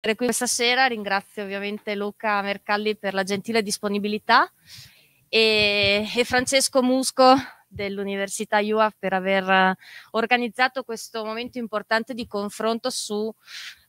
qui questa sera. Ringrazio ovviamente Luca Mercalli per la gentile disponibilità e, e Francesco Musco dell'Università UAF per aver eh, organizzato questo momento importante di confronto su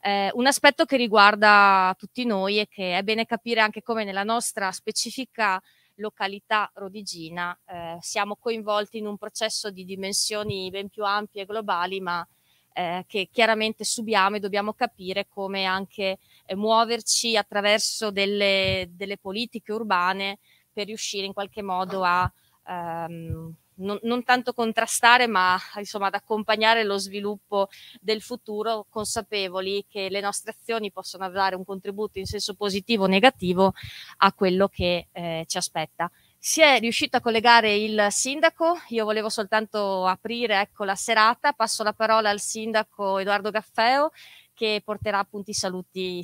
eh, un aspetto che riguarda tutti noi e che è bene capire anche come nella nostra specifica località rodigina eh, siamo coinvolti in un processo di dimensioni ben più ampie e globali, ma eh, che chiaramente subiamo e dobbiamo capire come anche eh, muoverci attraverso delle, delle, politiche urbane per riuscire in qualche modo a ehm, non, non, tanto contrastare, ma insomma ad accompagnare lo sviluppo del futuro, consapevoli che le nostre azioni possono dare un contributo in senso positivo o negativo a quello che eh, ci aspetta si è riuscito a collegare il sindaco, io volevo soltanto aprire ecco, la serata, passo la parola al sindaco Edoardo Gaffeo che porterà appunto i saluti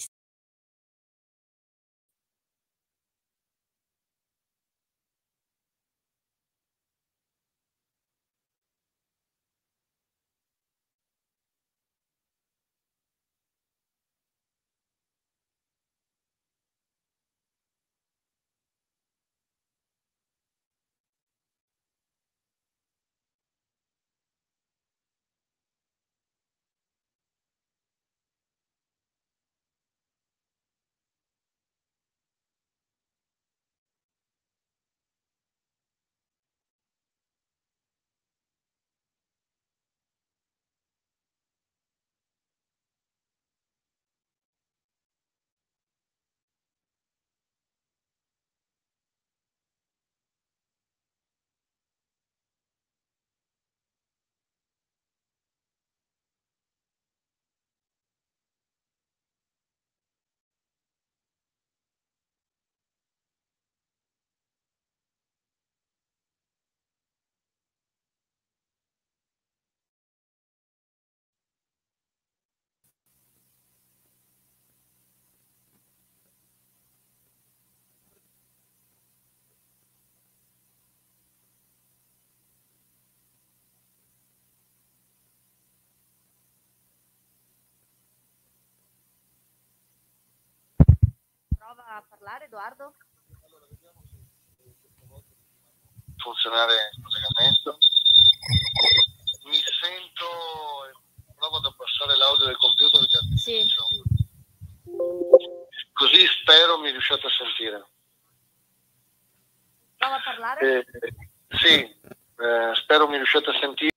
a parlare Edoardo? Funzionare il collegamento. Mi sento, provo ad abbassare l'audio del computer perché sì. così spero mi riusciate a sentire. Prova a parlare? Eh, sì, eh, spero mi riusciate a sentire.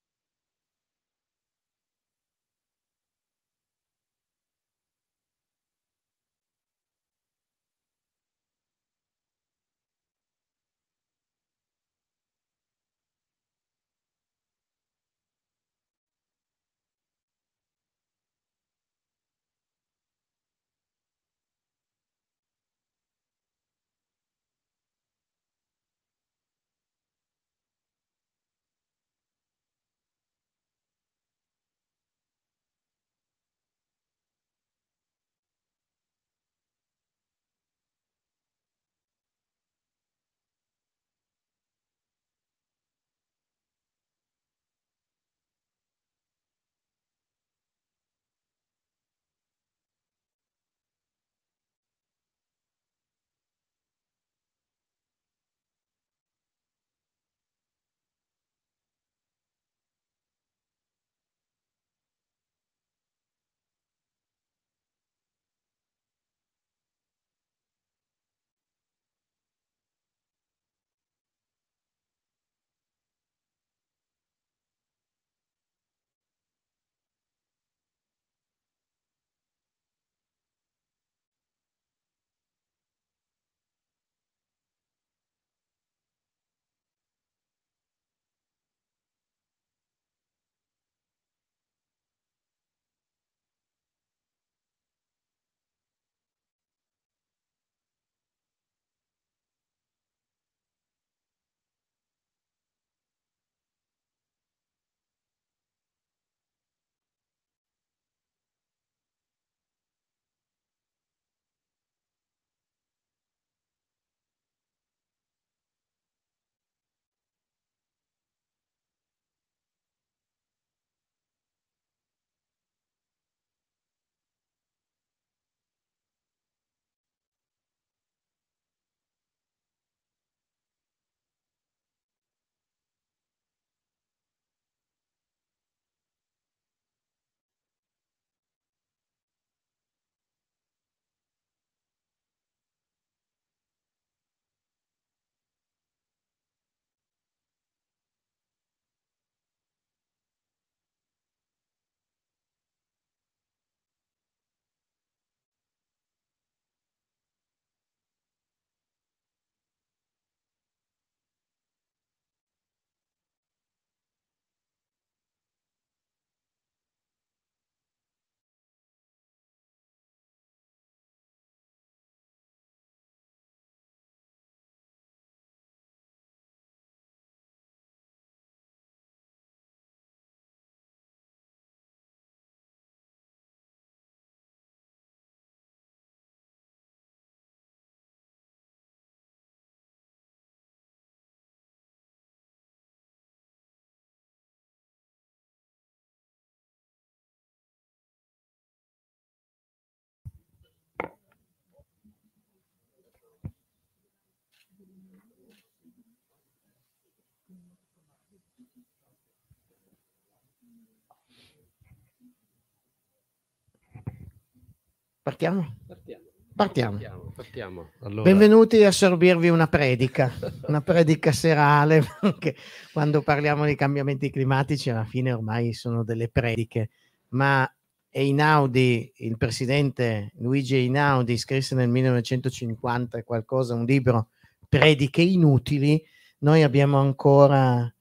Partiamo? Partiamo. Partiamo. partiamo, Allora. Benvenuti a sorbirvi una predica, una predica serale, perché quando parliamo di cambiamenti climatici alla fine ormai sono delle prediche, ma Einaudi, il presidente Luigi Einaudi, scrisse nel 1950 qualcosa, un libro prediche inutili, noi abbiamo ancora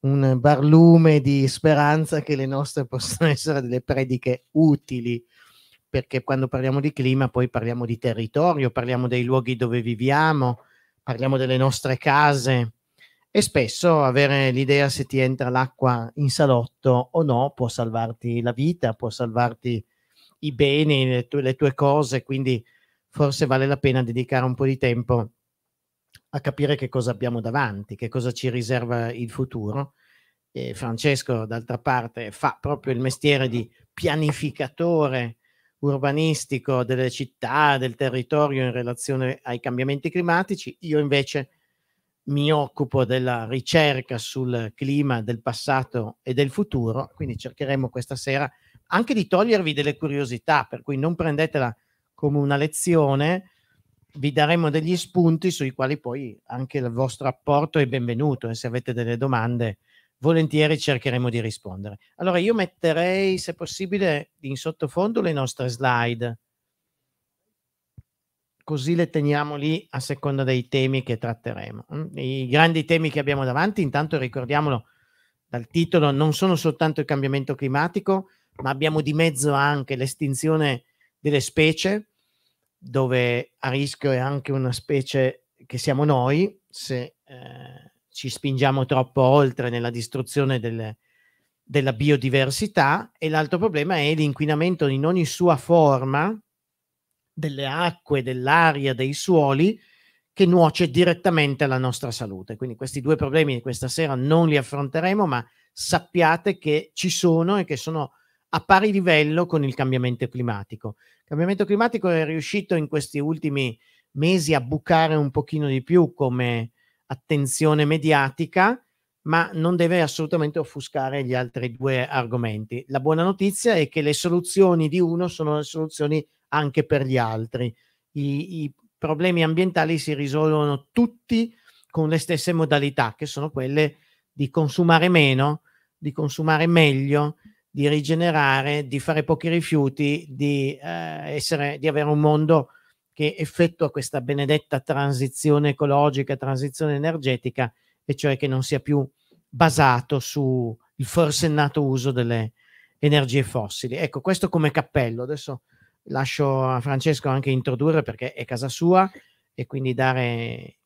un barlume di speranza che le nostre possano essere delle prediche utili, perché quando parliamo di clima poi parliamo di territorio, parliamo dei luoghi dove viviamo, parliamo delle nostre case e spesso avere l'idea se ti entra l'acqua in salotto o no può salvarti la vita, può salvarti i beni, le tue, le tue cose, quindi forse vale la pena dedicare un po' di tempo a capire che cosa abbiamo davanti, che cosa ci riserva il futuro. E Francesco, d'altra parte, fa proprio il mestiere di pianificatore urbanistico delle città, del territorio in relazione ai cambiamenti climatici. Io invece mi occupo della ricerca sul clima del passato e del futuro, quindi cercheremo questa sera anche di togliervi delle curiosità, per cui non prendetela come una lezione, vi daremo degli spunti sui quali poi anche il vostro apporto è benvenuto e se avete delle domande volentieri cercheremo di rispondere. Allora io metterei, se possibile, in sottofondo le nostre slide, così le teniamo lì a seconda dei temi che tratteremo. Mm? I grandi temi che abbiamo davanti, intanto ricordiamolo dal titolo, non sono soltanto il cambiamento climatico, ma abbiamo di mezzo anche l'estinzione delle specie, dove a rischio è anche una specie che siamo noi, se eh, ci spingiamo troppo oltre nella distruzione delle, della biodiversità, e l'altro problema è l'inquinamento in ogni sua forma delle acque, dell'aria, dei suoli, che nuoce direttamente alla nostra salute. Quindi questi due problemi di questa sera non li affronteremo, ma sappiate che ci sono e che sono a pari livello con il cambiamento climatico. Il cambiamento climatico è riuscito in questi ultimi mesi a bucare un pochino di più come attenzione mediatica, ma non deve assolutamente offuscare gli altri due argomenti. La buona notizia è che le soluzioni di uno sono le soluzioni anche per gli altri. I, i problemi ambientali si risolvono tutti con le stesse modalità, che sono quelle di consumare meno, di consumare meglio, di rigenerare, di fare pochi rifiuti, di, eh, essere, di avere un mondo che effettua questa benedetta transizione ecologica, transizione energetica, e cioè che non sia più basato sul forsennato uso delle energie fossili. Ecco, questo come cappello. Adesso lascio a Francesco anche introdurre perché è casa sua e quindi dare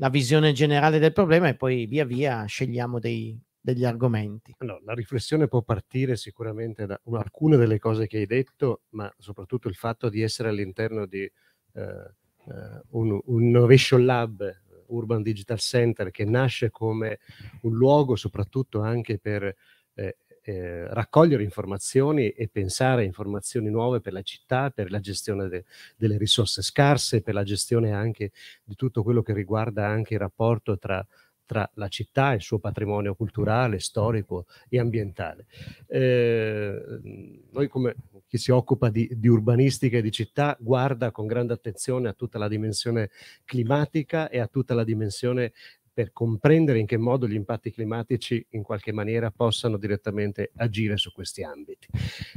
la visione generale del problema e poi via via scegliamo dei degli argomenti. Allora, la riflessione può partire sicuramente da alcune delle cose che hai detto, ma soprattutto il fatto di essere all'interno di eh, eh un, un Innovation Lab, eh, Urban Digital Center, che nasce come un luogo soprattutto anche per eh, eh, raccogliere informazioni e pensare a informazioni nuove per la città, per la gestione de- delle risorse scarse, per la gestione anche di tutto quello che riguarda anche il rapporto tra tra la città e il suo patrimonio culturale, mm. storico e ambientale. Eh, noi come chi si occupa di, di, urbanistica e di città guarda con grande attenzione a tutta la dimensione climatica e a tutta la dimensione per comprendere in che modo gli impatti climatici in qualche maniera possano direttamente agire su questi ambiti.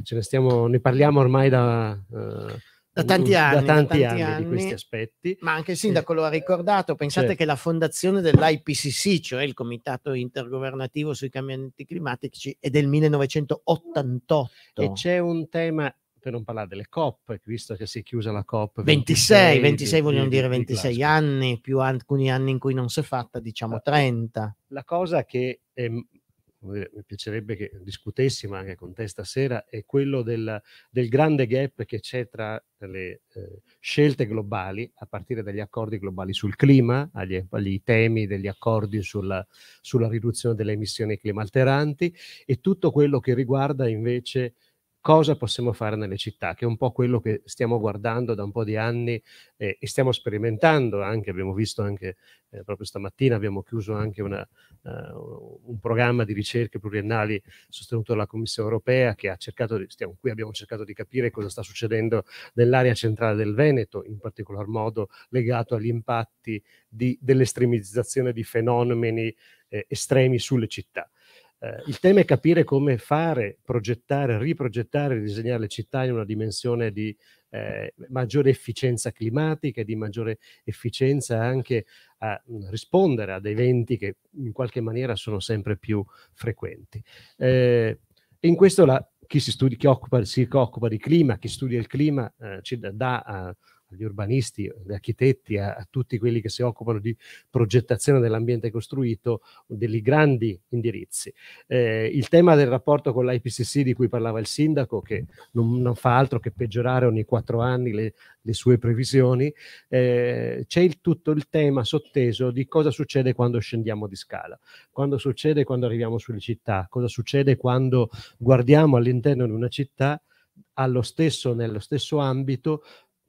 Ne, stiamo, ne, parliamo ormai da... Eh, da tanti anni, da tanti tanti anni, anni, di questi aspetti. Ma anche il sindaco lo ha ricordato, pensate certo. che la fondazione dell'IPCC, cioè il Comitato Intergovernativo sui Cambiamenti Climatici, è del 1988. E c'è un tema per non parlare delle COP, visto che si è chiusa la COP 26, 26, 26 vogliono dire 26 anni, più alcuni anni in cui non si è fatta, diciamo 30. La cosa che È, dire, mi piacerebbe che discutessimo anche con te stasera, è quello del, del grande gap che c'è tra le eh, scelte globali, a partire dagli accordi globali sul clima, agli, agli temi degli accordi sulla, sulla riduzione delle emissioni climalteranti e tutto quello che riguarda invece cosa possiamo fare nelle città, che è un po' quello che stiamo guardando da un po' di anni eh, e stiamo sperimentando anche, abbiamo visto anche eh, proprio stamattina, abbiamo chiuso anche una, uh, un programma di ricerche pluriennali sostenuto dalla Commissione europea che ha cercato, di, stiamo qui, abbiamo cercato di capire cosa sta succedendo nell'area centrale del Veneto, in particolar modo legato agli impatti dell'estremizzazione di fenomeni eh, estremi sulle città. Eh, il tema è capire come fare, progettare, riprogettare, disegnare le città in una dimensione di eh, maggiore efficienza climatica e di maggiore efficienza anche a mm, rispondere ad eventi che in qualche maniera sono sempre più frequenti. Eh, in questo la, chi, si studi, chi, occupa, si occupa di clima, chi studia il clima, eh, ci dà a agli urbanisti, agli architetti, a, a tutti quelli che si occupano di progettazione dell'ambiente costruito, degli grandi indirizzi. Eh, il tema del rapporto con l'IPCC di cui parlava il sindaco, che non, non fa altro che peggiorare ogni quattro anni le, le sue previsioni, eh, c'è il, tutto il tema sotteso di cosa succede quando scendiamo di scala, cosa succede quando arriviamo sulle città, cosa succede quando guardiamo all'interno di una città allo stesso, nello stesso ambito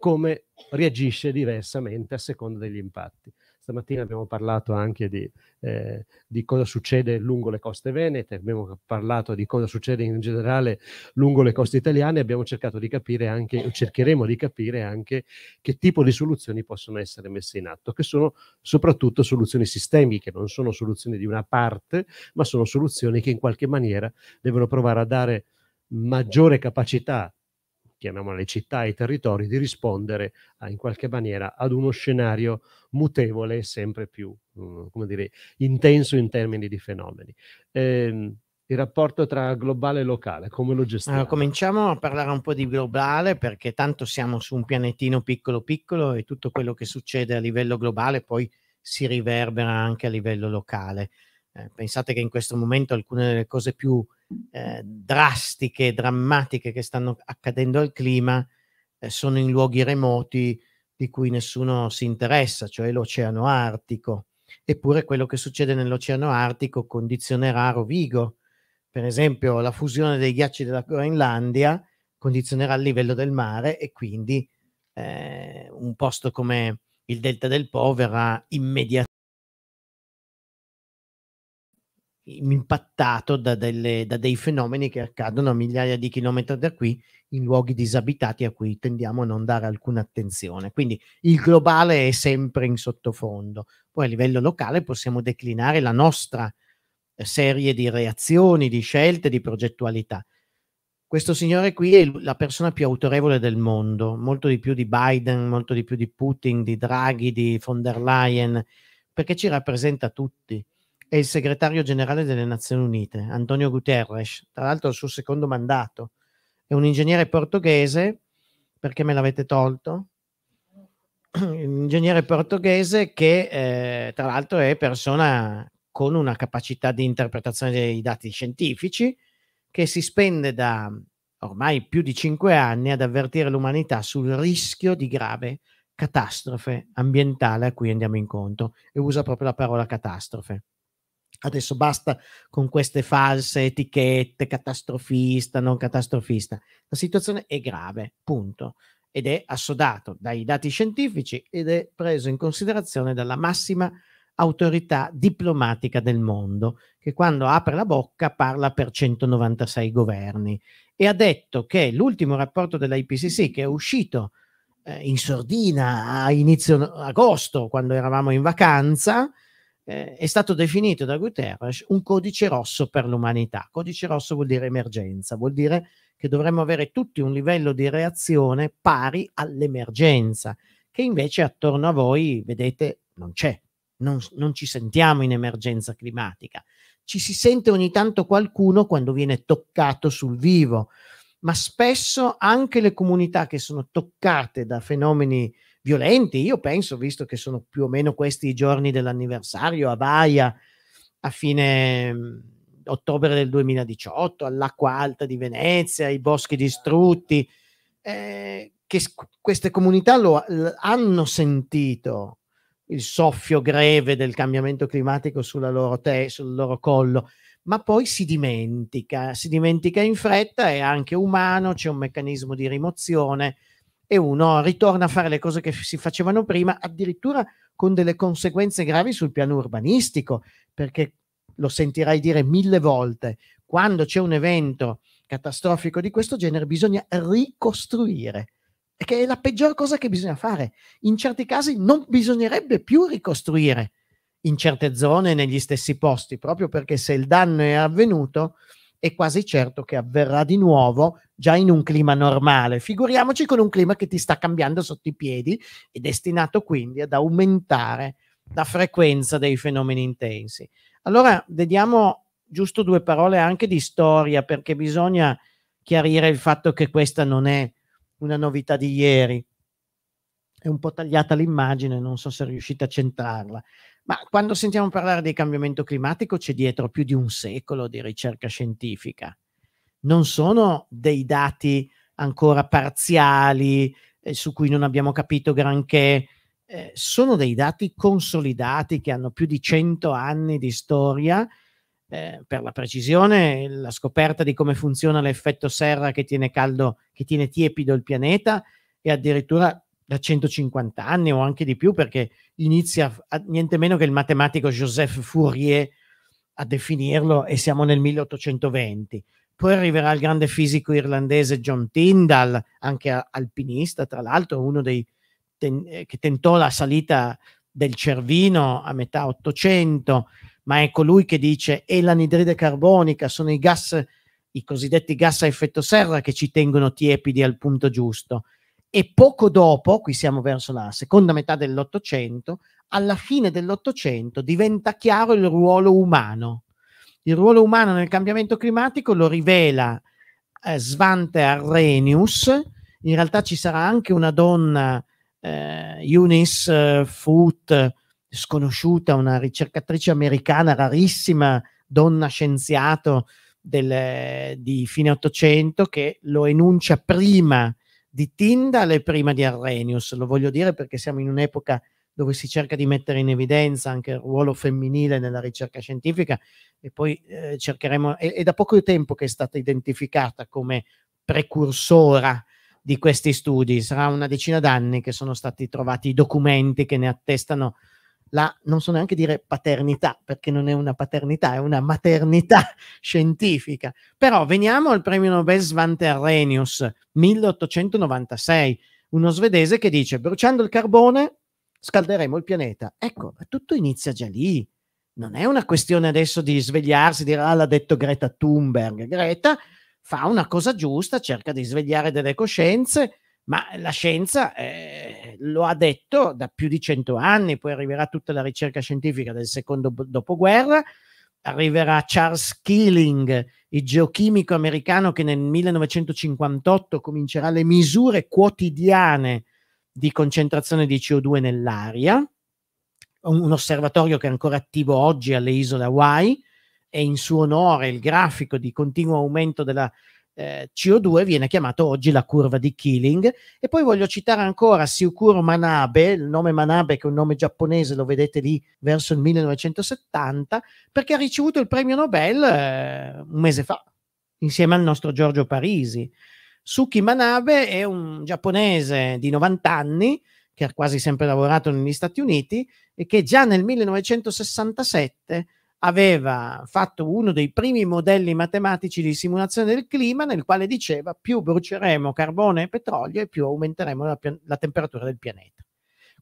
come reagisce diversamente a seconda degli impatti. Stamattina abbiamo parlato anche di, eh, di, cosa succede lungo le coste venete, abbiamo parlato di cosa succede in generale lungo le coste italiane, abbiamo cercato di capire anche, cercheremo di capire anche che tipo di soluzioni possono essere messe in atto, che sono soprattutto soluzioni sistemiche, non sono soluzioni di una parte, ma sono soluzioni che in qualche maniera devono provare a dare maggiore capacità le città e i territori, di rispondere a, eh, in qualche maniera ad uno scenario mutevole e sempre più, mm, come dire, intenso in termini di fenomeni. Eh, il rapporto tra globale e locale, come lo gestiamo? Allora, cominciamo a parlare un po' di globale perché tanto siamo su un pianetino piccolo piccolo e tutto quello che succede a livello globale poi si riverbera anche a livello locale. Eh, pensate che in questo momento alcune delle cose più eh, drastiche, drammatiche che stanno accadendo al clima eh, sono in luoghi remoti di cui nessuno si interessa, cioè l'Oceano Artico. Eppure quello che succede nell'Oceano Artico condizionerà Rovigo. Per esempio, la fusione dei ghiacci della Groenlandia condizionerà il livello del mare e quindi eh, un posto come il Delta del Po verrà immediatamente impattato da, delle, da, dei fenomeni che accadono a migliaia di chilometri da qui in luoghi disabitati a cui tendiamo a non dare alcuna attenzione. Quindi il globale è sempre in sottofondo. Poi a livello locale possiamo declinare la nostra eh, serie di reazioni, di scelte, di progettualità. Questo signore qui è la persona più autorevole del mondo, molto di più di Biden, molto di più di Putin, di Draghi, di von der Leyen, perché ci rappresenta tutti è il segretario generale delle Nazioni Unite, Antonio Guterres, tra l'altro il suo secondo mandato. È un ingegnere portoghese, perché me l'avete tolto? Un ingegnere portoghese che eh, tra l'altro è persona con una capacità di interpretazione dei dati scientifici che si spende da ormai più di cinque anni ad avvertire l'umanità sul rischio di grave catastrofe ambientale a cui andiamo incontro e usa proprio la parola catastrofe adesso basta con queste false etichette, catastrofista, non catastrofista. La situazione è grave, punto. Ed è assodato dai dati scientifici ed è preso in considerazione dalla massima autorità diplomatica del mondo, che quando apre la bocca parla per 196 governi e ha detto che l'ultimo rapporto dell'IPCC che è uscito eh, in sordina a inizio agosto, quando eravamo in vacanza, eh, è stato definito da Guterres un codice rosso per l'umanità. Codice rosso vuol dire emergenza, vuol dire che dovremmo avere tutti un livello di reazione pari all'emergenza, che invece attorno a voi, vedete, non c'è. Non, non ci sentiamo in emergenza climatica. Ci si sente ogni tanto qualcuno quando viene toccato sul vivo, ma spesso anche le comunità che sono toccate da fenomeni violenti, io penso, visto che sono più o meno questi i giorni dell'anniversario a Baia a fine mm, ottobre del 2018, all'acqua alta di Venezia, ai boschi distrutti, eh, che queste comunità lo, hanno sentito il soffio greve del cambiamento climatico sulla loro te, sul loro collo, ma poi si dimentica, si dimentica in fretta, è anche umano, c'è un meccanismo di rimozione, e uno ritorna a fare le cose che si facevano prima, addirittura con delle conseguenze gravi sul piano urbanistico, perché lo sentirai dire mille volte, quando c'è un evento catastrofico di questo genere bisogna ricostruire, che è la peggior cosa che bisogna fare. In certi casi non bisognerebbe più ricostruire in certe zone, negli stessi posti, proprio perché se il danno è avvenuto, è quasi certo che avverrà di nuovo già in un clima normale. Figuriamoci con un clima che ti sta cambiando sotto i piedi e destinato quindi ad aumentare la frequenza dei fenomeni intensi. Allora, vediamo giusto due parole anche di storia, perché bisogna chiarire il fatto che questa non è una novità di ieri. È un po' tagliata l'immagine, non so se riuscite a centrarla. Ma quando sentiamo parlare di cambiamento climatico c'è dietro più di un secolo di ricerca scientifica. Non sono dei dati ancora parziali eh, su cui non abbiamo capito granché, eh, sono dei dati consolidati che hanno più di 100 anni di storia. Eh, per la precisione, la scoperta di come funziona l'effetto serra che tiene caldo, che tiene tiepido il pianeta e addirittura da 150 anni o anche di più, perché inizia a, niente meno che il matematico Joseph Fourier a definirlo e siamo nel 1820. Poi arriverà il grande fisico irlandese John Tyndall, anche alpinista, tra l'altro, uno dei ten, eh, che tentò la salita del Cervino a metà 800, ma è colui che dice e l'anidride carbonica sono i gas, i cosiddetti gas a effetto serra che ci tengono tiepidi al punto giusto e poco dopo, qui siamo verso la seconda metà dell'Ottocento, alla fine dell'Ottocento diventa chiaro il ruolo umano. Il ruolo umano nel cambiamento climatico lo rivela eh, Svante Arrhenius, in realtà ci sarà anche una donna, eh, Eunice eh, Foot, sconosciuta, una ricercatrice americana rarissima, donna scienziato del, di fine Ottocento, che lo enuncia prima di Tyndall e prima di Arrhenius, lo voglio dire perché siamo in un'epoca dove si cerca di mettere in evidenza anche il ruolo femminile nella ricerca scientifica e poi eh, cercheremo, è, è, da poco tempo che è stata identificata come precursora di questi studi, sarà una decina d'anni che sono stati trovati i documenti che ne attestano la, non so neanche dire paternità, perché non è una paternità, è una maternità scientifica. Però veniamo al premio Nobel Svante Arrhenius, 1896, uno svedese che dice bruciando il carbone scalderemo il pianeta. Ecco, tutto inizia già lì. Non è una questione adesso di svegliarsi, dire ah l'ha detto Greta Thunberg. Greta fa una cosa giusta, cerca di svegliare delle coscienze, ma la scienza è eh, lo ha detto da più di cento anni, poi arriverà tutta la ricerca scientifica del secondo dopoguerra, arriverà Charles Keeling, il geochimico americano che nel 1958 comincerà le misure quotidiane di concentrazione di CO2 nell'aria, un, un osservatorio che è ancora attivo oggi alle isole Hawaii e in suo onore il grafico di continuo aumento della eh, CO2 viene chiamato oggi la curva di Killing. E poi voglio citare ancora Siukuro Manabe, il nome Manabe che è un nome giapponese, lo vedete lì verso il 1970, perché ha ricevuto il premio Nobel eh, un mese fa, insieme al nostro Giorgio Parisi. Suki Manabe è un giapponese di 90 anni che ha quasi sempre lavorato negli Stati Uniti e che già nel 1967 aveva fatto uno dei primi modelli matematici di simulazione del clima nel quale diceva più bruceremo carbone e petrolio e più aumenteremo la, la temperatura del pianeta.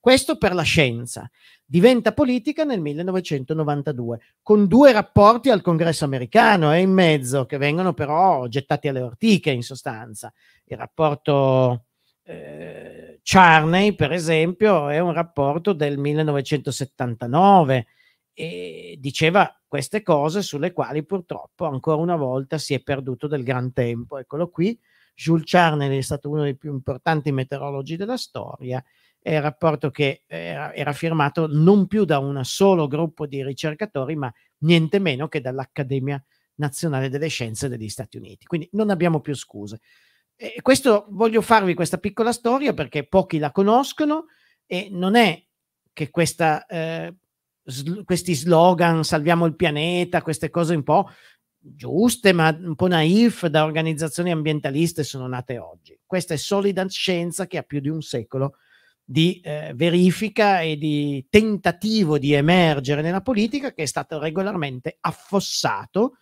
Questo per la scienza. Diventa politica nel 1992, con due rapporti al congresso americano e eh, in mezzo, che vengono però gettati alle ortiche in sostanza. Il rapporto eh, Charney, per esempio, è un rapporto del 1979 e diceva queste cose sulle quali purtroppo ancora una volta si è perduto del gran tempo. Eccolo qui, Jules Charnel è stato uno dei più importanti meteorologi della storia, è un rapporto che era, eh, era firmato non più da un solo gruppo di ricercatori, ma niente meno che dall'Accademia Nazionale delle Scienze degli Stati Uniti. Quindi non abbiamo più scuse. E questo voglio farvi questa piccola storia perché pochi la conoscono e non è che questa eh, sl- questi slogan, salviamo il pianeta, queste cose un po' giuste, ma un po' naif da organizzazioni ambientaliste sono nate oggi. Questa è solida scienza che ha più di un secolo di eh, verifica e di tentativo di emergere nella politica che è stato regolarmente affossato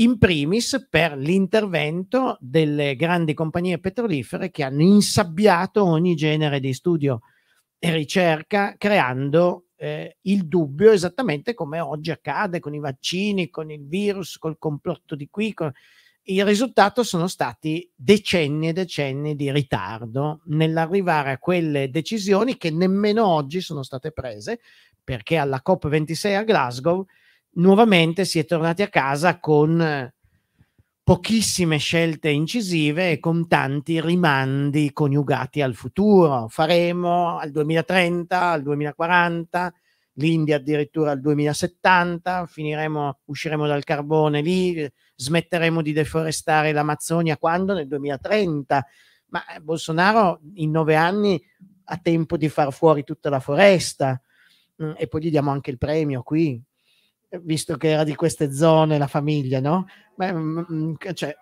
in primis per l'intervento delle grandi compagnie petrolifere che hanno insabbiato ogni genere di studio e ricerca creando eh, il dubbio esattamente come oggi accade con i vaccini, con il virus, col complotto di qui. Con... Il risultato sono stati decenni e decenni di ritardo nell'arrivare a quelle decisioni che nemmeno oggi sono state prese, perché alla COP26 a Glasgow nuovamente si è tornati a casa con pochissime scelte incisive e con tanti rimandi coniugati al futuro. Faremo al 2030, al 2040, l'India addirittura al 2070, finiremo, usciremo dal carbone lì, smetteremo di deforestare l'Amazzonia quando? Nel 2030. Ma eh, Bolsonaro in nove anni ha tempo di far fuori tutta la foresta mm, e poi gli diamo anche il premio qui visto che era di queste zone la famiglia, no? Beh, mm, mm, mm, cioè,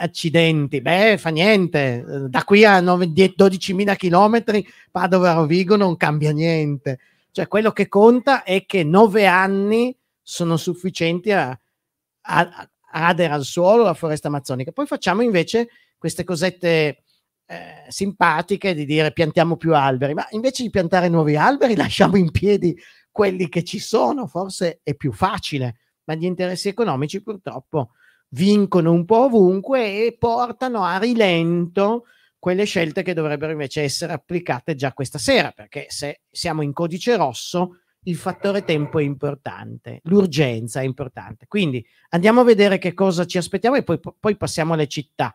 accidenti, beh, fa niente, da qui a 12.000 km Padova-Rovigo non cambia niente. Cioè, quello che conta è che nove anni sono sufficienti a, a, a radere al suolo la foresta amazzonica. Poi facciamo invece queste cosette eh, simpatiche di dire piantiamo più alberi, ma invece di piantare nuovi alberi lasciamo in piedi quelli che ci sono, forse è più facile, ma gli interessi economici purtroppo vincono un po' ovunque e portano a rilento quelle scelte che dovrebbero invece essere applicate già questa sera, perché se siamo in codice rosso il fattore tempo è importante, l'urgenza è importante. Quindi andiamo a vedere che cosa ci aspettiamo e poi, poi passiamo alle città.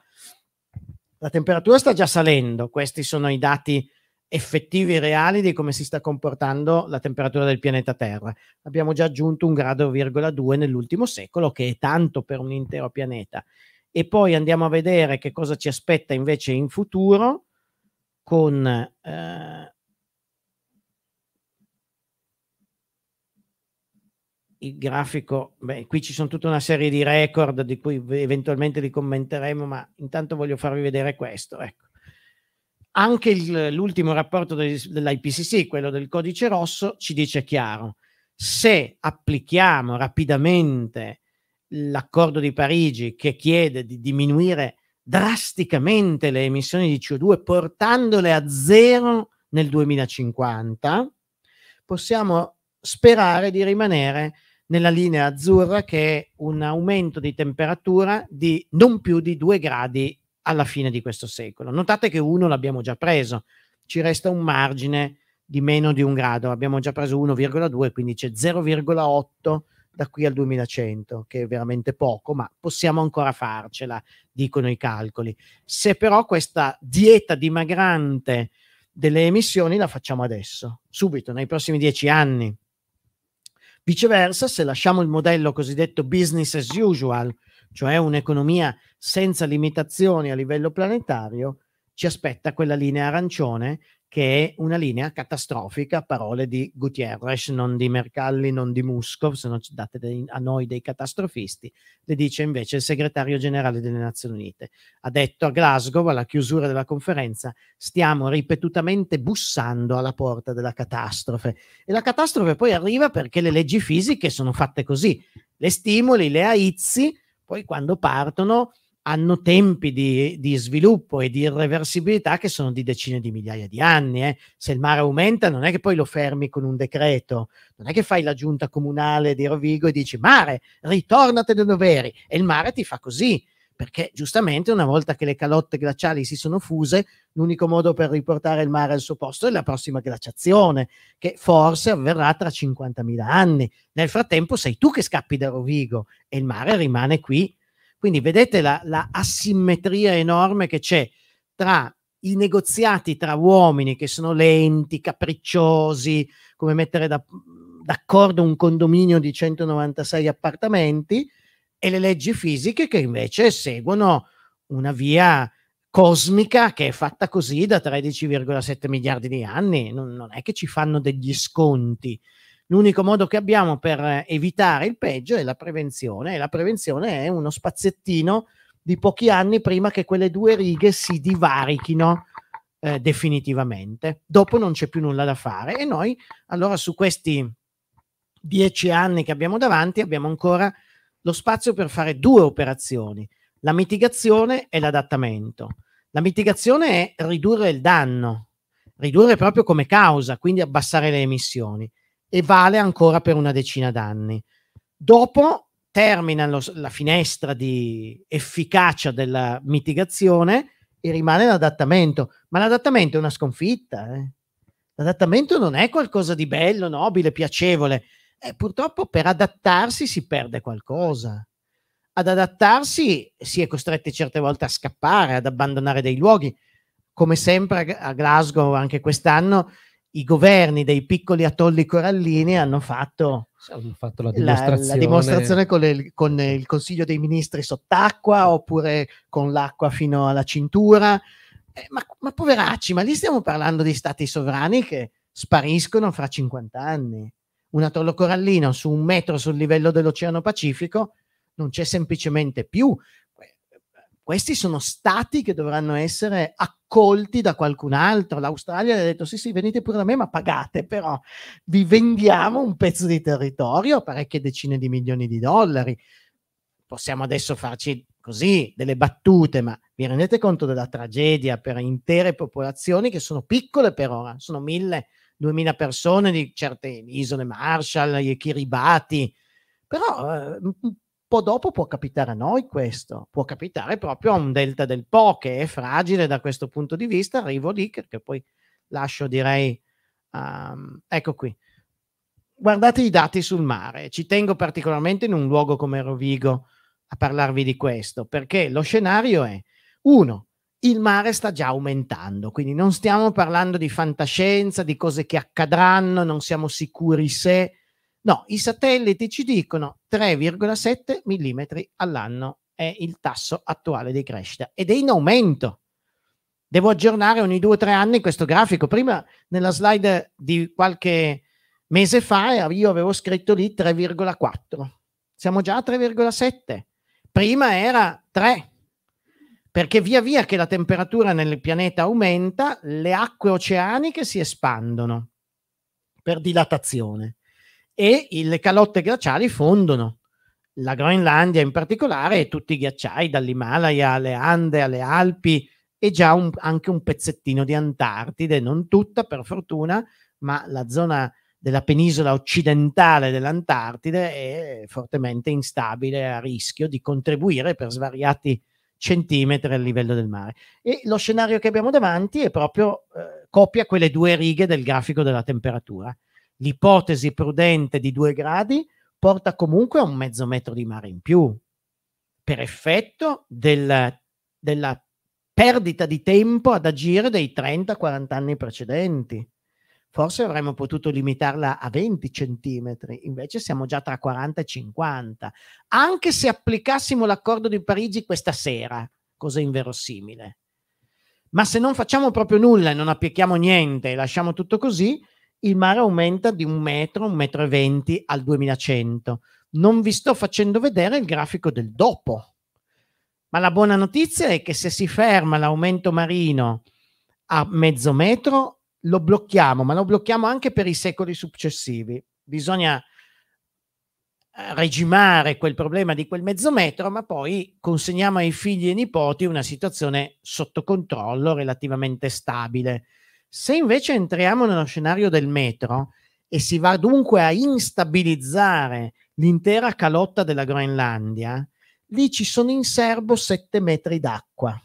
La temperatura sta già salendo, questi sono i dati effettivi reali di come si sta comportando la temperatura del pianeta Terra. Abbiamo già aggiunto un grado, virgola due nell'ultimo secolo, che è tanto per un intero pianeta. E poi andiamo a vedere che cosa ci aspetta invece in futuro con... Eh, il grafico, beh, qui ci sono tutta una serie di record di cui eventualmente li commenteremo, ma intanto voglio farvi vedere questo. Ecco. Anche il, l'ultimo rapporto de, dell'IPCC, quello del codice rosso, ci dice chiaro, se applichiamo rapidamente l'accordo di Parigi che chiede di diminuire drasticamente le emissioni di CO2 portandole a zero nel 2050, possiamo sperare di rimanere nella linea azzurra che è un aumento di temperatura di non più di 2 gradi alla fine di questo secolo. Notate che uno l'abbiamo già preso, ci resta un margine di meno di un grado, abbiamo già preso 1,2, quindi c'è 0,8 da qui al 2100, che è veramente poco, ma possiamo ancora farcela, dicono i calcoli. Se però questa dieta dimagrante delle emissioni la facciamo adesso, subito, nei prossimi dieci anni. Viceversa, se lasciamo il modello cosiddetto business as usual, cioè un'economia senza limitazioni a livello planetario, ci aspetta quella linea arancione che è una linea catastrofica, parole di Gutierrez, non di Mercalli, non di Muscov, se non ci date dei, a noi dei catastrofisti, le dice invece il segretario generale delle Nazioni Unite. Ha detto a Glasgow, alla chiusura della conferenza, stiamo ripetutamente bussando alla porta della catastrofe. E la catastrofe poi arriva perché le leggi fisiche sono fatte così, le stimoli, le aizzi, poi quando partono hanno tempi di, di, sviluppo e di irreversibilità che sono di decine di migliaia di anni. Eh. Se il mare aumenta, non è che poi lo fermi con un decreto, non è che fai la giunta comunale di Rovigo e dici mare, ritornate dai doveri e il mare ti fa così perché giustamente una volta che le calotte glaciali si sono fuse, l'unico modo per riportare il mare al suo posto è la prossima glaciazione, che forse avverrà tra 50.000 anni. Nel frattempo sei tu che scappi da Rovigo e il mare rimane qui. Quindi vedete la, la asimmetria enorme che c'è tra i negoziati tra uomini che sono lenti, capricciosi, come mettere da, d'accordo un condominio di 196 appartamenti, e le leggi fisiche che invece seguono una via cosmica che è fatta così da 13,7 miliardi di anni, non, non, è che ci fanno degli sconti. L'unico modo che abbiamo per evitare il peggio è la prevenzione e la prevenzione è uno spaziettino di pochi anni prima che quelle due righe si divarichino eh, definitivamente. Dopo non c'è più nulla da fare e noi allora su questi dieci anni che abbiamo davanti abbiamo ancora lo spazio per fare due operazioni, la mitigazione e l'adattamento. La mitigazione è ridurre il danno, ridurre proprio come causa, quindi abbassare le emissioni e vale ancora per una decina d'anni. Dopo termina lo, la finestra di efficacia della mitigazione e rimane l'adattamento, ma l'adattamento è una sconfitta. Eh? L'adattamento non è qualcosa di bello, nobile, piacevole eh, purtroppo per adattarsi si perde qualcosa. Ad adattarsi si è costretti certe volte a scappare, ad abbandonare dei luoghi. Come sempre a Glasgow, anche quest'anno, i governi dei piccoli atolli corallini hanno fatto, hanno fatto la, dimostrazione, la, la dimostrazione con, le, con, il Consiglio dei Ministri sott'acqua oppure con l'acqua fino alla cintura. Eh, ma, ma, poveracci, ma lì stiamo parlando di stati sovrani che spariscono fra 50 anni un atollo corallino su un metro sul livello dell'Oceano Pacifico, non c'è semplicemente più. Questi sono stati che dovranno essere accolti da qualcun altro. L'Australia gli ha detto: sì, sì, venite pure da me, ma pagate, però vi vendiamo un pezzo di territorio, parecchie decine di milioni di dollari. Possiamo adesso farci così delle battute, ma vi rendete conto della tragedia per intere popolazioni che sono piccole per ora, sono mille, 2000 persone di certe isole Marshall, i Kiribati, però eh, un po' dopo può capitare a noi questo, può capitare proprio a un delta del Po che è fragile da questo punto di vista, arrivo lì che, poi lascio direi, um, ecco qui, guardate i dati sul mare, ci tengo particolarmente in un luogo come Rovigo a parlarvi di questo, perché lo scenario è, uno, il mare sta già aumentando, quindi non stiamo parlando di fantascienza, di cose che accadranno, non siamo sicuri se... No, i satelliti ci dicono 3,7 mm all'anno è il tasso attuale di crescita ed è in aumento. Devo aggiornare ogni due o tre anni questo grafico. Prima nella slide di qualche mese fa eh, io avevo scritto lì 3,4. Siamo già a 3,7. Prima era 3 perché via via che la temperatura nel pianeta aumenta, le acque oceaniche si espandono per dilatazione e le calotte glaciali fondono. La Groenlandia in particolare e tutti i ghiacciai dall'Himalaya alle Ande alle Alpi e già un, anche un pezzettino di Antartide, non tutta per fortuna, ma la zona della penisola occidentale dell'Antartide è fortemente instabile a rischio di contribuire per svariati centimetri a livello del mare. E lo scenario che abbiamo davanti è proprio eh, copia quelle due righe del grafico della temperatura. L'ipotesi prudente di due gradi porta comunque a un mezzo metro di mare in più per effetto del, della perdita di tempo ad agire dei 30-40 anni precedenti forse avremmo potuto limitarla a 20 centimetri, invece siamo già tra 40 e 50. Anche se applicassimo l'accordo di Parigi questa sera, cosa inverosimile. Ma se non facciamo proprio nulla e non applichiamo niente e lasciamo tutto così, il mare aumenta di un metro, un metro e venti al 2100. Non vi sto facendo vedere il grafico del dopo. Ma la buona notizia è che se si ferma l'aumento marino a mezzo metro, lo blocchiamo, ma lo blocchiamo anche per i secoli successivi. Bisogna eh, regimare quel problema di quel mezzo metro, ma poi consegniamo ai figli e nipoti una situazione sotto controllo, relativamente stabile. Se invece entriamo nello scenario del metro e si va dunque a instabilizzare l'intera calotta della Groenlandia, lì ci sono in serbo sette metri d'acqua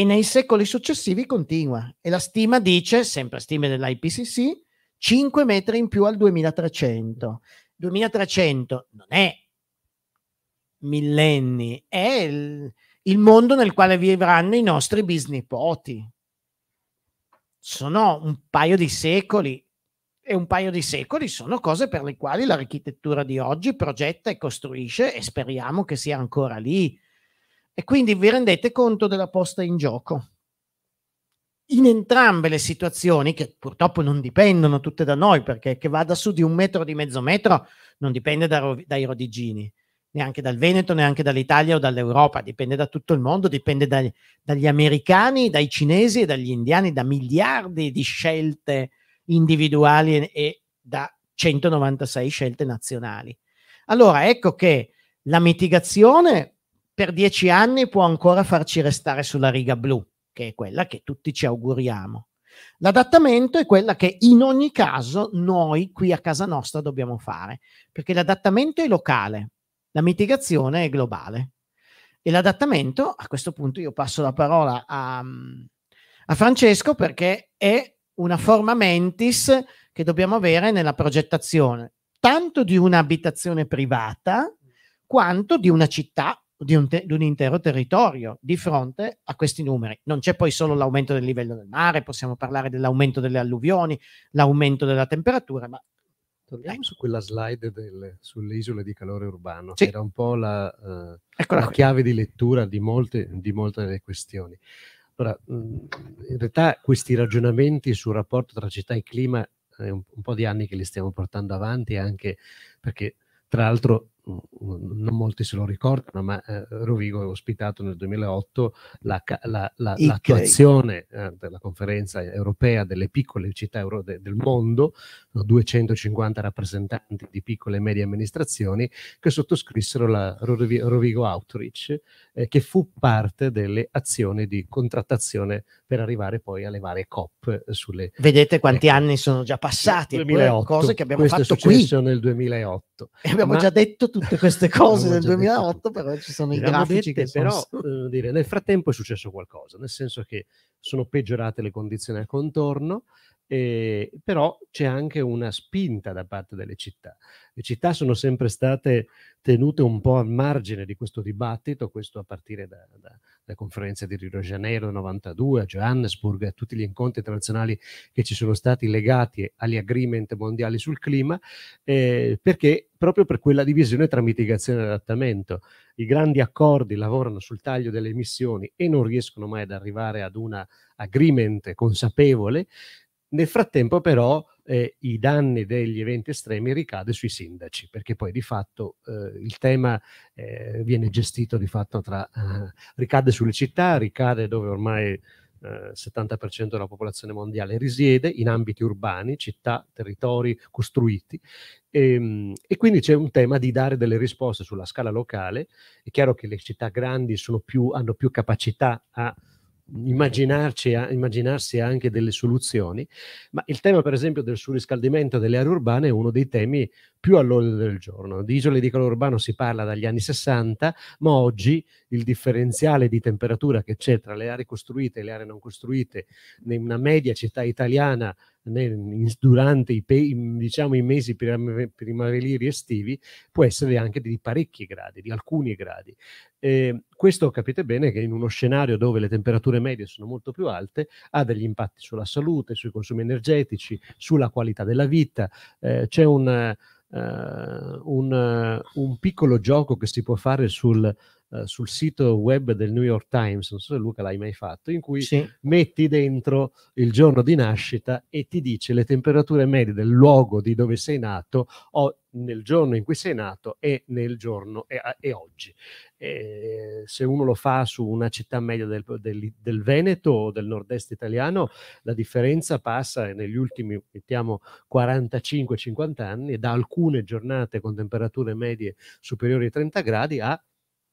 e nei secoli successivi continua. E la stima dice, sempre stime dell'IPCC, 5 metri in più al 2300. 2300 non è millenni, è il, il mondo nel quale vivranno i nostri bisnipoti. Sono un paio di secoli e un paio di secoli sono cose per le quali l'architettura di oggi progetta e costruisce e speriamo che sia ancora lì e quindi vi rendete conto della posta in gioco. In entrambe le situazioni, che purtroppo non dipendono tutte da noi, perché che vada su di un metro o di mezzo metro non dipende da, dai rodigini, neanche dal Veneto, neanche dall'Italia o dall'Europa, dipende da tutto il mondo, dipende dagli, dagli americani, dai cinesi e dagli indiani, da miliardi di scelte individuali e, e da 196 scelte nazionali. Allora, ecco che la mitigazione per dieci anni può ancora farci restare sulla riga blu, che è quella che tutti ci auguriamo. L'adattamento è quella che in ogni caso noi qui a casa nostra dobbiamo fare, perché l'adattamento è locale, la mitigazione è globale. E l'adattamento, a questo punto io passo la parola a, mm, a Francesco perché è una forma mentis che dobbiamo avere nella progettazione, tanto di un'abitazione privata quanto di una città di un, te- di un, intero territorio di fronte a questi numeri. Non c'è poi solo l'aumento del livello del mare, possiamo parlare dell'aumento delle alluvioni, l'aumento della temperatura, ma... Torniamo su quella slide del, sulle isole di calore urbano, sì. che era un po' la, uh, la chiave di lettura di molte, di molte delle questioni. Allora, mm, in realtà questi ragionamenti sul rapporto tra città e clima è un, un po' di anni che li stiamo portando avanti, anche perché tra l'altro non molti se lo ricordano, ma eh, Rovigo è ospitato nel 2008 la, la, la, l'attuazione eh, della conferenza europea delle piccole città euro de, del mondo, 250 rappresentanti di piccole e medie amministrazioni che sottoscrissero la Rovigo Outreach, eh, che fu parte delle azioni di contrattazione per arrivare poi alle varie COP. Eh, sulle, Vedete quanti ecco. anni sono già passati, 2008, cose che abbiamo Questo fatto qui. nel 2008. E abbiamo ma, già detto tutto tutte queste cose del 2008, però ci sono i grafici dette, che però, sono... eh, dire, nel frattempo è successo qualcosa, nel senso che sono peggiorate le condizioni al contorno, eh, però c'è anche una spinta da parte delle città. Le città sono sempre state tenute un po' al margine di questo dibattito, questo a partire da, da, da conferenze di Rio de Janeiro 92, a Johannesburg, a tutti gli incontri internazionali che ci sono stati legati agli agreement mondiali sul clima, eh, perché proprio per quella divisione tra mitigazione e adattamento. I grandi accordi lavorano sul taglio delle emissioni e non riescono mai ad arrivare ad un agreement consapevole nel frattempo però eh, i danni degli eventi estremi ricade sui sindaci, perché poi di fatto eh, il tema eh, viene gestito di fatto tra... Eh, ricade sulle città, ricade dove ormai il eh, 70% della popolazione mondiale risiede, in ambiti urbani, città, territori costruiti, e, ehm, e, quindi c'è un tema di dare delle risposte sulla scala locale. È chiaro che le città grandi più, hanno più capacità a immaginarci, immaginarsi anche delle soluzioni, ma il tema per esempio del surriscaldamento delle aree urbane è uno dei temi più all'ordine del giorno. Di isole di calore urbano si parla dagli anni 60, ma oggi il differenziale di temperatura che c'è tra le aree costruite e le aree non costruite in una media città italiana durante i, diciamo, i mesi primaverili estivi può essere anche di parecchi gradi, di alcuni gradi. Eh, questo capite bene che in uno scenario dove le temperature medie sono molto più alte ha degli impatti sulla salute, sui consumi energetici, sulla qualità della vita. Eh, c'è un eh, un, eh, un, piccolo gioco che si può fare sul, eh, sul sito web del New York Times, non so se Luca l'hai mai fatto, in cui sì. metti dentro il giorno di nascita e ti dice le temperature medie del luogo di dove sei nato o nel giorno in cui sei nato e nel giorno e, e oggi. E ehm, se uno lo fa su una città media del, del, del, Veneto o del nord-est italiano, la differenza passa negli ultimi mettiamo 45-50 anni da alcune giornate con temperature medie superiori ai 30 gradi a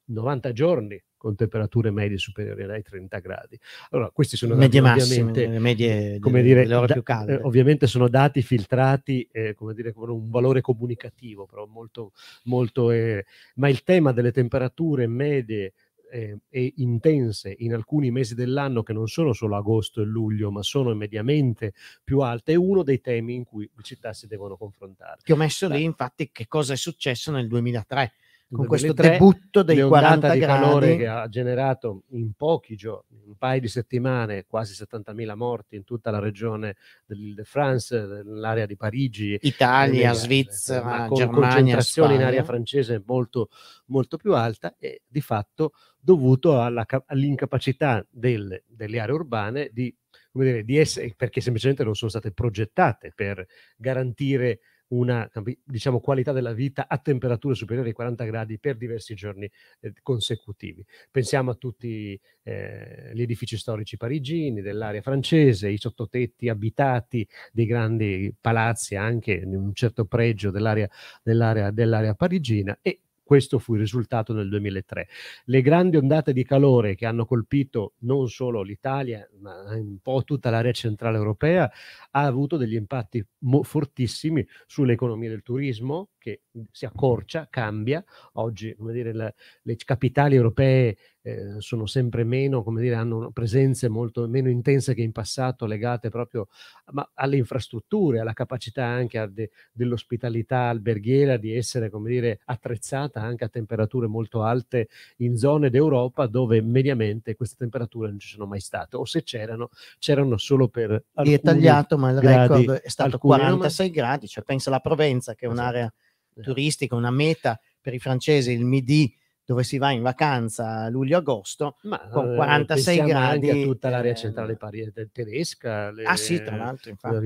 90 giorni con temperature medie superiori ai 30 gradi. Allora, questi sono dati eh, medie ovviamente, massime, medie, come dire, le ore più calde. Eh, ovviamente sono dati filtrati, eh, come dire, con un valore comunicativo, però molto, molto eh, ma il tema delle temperature medie eh, e intense in alcuni mesi dell'anno che non sono solo agosto e luglio, ma sono mediamente più alte, è uno dei temi in cui le città si devono confrontare. Ti ho messo lì infatti che cosa è successo nel 2003 con questo debutto dei 40 di gradi. calore che ha generato in pochi giorni, un paio di settimane, quasi 70.000 morti in tutta la regione dellile de france nell'area di Parigi, Italia, nelle, eh, Svizzera, con Germania, concentrazione Spagna. in area francese molto, molto più alta e di fatto dovuto alla, all'incapacità del, delle aree urbane di, come dire, di essere, perché semplicemente non sono state progettate per garantire una diciamo, qualità della vita a temperature superiori ai 40 gradi per diversi giorni eh, consecutivi. Pensiamo a tutti eh, gli edifici storici parigini, dell'area francese, i sottotetti abitati dei grandi palazzi anche in un certo pregio dell'area, dell'area, dell'area parigina e questo fu il risultato nel 2003. Le grandi ondate di calore che hanno colpito non solo l'Italia, ma un po' tutta l'area centrale europea, ha avuto degli impatti mo- fortissimi sull'economia del turismo, che si accorcia, cambia. Oggi, come dire, la, le capitali europee eh, sono sempre meno, come dire, hanno presenze molto meno intense che in passato legate proprio ma, alle infrastrutture, alla capacità anche de, dell'ospitalità alberghiera di essere, come dire, attrezzata anche a temperature molto alte in zone d'Europa dove mediamente queste temperature non ci sono mai state o se c'erano, c'erano solo per... È tagliato, ma il gradi, record è stato 46 anni. gradi, cioè pensa alla Provenza che è esatto. un'area eh. turistica, una meta per i francesi, il Midi dove si va in vacanza luglio-agosto Ma, con 46 eh, gradi. Anche tutta l'area ehm, centrale pariese, tedesca. Le, ah sì, tra l'altro, eh, infatti,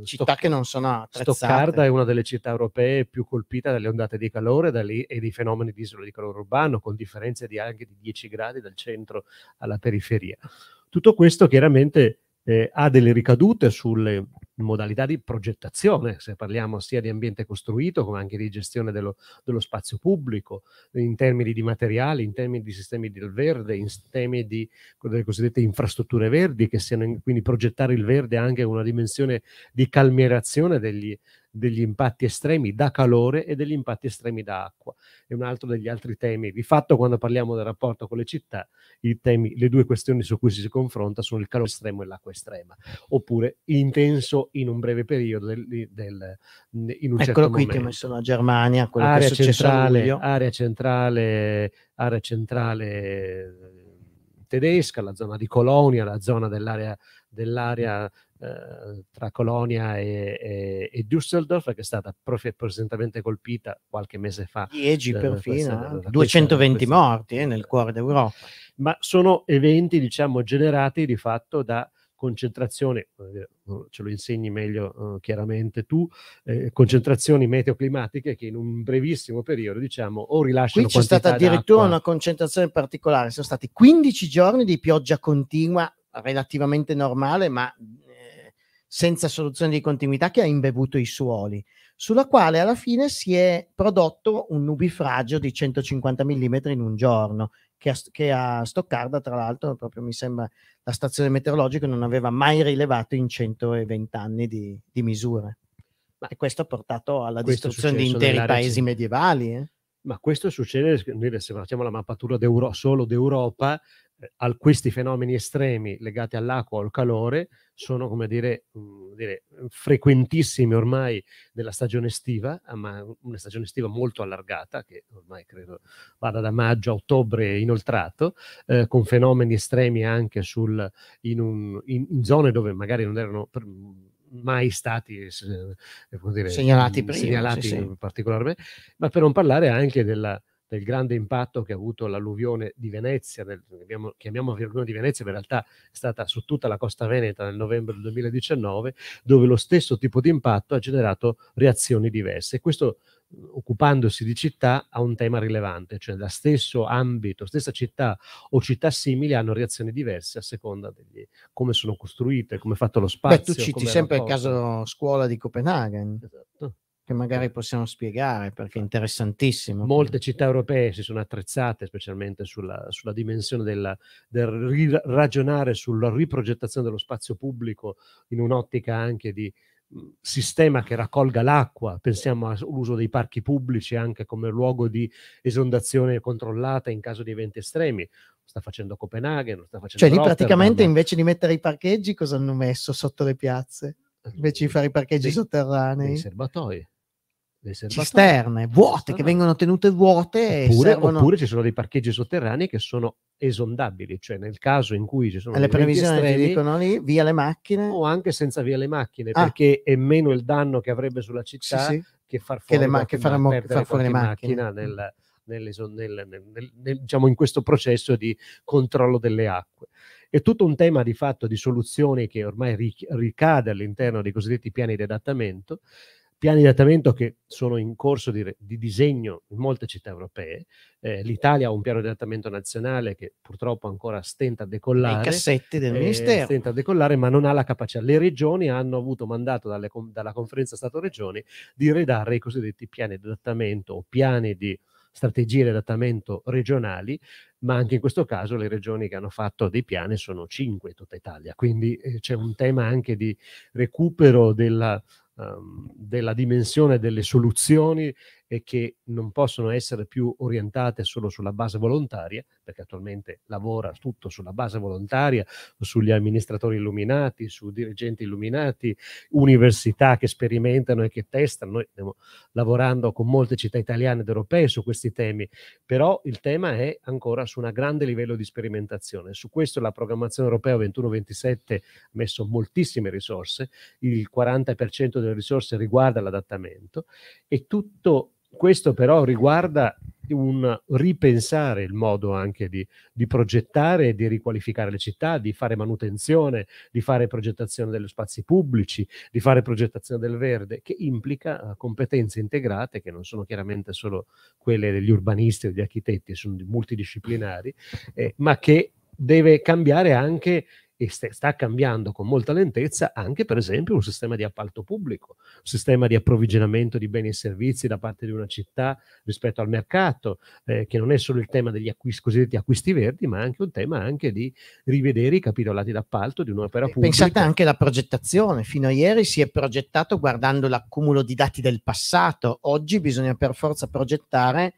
eh, città Stoc- che non sono attrezzate. Stoccarda è una delle città europee più colpite dalle ondate di calore da lì, e dei fenomeni di isola di calore urbano, con differenze di anche di 10 gradi dal centro alla periferia. Tutto questo chiaramente eh, ha delle ricadute sulle modalità di progettazione, se parliamo sia di ambiente costruito come anche di gestione dello, dello spazio pubblico, in termini di materiali, in termini di sistemi del verde, in termini di, delle cosiddette infrastrutture verdi, che siano in, quindi progettare il verde anche una dimensione di calmierazione degli, degli impatti estremi da calore e degli impatti estremi da acqua. È un altro degli altri temi. Di fatto, quando parliamo del rapporto con le città, i temi, le due questioni su cui si confronta sono il calore estremo e l'acqua estrema, oppure intenso in un breve periodo del, del, in un Eccolo certo qui momento. che ho messo la Germania, quello area che è successo centrale, area centrale, area centrale eh, tedesca, la zona di Colonia, la zona dell'area, dell'area eh, tra Colonia e, e, e, Düsseldorf, che è stata profondamente colpita qualche mese fa. Liegi eh, perfino, eh, 220 morti eh, nel cuore d'Europa. Ma sono eventi, diciamo, generati di fatto da concentrazione, ce lo insegni meglio eh, chiaramente tu, eh, concentrazioni meteoclimatiche che in un brevissimo periodo diciamo o rilasciano Qui c'è stata addirittura d'acqua. una concentrazione particolare, sono stati 15 giorni di pioggia continua relativamente normale ma eh, senza soluzione di continuità che ha imbevuto i suoli sulla quale alla fine si è prodotto un nubifragio di 150 mm in un giorno che a, che a Stoccarda, tra l'altro, proprio mi sembra la stazione meteorologica non aveva mai rilevato in 120 anni di, di misure. Ma e questo ha portato alla distruzione di interi paesi medievali. Eh? Ma questo succede, se facciamo la mappatura solo d'Europa, a questi fenomeni estremi legati all'acqua o al calore sono, come dire, mh, mhmm, dire, frequentissimi ormai nella stagione estiva, ah, ma una stagione estiva molto allargata, che ormai credo vada da maggio a ottobre inoltrato, eh, con fenomeni estremi anche sul, in, un, in, in, zone dove magari non erano... Per, mhmm, mai stati eh, dire, segnalati, prima, segnalati sì, sì. particolarmente, ma per non parlare anche della, del grande impatto che ha avuto l'alluvione di Venezia, del, abbiamo, chiamiamo alluvione di Venezia, ma in realtà è stata su tutta la costa veneta nel novembre del 2019, dove lo stesso tipo di impatto ha generato reazioni diverse. E Questo occupandosi di città ha un tema rilevante, cioè da stesso ambito, stessa città o città simili hanno reazioni diverse a seconda di come sono costruite, come è fatto lo spazio. Beh, tu citi sempre il caso scuola di Copenaghen. Esatto che magari certo. possiamo spiegare perché è certo. interessantissimo. Molte città europee si sono attrezzate specialmente sulla, sulla dimensione della, del ragionare sulla riprogettazione dello spazio pubblico in un'ottica anche di sistema che raccolga l'acqua, pensiamo all'uso dei parchi pubblici anche come luogo di esondazione controllata in caso di eventi estremi, lo sta facendo Copenaghen, lo sta facendo Cioè lì praticamente invece di mettere i parcheggi cosa hanno messo sotto le piazze? Eh, invece di fare i parcheggi dei, sotterranei? I serbatoi cisterne vuote che vengono tenute vuote oppure, servono... oppure, ci sono dei parcheggi sotterranei che sono esondabili cioè nel caso in cui ci sono le previsioni estremi, dicono lì via le macchine o anche senza via le macchine ah. perché è meno il danno che avrebbe sulla città sì, sì. che far fuori, che le ma- che faremo, far fuori le macchine, macchina nel, nel, nel, diciamo in questo processo di controllo delle acque è tutto un tema di fatto di soluzioni che ormai ricade all'interno dei cosiddetti piani di adattamento piani di adattamento che sono in corso di, di disegno in molte città europee. Eh, L'Italia ha un piano di adattamento nazionale che purtroppo ancora stenta a decollare. I cassetti del eh, Ministero. Stenta a decollare, ma non ha la capacità. Le regioni hanno avuto mandato dalle, dalla conferenza Stato-Regioni di redare i cosiddetti piani di adattamento o piani di strategie di adattamento regionali, ma anche in questo caso le regioni che hanno fatto dei piani sono cinque in tutta Italia, quindi eh, c'è un tema anche di recupero della Ehm, della dimensione delle soluzioni e che non possono essere più orientate solo sulla base volontaria, perché attualmente lavora tutto sulla base volontaria, sugli amministratori illuminati, su dirigenti illuminati, università che sperimentano e che testano. Noi stiamo lavorando con molte città italiane ed europee su questi temi, però il tema è ancora su un grande livello di sperimentazione. Su questo la programmazione europea 21-27 ha messo moltissime risorse, il 40% delle risorse riguarda l'adattamento e tutto questo però riguarda un ripensare il modo anche di, di progettare e di riqualificare le città, di fare manutenzione, di fare progettazione degli spazi pubblici, di fare progettazione del verde, che implica eh, competenze integrate che non sono chiaramente solo quelle degli urbanisti o degli architetti, sono multidisciplinari, eh, ma che deve cambiare anche e sta cambiando con molta lentezza anche per esempio un sistema di appalto pubblico, un sistema di approvvigionamento di beni e servizi da parte di una città rispetto al mercato, eh, che non è solo il tema degli acquisti, cosiddetti acquisti verdi, ma anche un tema anche di rivedere i capitolati d'appalto di un'opera pubblica. Pensate anche alla progettazione, fino a ieri si è progettato guardando l'accumulo di dati del passato, oggi bisogna per forza progettare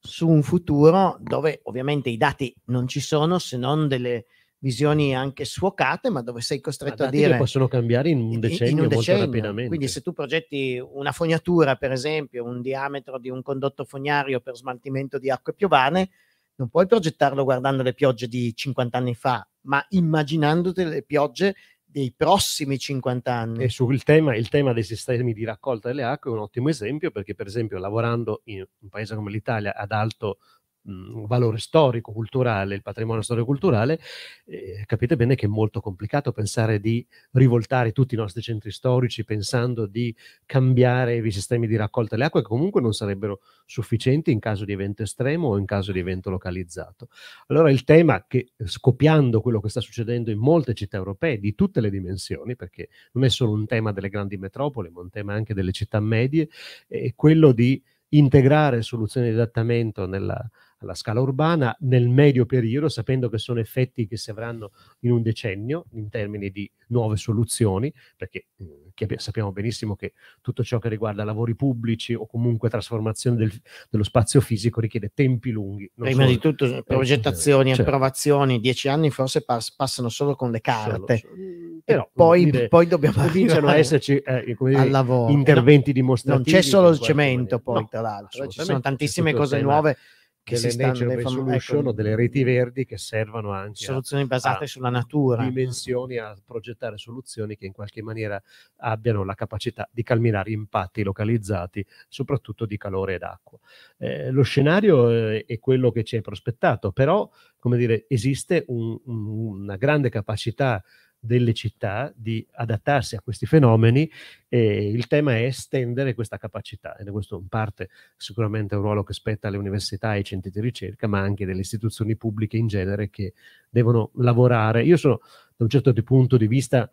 su un futuro dove ovviamente i dati non ci sono se non delle visioni anche sfocate, ma dove sei costretto a dire... Che possono cambiare in un decennio, in un decennio. molto rapidamente. Quindi se tu progetti una fognatura, per esempio, un diametro di un condotto fognario per smaltimento di acque piovane, non puoi progettarlo guardando le piogge di 50 anni fa, ma immaginandoti le piogge dei prossimi 50 anni. E sul tema, il tema dei sistemi di raccolta delle acque è un ottimo esempio perché, per esempio, lavorando in un paese come l'Italia ad alto Mhmm, valore storico, culturale, il patrimonio storico-culturale, eh, capite bene che è molto complicato pensare di rivoltare tutti i nostri centri storici pensando di cambiare i sistemi di raccolta delle acque che comunque non sarebbero sufficienti in caso di evento estremo o in caso di evento localizzato. Allora il tema che eh, scopiando quello che sta succedendo in molte città europee di tutte le dimensioni, perché non è solo un tema delle grandi metropoli, ma un tema anche delle città medie, è quello di integrare soluzioni di adattamento nella, alla scala urbana nel medio periodo, sapendo che sono effetti che si avranno in un decennio in termini di nuove soluzioni, perché eh, sappiamo benissimo che tutto ciò che riguarda lavori pubblici o comunque trasformazione del, dello spazio fisico richiede tempi lunghi. Prima solo, di tutto eh, progettazioni, eh, approvazioni, dieci anni forse pass- passano solo con le carte. Solo, solo. Mm, però poi, dire, poi dobbiamo cominciano a esserci eh, dire, eh, interventi no, dimostrativi. Non c'è solo il cemento, maniera. poi, no, tra l'altro, eh, ci sono tantissime cose nuove. Là che, che le Natural Resolution ecco, o delle reti verdi che servono anche soluzioni a, basate a sulla natura dimensioni a progettare soluzioni che in qualche maniera abbiano la capacità di calminare impatti localizzati soprattutto di calore ed acqua eh, lo scenario eh, è quello che ci è prospettato però come dire esiste un, un, una grande capacità delle città di adattarsi a questi fenomeni e il tema è estendere questa capacità e questo in parte sicuramente è un ruolo che spetta alle università, e ai centri di ricerca, ma anche delle istituzioni pubbliche in genere che devono lavorare. Io sono da un certo punto di vista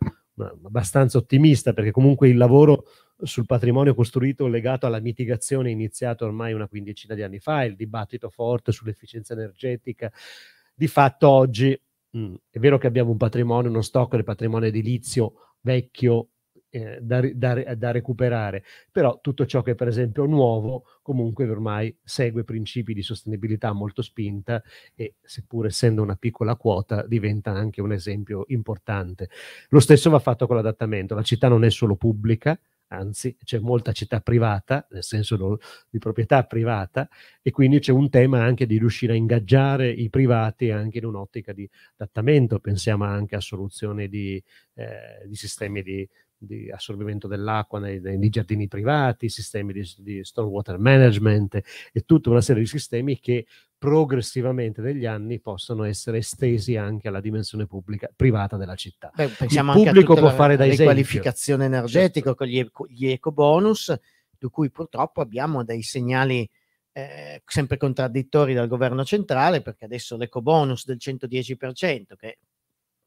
abbastanza ottimista perché comunque il lavoro sul patrimonio costruito legato alla mitigazione è iniziato ormai una quindicina di anni fa, il dibattito forte sull'efficienza energetica, di fatto oggi Mm. è vero che abbiamo un patrimonio, uno stock del patrimonio edilizio vecchio eh, da, da, da, recuperare, però tutto ciò che per esempio è nuovo comunque ormai segue principi di sostenibilità molto spinta e seppur essendo una piccola quota diventa anche un esempio importante. Lo stesso va fatto con l'adattamento, la città non è solo pubblica, anzi c'è molta città privata, nel senso di proprietà privata, e quindi c'è un tema anche di riuscire a ingaggiare i privati anche in un'ottica di adattamento, pensiamo anche a soluzioni di, eh, di sistemi di, di, assorbimento dell'acqua nei, nei, giardini privati, sistemi di, di stormwater management e tutta una serie di sistemi che progressivamente negli anni possono essere estesi anche alla dimensione pubblica, privata della città. Beh, pensiamo Il anche pubblico può la, fare da esempio. La riqualificazione energetica certo. con gli, gli eco bonus, di cui purtroppo abbiamo dei segnali eh, sempre contraddittori dal governo centrale, perché adesso l'eco bonus del 110%, che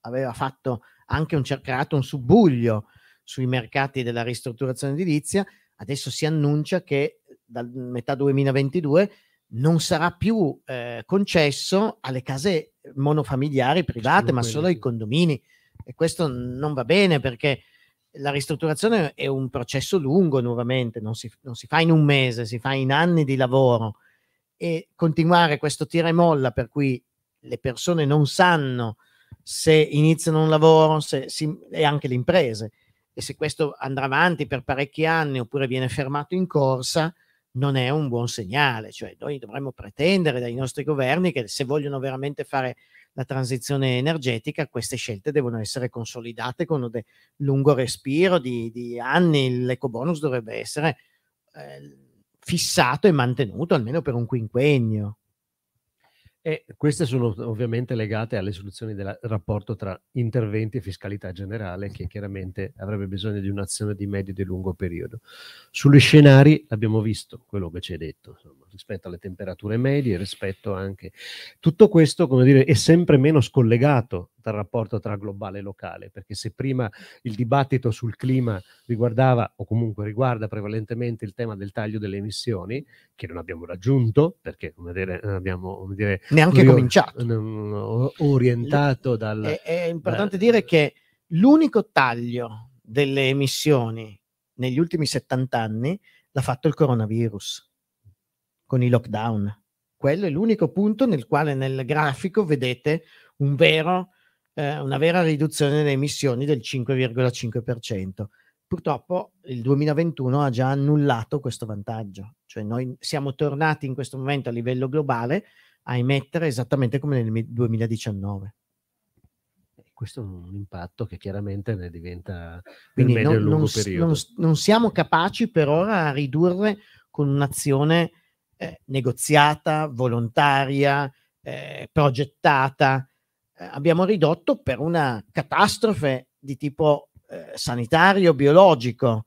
aveva fatto anche un cercato, un subbuglio sui mercati della ristrutturazione edilizia, adesso si annuncia che dal metà 2022 non sarà più eh, concesso alle case ehm, monofamiliari private, solo ma solo ai condomini. E questo non va bene perché la ristrutturazione è un processo lungo nuovamente, non si, non si fa in un mese, si fa in anni di lavoro e continuare questo tira e molla per cui le persone non sanno se iniziano un lavoro se si, e anche le imprese e se questo andrà avanti per parecchi anni oppure viene fermato in corsa non è un buon segnale, cioè noi dovremmo pretendere dai nostri governi che se vogliono veramente fare la transizione energetica, queste scelte devono essere consolidate con un lungo respiro di, di anni, bonus dovrebbe essere eh, fissato e mantenuto almeno per un quinquennio. E queste sono ovviamente legate alle soluzioni del rapporto tra interventi e fiscalità generale, che chiaramente avrebbe bisogno di un'azione di medio e di lungo periodo. Sugli scenari abbiamo visto quello che ci hai detto. Insomma rispetto alle temperature medie, rispetto anche... Tutto questo, come dire, è sempre meno scollegato dal rapporto tra globale e locale, perché se prima il dibattito sul clima riguardava, o comunque riguarda prevalentemente il tema del taglio delle emissioni, che non abbiamo raggiunto, perché, come dire, abbiamo... Come dire, Neanche ori- cominciato. Orientato dal... È, è importante da, dire che l'unico taglio delle emissioni negli ultimi 70 anni l'ha fatto il coronavirus con i lockdown. Quello è l'unico punto nel quale nel grafico vedete un vero, eh, una vera riduzione delle emissioni del 5,5%. Purtroppo il 2021 ha già annullato questo vantaggio, cioè noi siamo tornati in questo momento a livello globale a emettere esattamente come nel 2019 eh, questo è un impatto che chiaramente ne diventa quindi non, non, non, non, siamo capaci per ora a ridurre con un'azione eh, negoziata, volontaria, eh, progettata, eh, abbiamo ridotto per una catastrofe di tipo eh, sanitario, biologico,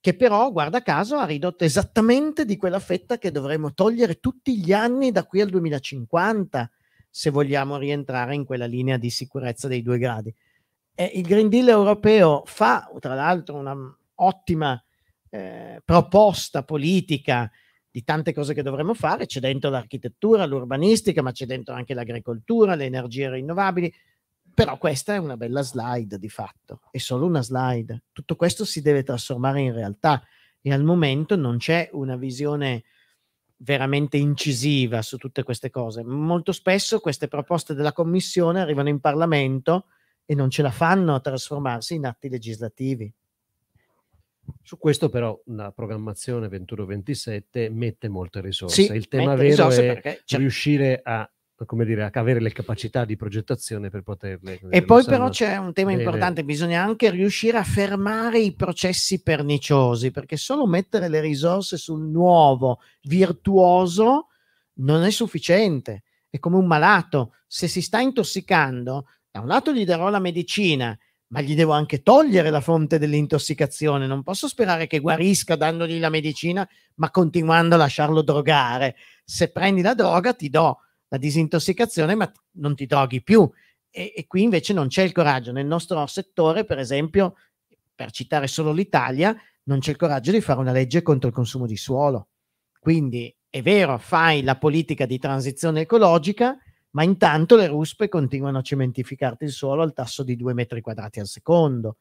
che però, guarda caso, ha ridotto esattamente di quella fetta che dovremmo togliere tutti gli anni da qui al 2050 se vogliamo rientrare in quella linea di sicurezza dei due gradi. il Green Deal europeo fa, tra l'altro, un'ottima eh, proposta politica di tante cose che dovremmo fare, c'è dentro l'architettura, l'urbanistica, ma c'è dentro anche l'agricoltura, le energie rinnovabili. Però questa è una bella slide di fatto, è solo una slide. Tutto questo si deve trasformare in realtà e al momento non c'è una visione veramente incisiva su tutte queste cose. Molto spesso queste proposte della Commissione arrivano in Parlamento e non ce la fanno a trasformarsi in atti legislativi. Su questo però la programmazione 21-27 mette molte risorse. Sì, Il tema vero è perché, riuscire a come dire, avere le capacità di progettazione per poterle. E poi però c'è un tema bene. importante, bisogna anche riuscire a fermare i processi perniciosi, perché solo mettere le risorse sul nuovo virtuoso non è sufficiente, è come un malato, se si sta intossicando, da un lato gli darò la medicina ma gli devo anche togliere la fonte dell'intossicazione. Non posso sperare che guarisca dandogli la medicina, ma continuando a lasciarlo drogare. Se prendi la droga, ti do la disintossicazione, ma non ti droghi più. E, e qui invece non c'è il coraggio. Nel nostro settore, per esempio, per citare solo l'Italia, non c'è il coraggio di fare una legge contro il consumo di suolo. Quindi è vero, fai la politica di transizione ecologica, ma intanto le ruspe continuano a cementificarti il suolo al tasso di 2 metri quadrati al secondo.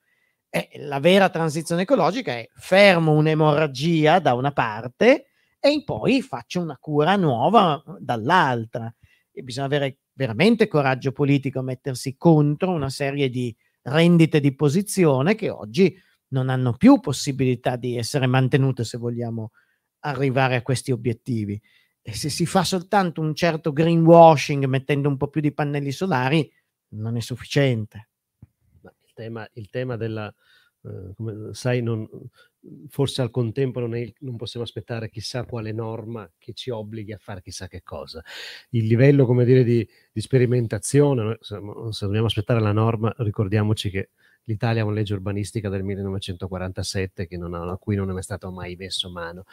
E la vera transizione ecologica è fermo un'emorragia da una parte e poi faccio una cura nuova dall'altra. E bisogna avere veramente coraggio politico a mettersi contro una serie di rendite di posizione che oggi non hanno più possibilità di essere mantenute se vogliamo arrivare a questi obiettivi. E se si fa soltanto un certo greenwashing mettendo un po' più di pannelli solari, non è sufficiente. Il tema, il tema della, eh, come, sai, non, forse al contempo non, è, non, possiamo aspettare chissà quale norma che ci obblighi a fare chissà che cosa. Il livello, come dire, di, di sperimentazione, se dobbiamo aspettare la norma, ricordiamoci che l'Italia ha una legge urbanistica del 1947 non, a cui non è mai stato mai messo mano.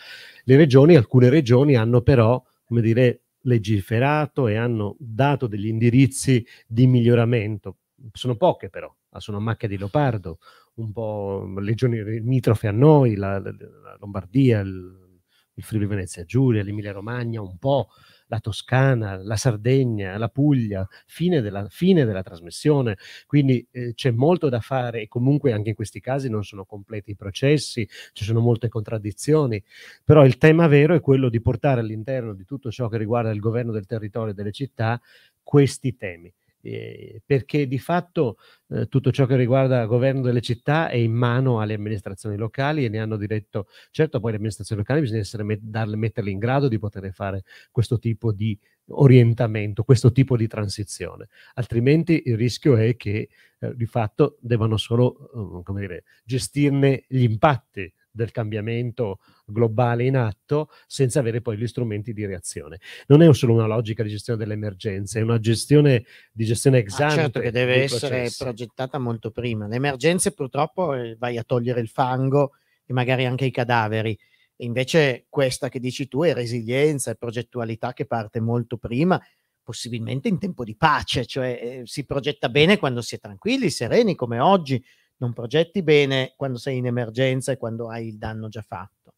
Le regioni, alcune regioni hanno però, come dire, legiferato e hanno dato degli indirizzi di miglioramento. Sono poche però, ah, sono macchia di leopardo, un po' legioni limitrofe a noi, la, la Lombardia, il, il Friuli Venezia Giulia, l'Emilia Romagna, un po' la Toscana, la Sardegna, la Puglia, fine della, fine della trasmissione. Quindi eh, c'è molto da fare e comunque anche in questi casi non sono completi i processi, ci sono molte contraddizioni, però il tema vero è quello di portare all'interno di tutto ciò che riguarda il governo del territorio e delle città questi temi perché di fatto eh, tutto ciò che riguarda il governo delle città è in mano alle amministrazioni locali e ne hanno diretto, certo poi le amministrazioni locali bisogna essere, met- darle, metterle in grado di poter fare questo tipo di orientamento, questo tipo di transizione, altrimenti il rischio è che eh, di fatto devono solo eh, dire, gestirne gli impatti del cambiamento globale in atto senza avere poi gli strumenti di reazione. Non è solo una logica di gestione delle emergenze, è una gestione di gestione ex ante. Ah, certo che deve essere progettata molto prima. Le emergenze purtroppo eh, vai a togliere il fango e magari anche i cadaveri. Invece questa che dici tu è resilienza e progettualità che parte molto prima, possibilmente in tempo di pace, cioè eh, si progetta bene quando si è tranquilli, sereni come oggi, non progetti bene quando sei in emergenza e quando hai il danno già fatto.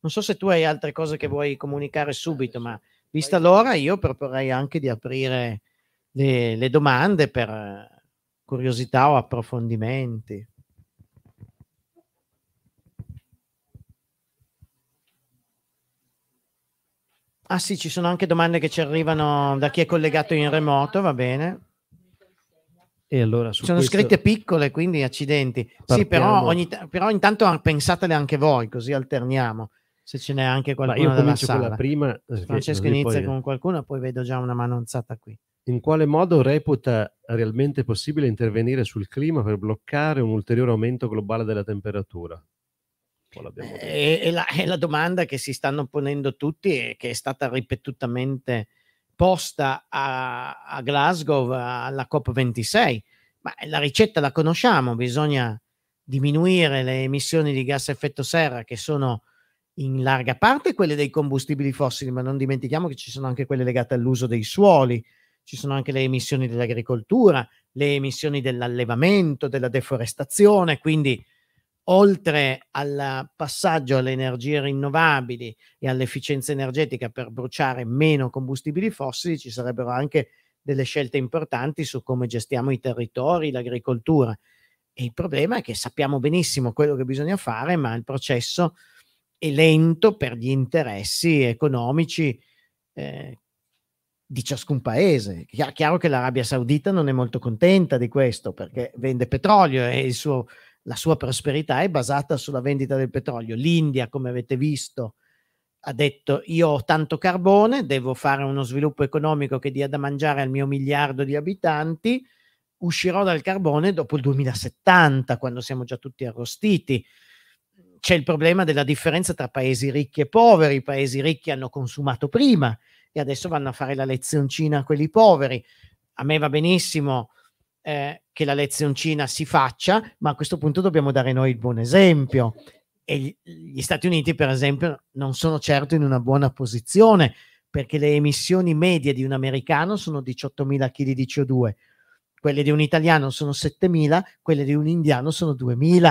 Non so se tu hai altre cose che vuoi comunicare subito, ma vista l'ora io proporrei anche di aprire le, le domande per eh, curiosità o approfondimenti. Ah sì, ci sono anche domande che ci arrivano da chi è collegato in remoto, va bene. E allora su Sono questo... scritte piccole, quindi accidenti. Partiamo. Sì, però, ogni, però intanto pensatele anche voi, così alterniamo. Se ce n'è anche qualcuno della sala. prima, eh, Francesco inizia poi... con qualcuno, poi vedo già una manonzata qui. In quale modo reputa realmente possibile intervenire sul clima per bloccare un ulteriore aumento globale della temperatura? Eh, è, la, è la domanda che si stanno ponendo tutti e che è stata ripetutamente posta a, a Glasgow alla COP26. Ma la ricetta la conosciamo, bisogna diminuire le emissioni di gas a effetto serra che sono in larga parte quelle dei combustibili fossili, ma non dimentichiamo che ci sono anche quelle legate all'uso dei suoli, ci sono anche le emissioni dell'agricoltura, le emissioni dell'allevamento, della deforestazione, quindi oltre al passaggio alle energie rinnovabili e all'efficienza energetica per bruciare meno combustibili fossili, ci sarebbero anche delle scelte importanti su come gestiamo i territori, l'agricoltura. E il problema è che sappiamo benissimo quello che bisogna fare, ma il processo è lento per gli interessi economici eh, di ciascun paese. È chiaro che l'Arabia Saudita non è molto contenta di questo perché vende petrolio e il suo la sua prosperità è basata sulla vendita del petrolio. L'India, come avete visto, ha detto io ho tanto carbone, devo fare uno sviluppo economico che dia da mangiare al mio miliardo di abitanti, uscirò dal carbone dopo il 2070, quando siamo già tutti arrostiti. C'è il problema della differenza tra paesi ricchi e poveri, i paesi ricchi hanno consumato prima e adesso vanno a fare la lezioncina a quelli poveri. A me va benissimo eh, che la lezioncina si faccia, ma a questo punto dobbiamo dare noi il buon esempio. E gli, Stati Uniti, per esempio, non sono certo in una buona posizione perché le emissioni medie di un americano sono 18.000 kg di CO2, quelle di un italiano sono 7.000, quelle di un indiano sono 2.000.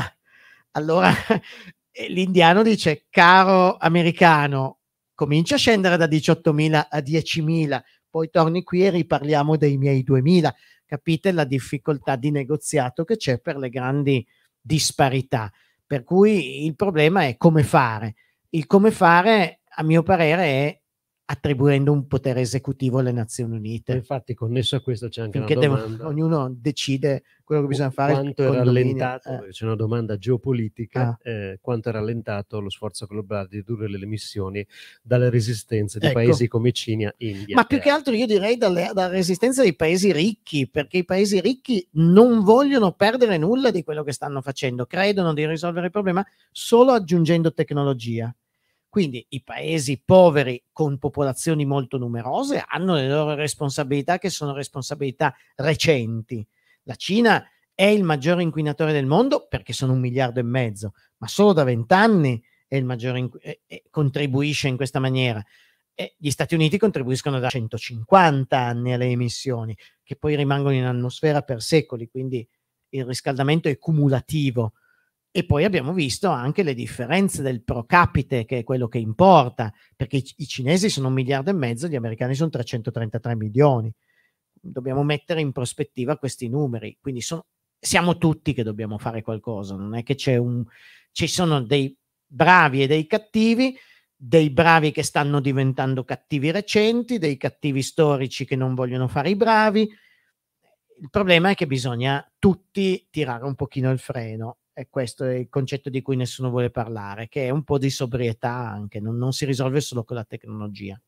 Allora l'indiano dice, caro americano, comincia a scendere da 18.000 a 10.000, poi torni qui e riparliamo dei miei 2.000. Capite la difficoltà di negoziato che c'è per le grandi disparità. Per cui il problema è come fare. Il come fare, a mio parere, è attribuendo un potere esecutivo alle Nazioni Unite. Eh, infatti, connesso a questo c'è anche Finché una domanda. Devono, ognuno decide quello che bisogna fare. Quanto è rallentato, eh. c'è una domanda geopolitica, ah. eh, quanto è rallentato lo sforzo globale di ridurre le emissioni dalle resistenze di ecco. paesi come Cina, India. Ma più che altro io direi dalle, dalla resistenza dei paesi ricchi, perché i paesi ricchi non vogliono perdere nulla di quello che stanno facendo, credono di risolvere il problema solo aggiungendo tecnologia. Quindi i paesi poveri con popolazioni molto numerose hanno le loro responsabilità che sono responsabilità recenti. La Cina è il maggiore inquinatore del mondo perché sono un miliardo e mezzo, ma solo da vent'anni contribuisce in questa maniera. E gli Stati Uniti contribuiscono da 150 anni alle emissioni, che poi rimangono in atmosfera per secoli, quindi il riscaldamento è cumulativo e poi abbiamo visto anche le differenze del pro capite, che è quello che importa, perché i cinesi sono un miliardo e mezzo, gli americani sono 333 milioni. Dobbiamo mettere in prospettiva questi numeri, quindi sono, siamo tutti che dobbiamo fare qualcosa, non è che c'è un, ci sono dei bravi e dei cattivi, dei bravi che stanno diventando cattivi recenti, dei cattivi storici che non vogliono fare i bravi. Il problema è che bisogna tutti tirare un pochino il freno e questo è il concetto di cui nessuno vuole parlare, che è un po' di sobrietà anche, non, non si risolve solo con la tecnologia.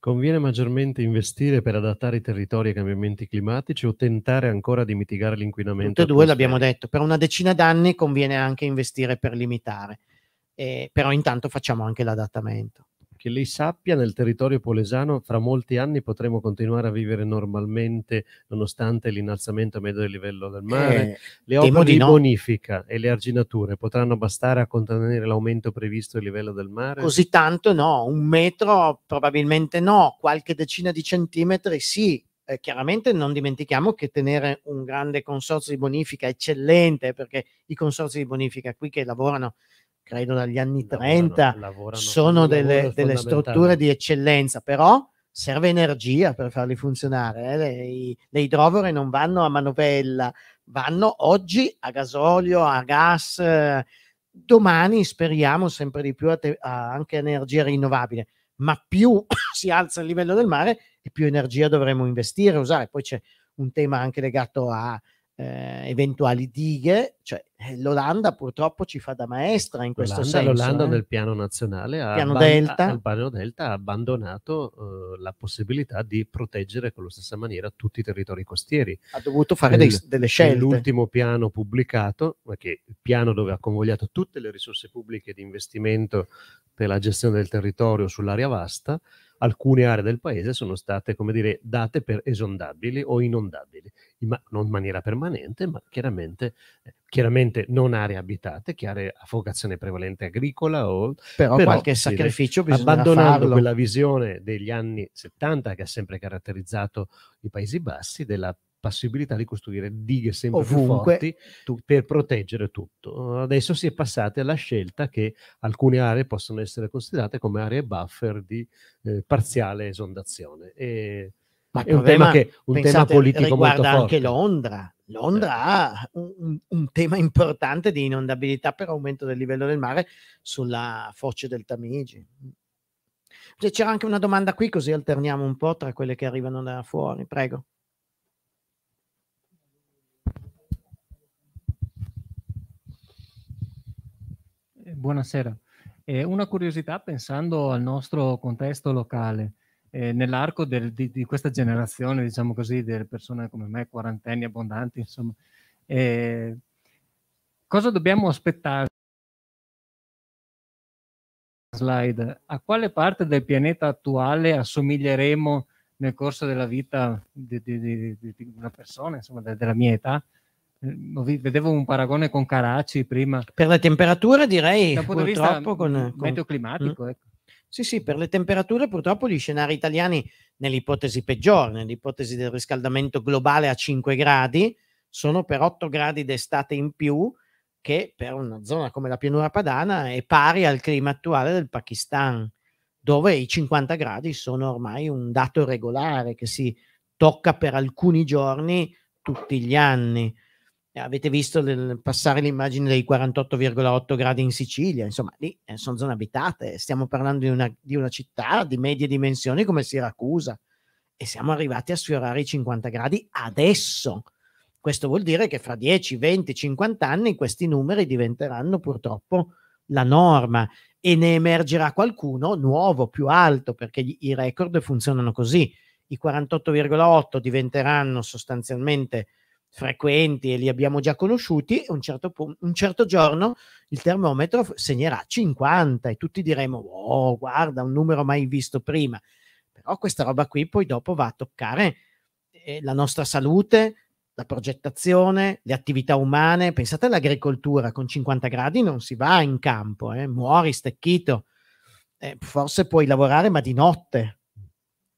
Conviene maggiormente investire per adattare i territori ai cambiamenti climatici o tentare ancora di mitigare l'inquinamento? Tutte e due l'abbiamo detto, per una decina d'anni conviene anche investire per limitare, eh, però intanto facciamo anche l'adattamento che lei sappia, nel territorio polesano fra molti anni potremo continuare a vivere normalmente nonostante l'innalzamento medio del livello del mare. Eh, le opere di no. bonifica e le arginature potranno bastare a contenere l'aumento previsto del livello del mare? Così tanto no, un metro probabilmente no, qualche decina di centimetri sì, eh, chiaramente non dimentichiamo che tenere un grande consorzio di bonifica eccellente, perché i consorzi di bonifica qui che lavorano credo dagli anni 30, lavorano, sono delle, delle strutture di eccellenza, però serve energia per farli funzionare. Eh? Le, le idrovore non vanno a manovella, vanno oggi a gasolio, a gas, eh. domani speriamo sempre di più a te, a anche energia rinnovabile, ma più si alza il livello del mare e più energia dovremo investire, usare. Poi c'è un tema anche legato a eh, eventuali dighe, cioè eh, l'Olanda purtroppo ci fa da maestra in questo L'Olanda, senso. L'Olanda eh? nel piano nazionale ha, piano abban- delta. delta. ha abbandonato eh, la possibilità di proteggere con la stessa maniera tutti i territori costieri. Ha dovuto fare nel, dei, delle scelte. L'ultimo piano pubblicato, che il piano dove ha convogliato tutte le risorse pubbliche di investimento per la gestione del territorio sull'area vasta, alcune aree del paese sono state, come dire, date per esondabili o inondabili, ma- non in maniera permanente, ma chiaramente, eh, chiaramente non aree abitate, che a focazione prevalente agricola o... Però, però qualche sì, sacrificio bisogna Abbandonando farlo. quella visione degli anni 70 che ha sempre caratterizzato i Paesi Bassi della possibilità di costruire dighe sempre Ovunque. più forti tu, per proteggere tutto. Uhm, adesso si è passati alla scelta che alcune aree possono essere considerate come aree buffer di eh, parziale esondazione. E, Ma è un tema, che, un pensate, tema politico riguarda molto forte. anche Londra. Londra eh. ha un, un, tema importante di inondabilità per aumento del livello del mare sulla foce del Tamigi. Cioè, c'era anche una domanda qui, così alterniamo un po' tra quelle che arrivano da fuori. Prego. buonasera. Eh, una curiosità pensando al nostro contesto locale. Eh, nell'arco del, di, di, questa generazione, diciamo così, delle persone come me, quarantenni abbondanti, insomma, eh, cosa dobbiamo aspettare? Slide. A quale parte del pianeta attuale assomiglieremo nel corso della vita di, di, di una persona, insomma, de, della mia età? vedevo un paragone con Karachi prima. Per la temperatura direi purtroppo vista, con, con... meteo climatico. Mm. Ecco. Sì, sì, per le temperature purtroppo gli scenari italiani nell'ipotesi peggiore, nell'ipotesi del riscaldamento globale a 5 gradi, sono per 8 gradi d'estate in più che per una zona come la pianura padana è pari al clima attuale del Pakistan, dove i 50 gradi sono ormai un dato regolare che si tocca per alcuni giorni tutti gli anni avete visto del, passare l'immagine dei 48,8 gradi in Sicilia, insomma, lì eh, sono zone abitate, stiamo parlando di una, di una, città di medie dimensioni come Siracusa e siamo arrivati a sfiorare i 50 gradi adesso. Questo vuol dire che fra 10, 20, 50 anni questi numeri diventeranno purtroppo la norma e ne emergerà qualcuno nuovo, più alto, perché gli, i record funzionano così. I 48,8 diventeranno sostanzialmente frequenti e li abbiamo già conosciuti, un certo, punto, un certo giorno il termometro segnerà 50 e tutti diremo, oh guarda, un numero mai visto prima. Però questa roba qui poi dopo va a toccare eh, la nostra salute, la progettazione, le attività umane. Pensate all'agricoltura, con 50 gradi non si va in campo, eh? muori stecchito. Eh, forse puoi lavorare ma di notte,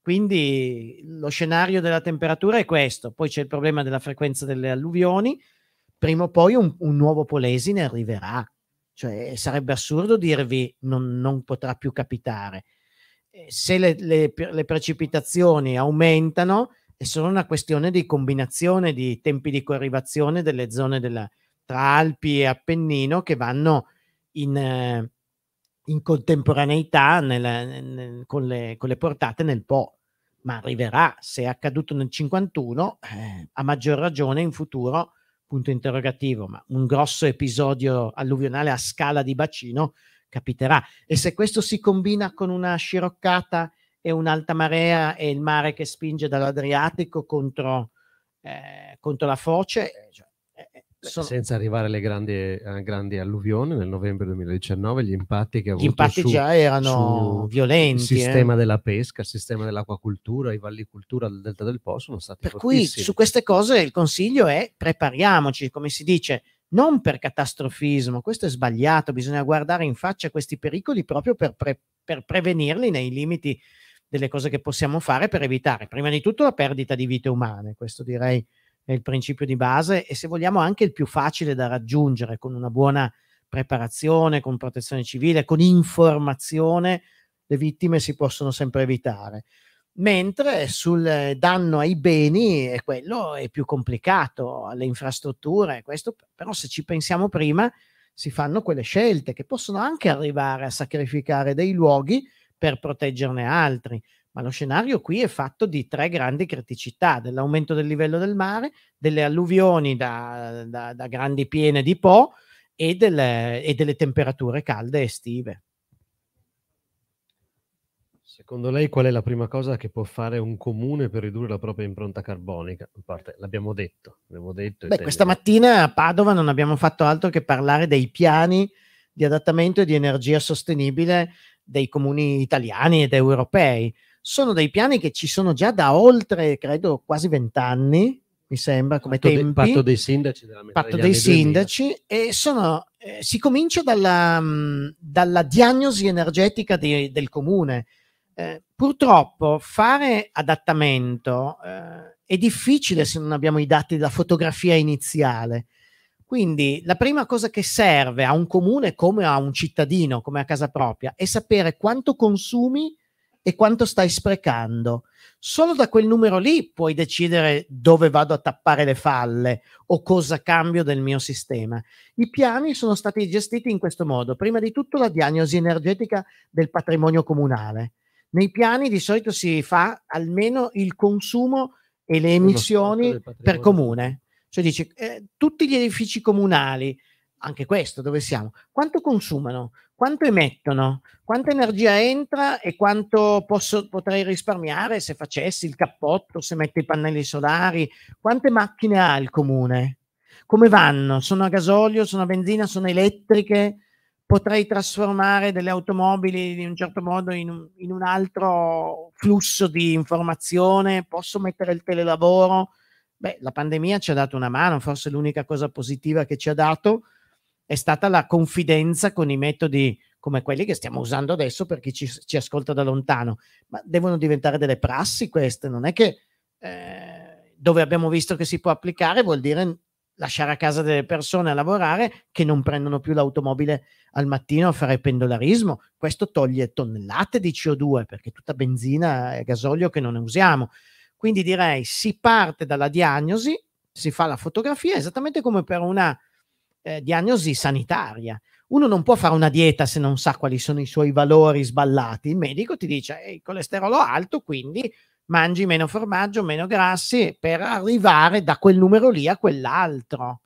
quindi lo scenario della temperatura è questo, poi c'è il problema della frequenza delle alluvioni, prima o poi un, un nuovo Polesine arriverà, cioè sarebbe assurdo dirvi non, non potrà più capitare. Eh, se le, le, le precipitazioni aumentano è solo una questione di combinazione di tempi di coerivazione delle zone della, tra Alpi e Appennino che vanno in... Eh, in contemporaneità nel, nel, con, le, con, le, portate nel Po, ma arriverà, se è accaduto nel 51, eh, a maggior ragione in futuro, punto interrogativo, ma un grosso episodio alluvionale a scala di bacino capiterà. E se questo si combina con una sciroccata e un'alta marea e il mare che spinge dall'Adriatico contro, eh, contro la foce, eh, cioè, sono... senza arrivare alle grandi, alle eh, grandi, alluvioni nel novembre 2019 gli impatti che ha avuto gli impatti su, già erano violenti il eh. sistema eh? della pesca, il sistema dell'acquacultura i vallicoltura del delta del Po sono stati per fortissimi. cui su queste cose il consiglio è prepariamoci come si dice non per catastrofismo, questo è sbagliato, bisogna guardare in faccia questi pericoli proprio per, pre- per prevenirli nei limiti delle cose che possiamo fare per evitare prima di tutto la perdita di vite umane, questo direi è il principio di base e se vogliamo anche il più facile da raggiungere con una buona preparazione, con protezione civile, con informazione, le vittime si possono sempre evitare. Mentre sul danno ai beni è eh, quello è più complicato, alle infrastrutture, questo però se ci pensiamo prima si fanno quelle scelte che possono anche arrivare a sacrificare dei luoghi per proteggerne altri. Ma lo scenario qui è fatto di tre grandi criticità, dell'aumento del livello del mare, delle alluvioni da, da, da grandi piene di Po e delle, e delle temperature calde estive. Secondo lei qual è la prima cosa che può fare un comune per ridurre la propria impronta carbonica? In parte l'abbiamo detto. L'abbiamo detto Beh, questa mattina a Padova non abbiamo fatto altro che parlare dei piani di adattamento e di energia sostenibile dei comuni italiani ed europei sono dei piani che ci sono già da oltre, credo, quasi vent'anni, mi sembra, come patto tempi. De, patto dei sindaci della Patto dei sindaci 2000. e sono, eh, si comincia dalla, mh, mm, dalla diagnosi energetica di, del comune. Eh, purtroppo fare adattamento eh, è difficile se non abbiamo i dati della fotografia iniziale. Quindi la prima cosa che serve a un comune come a un cittadino, come a casa propria, è sapere quanto consumi e quanto stai sprecando. Solo da quel numero lì puoi decidere dove vado a tappare le falle o cosa cambio del mio sistema. I piani sono stati gestiti in questo modo. Prima di tutto la diagnosi energetica del patrimonio comunale. Nei piani di solito si fa almeno il consumo e le emissioni per comune. Cioè dici, eh, tutti gli edifici comunali anche questo, dove siamo, quanto consumano, quanto emettono, quanta energia entra e quanto posso, potrei risparmiare se facessi il cappotto, se metto i pannelli solari, quante macchine ha il comune, come vanno, sono a gasolio, sono a benzina, sono elettriche, potrei trasformare delle automobili in un certo modo in un, in un altro flusso di informazione, posso mettere il telelavoro. Beh, la pandemia ci ha dato una mano, forse l'unica cosa positiva che ci ha dato, è stata la confidenza con i metodi come quelli che stiamo usando adesso per chi ci, ci ascolta da lontano, ma devono diventare delle prassi queste, non è che eh, dove abbiamo visto che si può applicare vuol dire lasciare a casa delle persone a lavorare che non prendono più l'automobile al mattino a fare pendolarismo. Questo toglie tonnellate di CO2 perché tutta benzina e gasolio che non ne usiamo. Quindi direi si parte dalla diagnosi, si fa la fotografia esattamente come per una eh, diagnosi sanitaria. Uno non può fare una dieta se non sa quali sono i suoi valori sballati. Il medico ti dice il colesterolo alto, quindi mangi meno formaggio, meno grassi per arrivare da quel numero lì a quell'altro.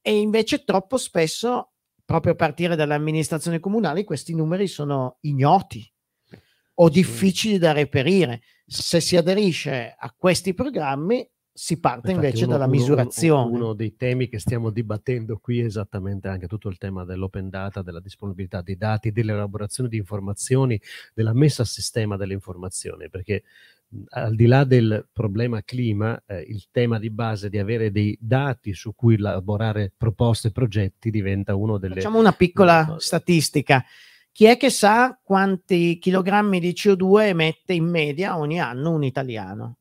E invece troppo spesso, proprio a partire dalle amministrazioni comunali, questi numeri sono ignoti o difficili da reperire. Se si aderisce a questi programmi si parte Infatti invece uno, dalla misurazione. Uno, uno, dei temi che stiamo dibattendo qui è esattamente anche tutto il tema dell'open data, della disponibilità dei dati, dell'elaborazione di informazioni, della messa a sistema delle informazioni, perché al di là del problema clima, eh, il tema di base di avere dei dati su cui elaborare proposte e progetti diventa uno delle... Facciamo una piccola no, statistica. Chi è che sa quanti chilogrammi di CO2 emette in media ogni anno un italiano?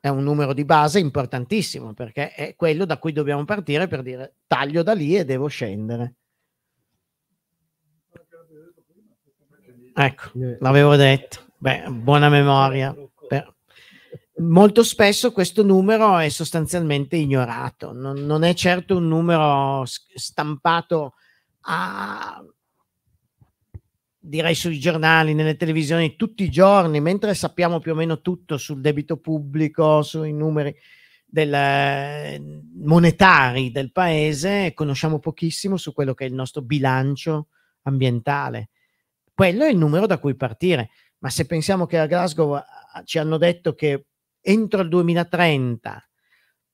è un numero di base importantissimo perché è quello da cui dobbiamo partire per dire taglio da lì e devo scendere. Ecco, l'avevo detto. Beh, buona memoria. Per... Molto spesso questo numero è sostanzialmente ignorato, non, non è certo un numero stampato a, direi sui giornali, nelle televisioni tutti i giorni, mentre sappiamo più o meno tutto sul debito pubblico, sui numeri del, eh, monetari del paese, conosciamo pochissimo su quello che è il nostro bilancio ambientale. Quello è il numero da cui partire, ma se pensiamo che a Glasgow eh, ci hanno detto che entro il 2030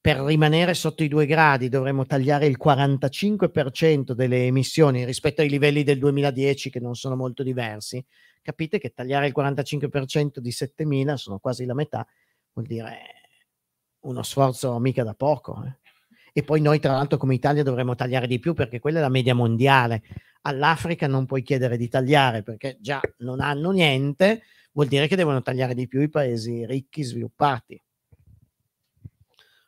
per rimanere sotto i due gradi dovremmo tagliare il 45% delle emissioni rispetto ai livelli del 2010 che non sono molto diversi, capite che tagliare il 45% di 7.000 sono quasi la metà, vuol dire uno sforzo mica da poco. Eh. E poi noi tra l'altro come Italia dovremmo tagliare di più perché quella è la media mondiale. All'Africa non puoi chiedere di tagliare perché già non hanno niente, vuol dire che devono tagliare di più i paesi ricchi, sviluppati.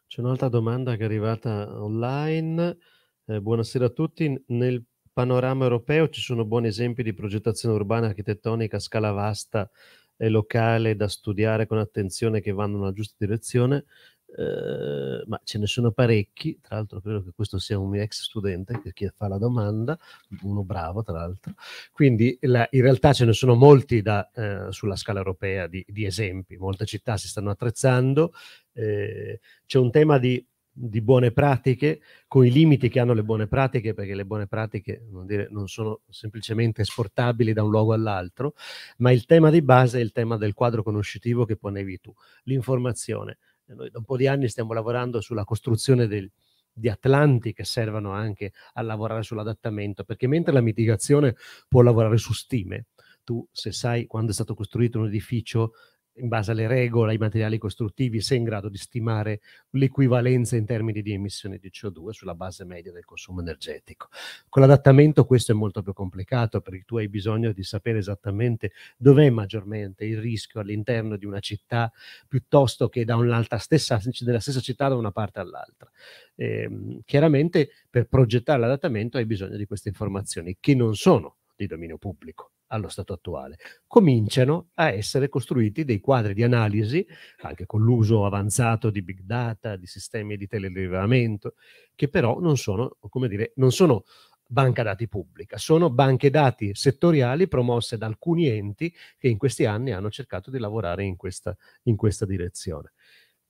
C'è un'altra domanda che è arrivata online. Eh, buonasera a tutti. Nel panorama europeo ci sono buoni esempi di progettazione urbana architettonica a scala vasta e locale da studiare con attenzione che vanno nella giusta direzione. Ehm, ma ce ne sono parecchi, tra l'altro credo che questo sia un mio ex studente che fa la domanda, uno bravo tra l'altro, quindi la, in realtà ce ne sono molti da, eh, sulla scala europea di, di, esempi, molte città si stanno attrezzando, eh, c'è un tema di, di buone pratiche, con i limiti che hanno le buone pratiche, perché le buone pratiche non, dire, non, sono semplicemente esportabili da un luogo all'altro, ma il tema di base è il tema del quadro conoscitivo che ponevi tu, l'informazione. Noi da un po' di anni stiamo lavorando sulla costruzione del, di atlanti che servano anche a lavorare sull'adattamento, perché mentre la mitigazione può lavorare su stime, tu se sai quando è stato costruito un edificio, in base alle regole, ai materiali costruttivi, sei in grado di stimare l'equivalenza in termini di emissione di CO2 sulla base media del consumo energetico. Con l'adattamento questo è molto più complicato perché tu hai bisogno di sapere esattamente dov'è maggiormente il rischio all'interno di una città piuttosto che da un'altra stessa, della stessa città da una parte all'altra. Eh, chiaramente per progettare l'adattamento hai bisogno di queste informazioni che non sono di dominio pubblico allo stato attuale. Cominciano a essere costruiti dei quadri di analisi, anche con l'uso avanzato di big data, di sistemi di telerilevamento, che però non sono, come dire, non sono banca dati pubblica, sono banche dati settoriali promosse da alcuni enti che in questi anni hanno cercato di lavorare in questa, in questa direzione.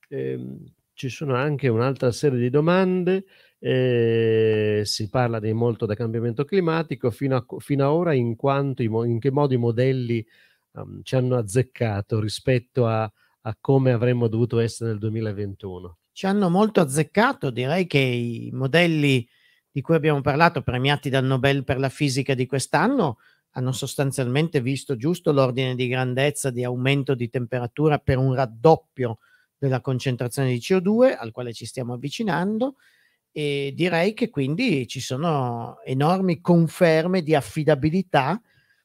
Ehm, ci sono anche un'altra serie di domande. Eh, si parla di molto da cambiamento climatico fino a, fino a ora in, quanto, in che modo i modelli um, ci hanno azzeccato rispetto a, a come avremmo dovuto essere nel 2021. Ci hanno molto azzeccato, direi che i modelli di cui abbiamo parlato, premiati dal Nobel per la fisica di quest'anno, hanno sostanzialmente visto giusto l'ordine di grandezza di aumento di temperatura per un raddoppio della concentrazione di CO2 al quale ci stiamo avvicinando e direi che quindi ci sono enormi conferme di affidabilità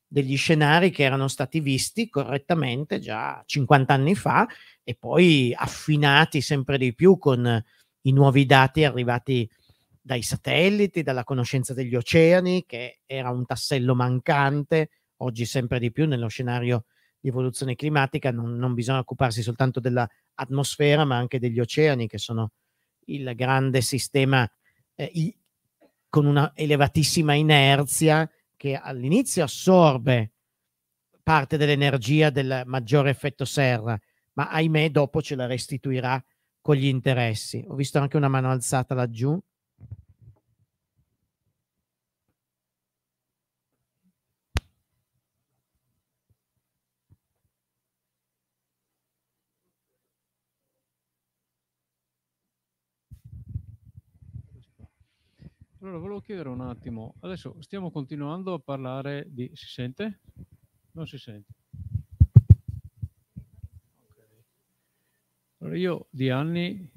degli scenari che erano stati visti correttamente già 50 anni fa e poi affinati sempre di più con i nuovi dati arrivati dai satelliti, dalla conoscenza degli oceani, che era un tassello mancante, oggi sempre di più nello scenario di evoluzione climatica, non, non bisogna occuparsi soltanto dell'atmosfera, ma anche degli oceani, che sono il grande sistema eh, i, con una elevatissima inerzia che all'inizio assorbe parte dell'energia del maggiore effetto serra, ma ahimè dopo ce la restituirà con gli interessi. Ho visto anche una mano alzata laggiù. Allora, volevo chiedere un attimo, adesso stiamo continuando a parlare di... si sente? Non si sente. Allora, io di anni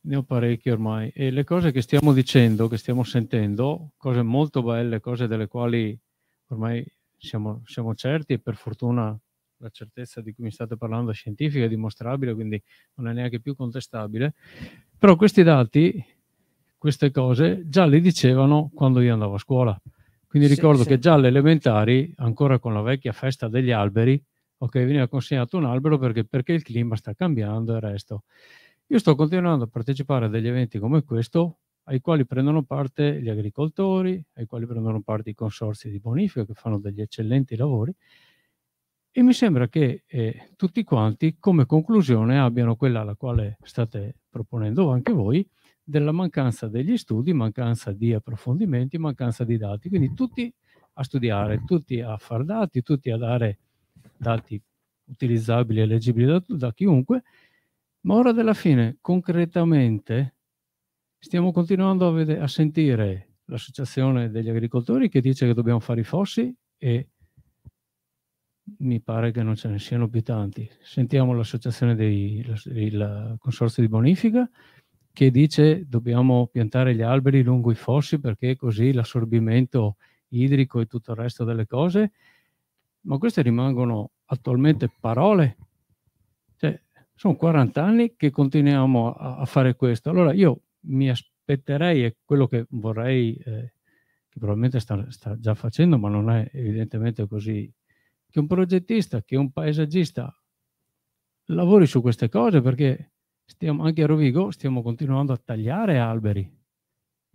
ne ho parecchi ormai e le cose che stiamo dicendo, che stiamo sentendo, cose molto belle, cose delle quali ormai siamo, siamo certi e per fortuna la certezza di cui mi state parlando è scientifica, è dimostrabile, quindi non è neanche più contestabile, però questi dati queste cose già le dicevano quando io andavo a scuola. Quindi ricordo sì. che già alle elementari, ancora con la vecchia festa degli alberi, ok, veniva consegnato un albero perché, perché il clima sta cambiando e il resto. Io sto continuando a partecipare a degli eventi come questo, ai quali prendono parte gli agricoltori, ai quali prendono parte i consorzi di bonifica che fanno degli eccellenti lavori e mi sembra che eh, tutti quanti come conclusione abbiano quella alla quale state proponendo anche voi, della mancanza degli studi, mancanza di approfondimenti, mancanza di dati. Quindi tutti a studiare, tutti a far dati, tutti a dare dati utilizzabili e leggibili da, da chiunque, ma ora della fine, concretamente, stiamo continuando a, vedere, a sentire l'associazione degli agricoltori che dice che dobbiamo fare i fossi e mi pare che non ce ne siano più tanti. Sentiamo l'associazione del consorzio di bonifica che dice dobbiamo piantare gli alberi lungo i fossi perché così l'assorbimento idrico e tutto il resto delle cose, ma queste rimangono attualmente parole. Cioè, sono 40 anni che continuiamo a, a fare questo. Allora io mi aspetterei, e quello che vorrei, eh, che probabilmente sta, sta già facendo, ma non è evidentemente così, che un progettista, che un paesaggista lavori su queste cose perché stiamo, anche a Rovigo stiamo continuando a tagliare alberi.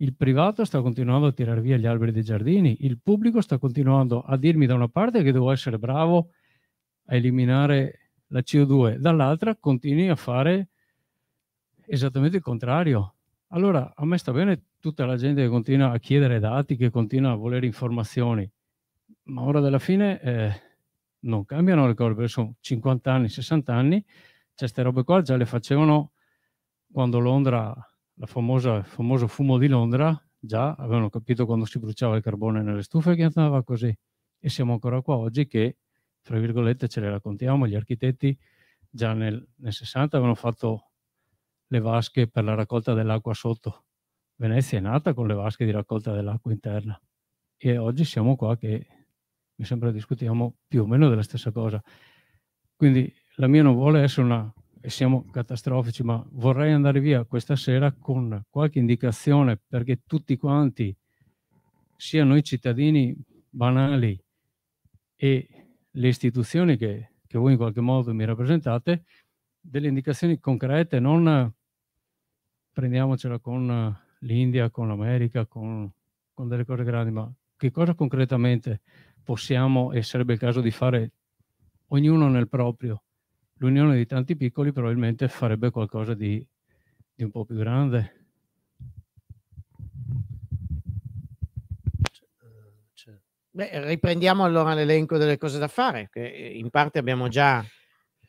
Il privato sta continuando a tirare via gli alberi dei giardini, il pubblico sta continuando a dirmi da una parte che devo essere bravo a eliminare la CO2, dall'altra continui a fare esattamente il contrario. Allora a me sta bene tutta la gente che continua a chiedere dati, che continua a volere informazioni, ma ora della fine eh, non cambiano le cose, perché sono 50 anni, 60 anni cioè, queste robe qua già le facevano quando Londra, la famosa, il famoso fumo di Londra, già avevano capito quando si bruciava il carbone nelle stufe che andava così. E siamo ancora qua oggi che, fra virgolette, ce le raccontiamo. Gli architetti già nel, nel 60 avevano fatto le vasche per la raccolta dell'acqua sotto. Venezia è nata con le vasche di raccolta dell'acqua interna e oggi siamo qua che mi sembra discutiamo più o meno della stessa cosa. Quindi la mia non vuole essere una, e siamo catastrofici, ma vorrei andare via questa sera con qualche indicazione perché tutti quanti, sia noi cittadini banali e le istituzioni che, che voi in qualche modo mi rappresentate, delle indicazioni concrete, non prendiamocela con l'India, con l'America, con, con delle cose grandi, ma che cosa concretamente possiamo e sarebbe il caso di fare ognuno nel proprio l'unione di tanti piccoli probabilmente farebbe qualcosa di, di un po' più grande. Cioè, eh, cioè, beh, riprendiamo allora l'elenco delle cose da fare, che eh, in parte abbiamo già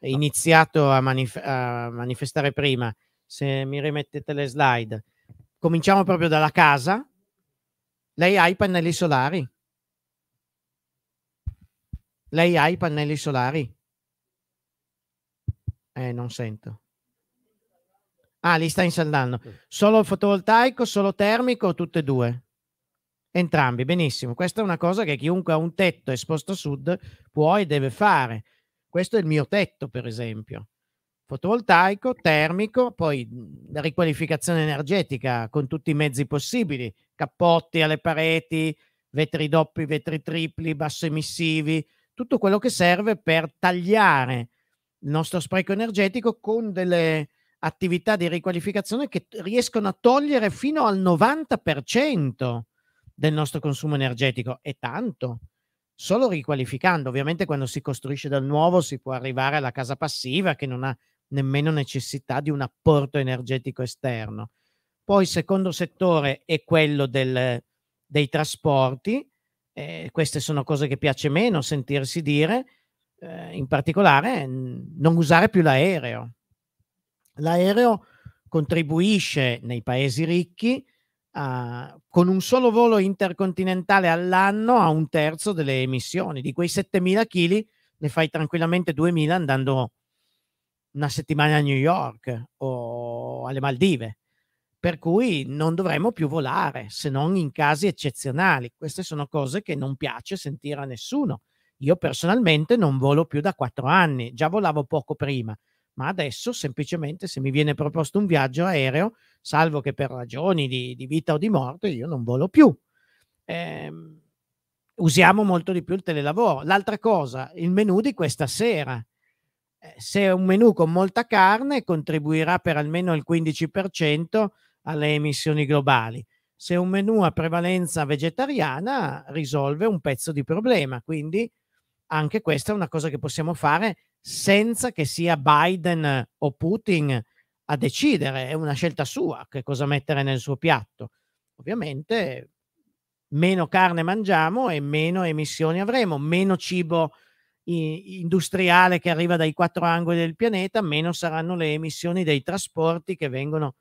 iniziato a, manif a manifestare prima. Se mi rimettete le slide, cominciamo proprio dalla casa. Lei ha i pannelli solari? Lei ha i pannelli solari? Eh, non sento. Ah, li sta insaldando. Mm. Solo fotovoltaico, solo termico, tutte e due? Entrambi, benissimo. Questa è una cosa che chiunque ha un tetto esposto a sud può e deve fare. Questo è il mio tetto, per esempio. Fotovoltaico, termico, poi la mm, riqualificazione energetica con tutti i mezzi possibili, cappotti alle pareti, vetri doppi, vetri tripli, basso emissivi, tutto quello che serve per tagliare il nostro spreco energetico con delle attività di riqualificazione che riescono a togliere fino al 90% del nostro consumo energetico e tanto solo riqualificando ovviamente quando si costruisce dal nuovo si può arrivare alla casa passiva che non ha nemmeno necessità di un apporto energetico esterno poi il secondo settore è quello del, dei trasporti eh, queste sono cose che piace meno sentirsi dire eh, in particolare non usare più l'aereo. L'aereo contribuisce nei paesi ricchi a, con un solo volo intercontinentale all'anno a un terzo delle emissioni. Di quei 7.000 kg ne fai tranquillamente 2.000 andando una settimana a New York o alle Maldive. Per cui non dovremmo più volare se non in casi eccezionali. Queste sono cose che non piace sentire a nessuno. Io personalmente non volo più da quattro anni, già volavo poco prima, ma adesso semplicemente se mi viene proposto un viaggio aereo, salvo che per ragioni di, di vita o di morte, io non volo più. Eh, usiamo molto di più il telelavoro. L'altra cosa, il menù di questa sera. Eh, se è un menù con molta carne contribuirà per almeno il 15% alle emissioni globali. Se un menù a prevalenza vegetariana risolve un pezzo di problema, quindi anche questa è una cosa che possiamo fare senza che sia Biden o Putin a decidere, è una scelta sua che cosa mettere nel suo piatto. Ovviamente meno carne mangiamo e meno emissioni avremo, meno cibo industriale che arriva dai quattro angoli del pianeta, meno saranno le emissioni dei trasporti che vengono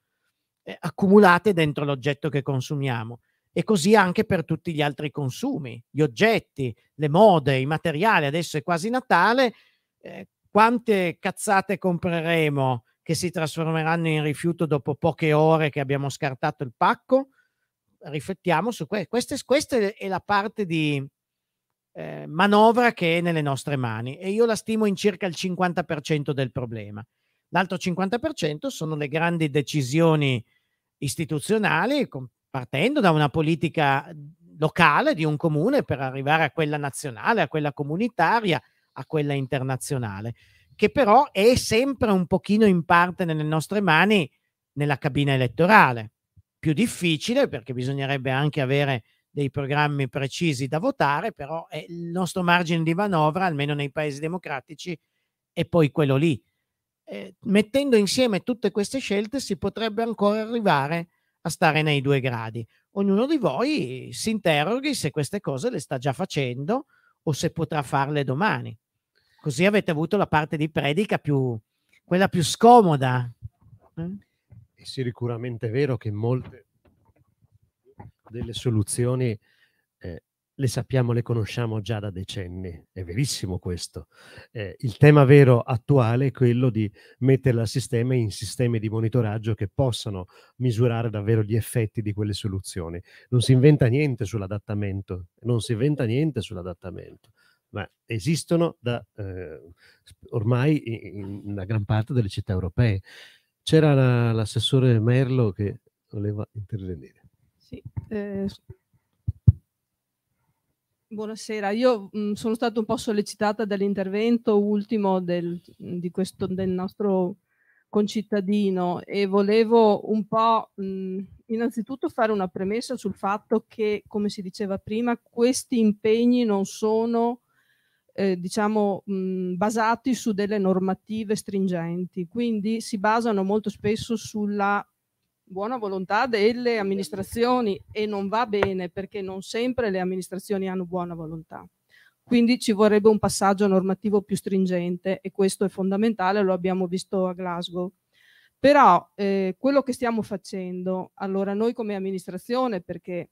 eh, accumulate dentro l'oggetto che consumiamo e così anche per tutti gli altri consumi, gli oggetti, le mode, i materiali. Adesso è quasi Natale, eh, quante cazzate compreremo che si trasformeranno in rifiuto dopo poche ore che abbiamo scartato il pacco? Riflettiamo su questo. Questa, questa è la parte di eh, manovra che è nelle nostre mani e io la stimo in circa il 50% del problema. L'altro 50% sono le grandi decisioni istituzionali, partendo da una politica locale di un comune per arrivare a quella nazionale, a quella comunitaria, a quella internazionale, che però è sempre un pochino in parte nelle nostre mani nella cabina elettorale. Più difficile perché bisognerebbe anche avere dei programmi precisi da votare, però è il nostro margine di manovra, almeno nei paesi democratici, è poi quello lì. Eh, mettendo insieme tutte queste scelte si potrebbe ancora arrivare a a stare nei due gradi. Ognuno di voi si interroghi se queste cose le sta già facendo o se potrà farle domani. Così avete avuto la parte di predica più, quella più scomoda. Eh? È sicuramente vero che molte delle soluzioni le sappiamo, le conosciamo già da decenni, è verissimo questo. Eh, il tema vero attuale è quello di metterla a sistema in sistemi di monitoraggio che possano misurare davvero gli effetti di quelle soluzioni. Non si inventa niente sull'adattamento, non si inventa niente sull'adattamento, ma esistono da, eh, ormai in, in, la gran parte delle città europee. C'era l'assessore Merlo che voleva intervenire. Sì, eh, Buonasera, io mh, mhmm, sono stata un po' sollecitata dall'intervento ultimo del, mhmm, questo, del, nostro concittadino e volevo un po' mh, mhmm, innanzitutto fare una premessa sul fatto che, come si diceva prima, questi impegni non sono eh, diciamo mh, basati su delle normative stringenti, quindi si basano molto spesso sulla buona volontà delle amministrazioni e non va bene perché non sempre le amministrazioni hanno buona volontà. Quindi ci vorrebbe un passaggio normativo più stringente e questo è fondamentale, lo abbiamo visto a Glasgow. Però eh, quello che stiamo facendo, allora noi come amministrazione, perché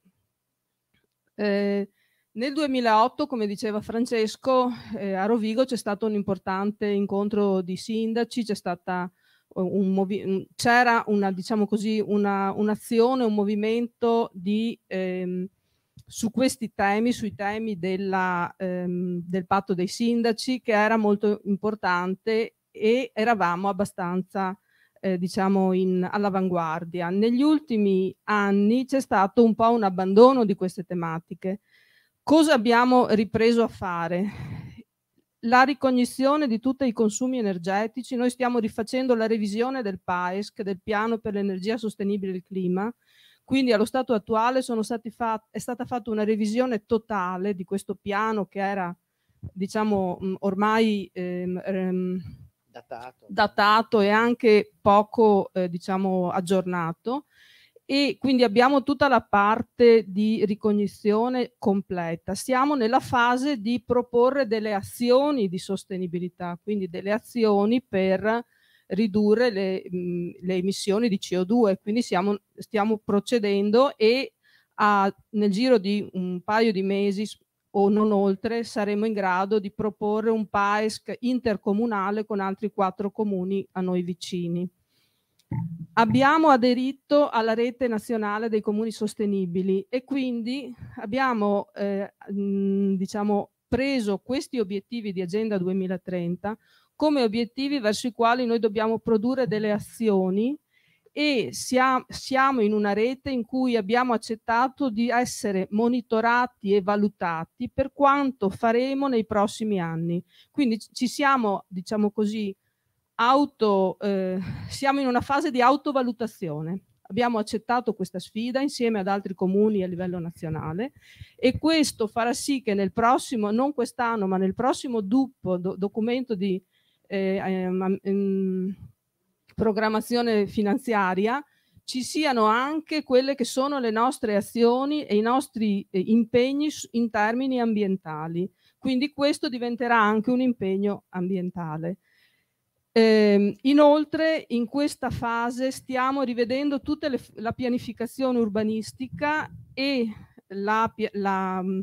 eh, nel 2008, come diceva Francesco, eh, a Rovigo c'è stato un importante incontro di sindaci, c'è stata un movi- c'era una, diciamo così, una, un'azione, un movimento di, ehm, su questi temi, sui temi della, ehm, del patto dei sindaci che era molto importante e eravamo abbastanza eh, diciamo in, all'avanguardia. Negli ultimi anni c'è stato un po' un abbandono di queste tematiche. Cosa abbiamo ripreso a fare? la ricognizione di tutti i consumi energetici, noi stiamo rifacendo la revisione del PAESC, del piano per l'energia sostenibile e il clima, quindi allo stato attuale fat- è stata fatta una revisione totale di questo piano che era diciamo mm, ormai ehm, ehm, datato. datato. e anche poco eh, diciamo, aggiornato e quindi abbiamo tutta la parte di ricognizione completa. Siamo nella fase di proporre delle azioni di sostenibilità, quindi delle azioni per ridurre le, le emissioni di CO2, quindi siamo, stiamo procedendo e a, nel giro di un paio di mesi o non oltre saremo in grado di proporre un PAESC intercomunale con altri quattro comuni a noi vicini abbiamo aderito alla rete nazionale dei comuni sostenibili e quindi abbiamo eh, mh, diciamo, preso questi obiettivi di Agenda 2030 come obiettivi verso i quali noi dobbiamo produrre delle azioni e siamo, siamo in una rete in cui abbiamo accettato di essere monitorati e valutati per quanto faremo nei prossimi anni. Quindi ci siamo, diciamo così, auto, eh, siamo in una fase di autovalutazione. Abbiamo accettato questa sfida insieme ad altri comuni a livello nazionale e questo farà sì che nel prossimo, non quest'anno, ma nel prossimo DUP, do, documento di eh, ehm, ehm, programmazione finanziaria, ci siano anche quelle che sono le nostre azioni e i nostri eh, impegni in termini ambientali. Quindi questo diventerà anche un impegno ambientale. Eh, inoltre in questa fase stiamo rivedendo tutta le, la pianificazione urbanistica e la, la mm,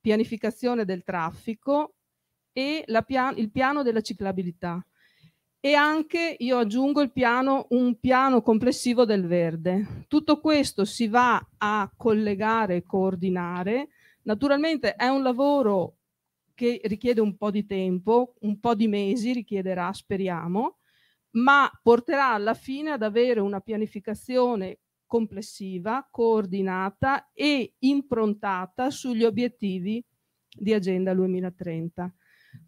pianificazione del traffico e pian il piano della ciclabilità e anche, io aggiungo il piano, un piano complessivo del verde. Tutto questo si va a collegare e coordinare. Naturalmente è un lavoro che richiede un po' di tempo, un po' di mesi richiederà, speriamo, ma porterà alla fine ad avere una pianificazione complessiva, coordinata e improntata sugli obiettivi di Agenda 2030.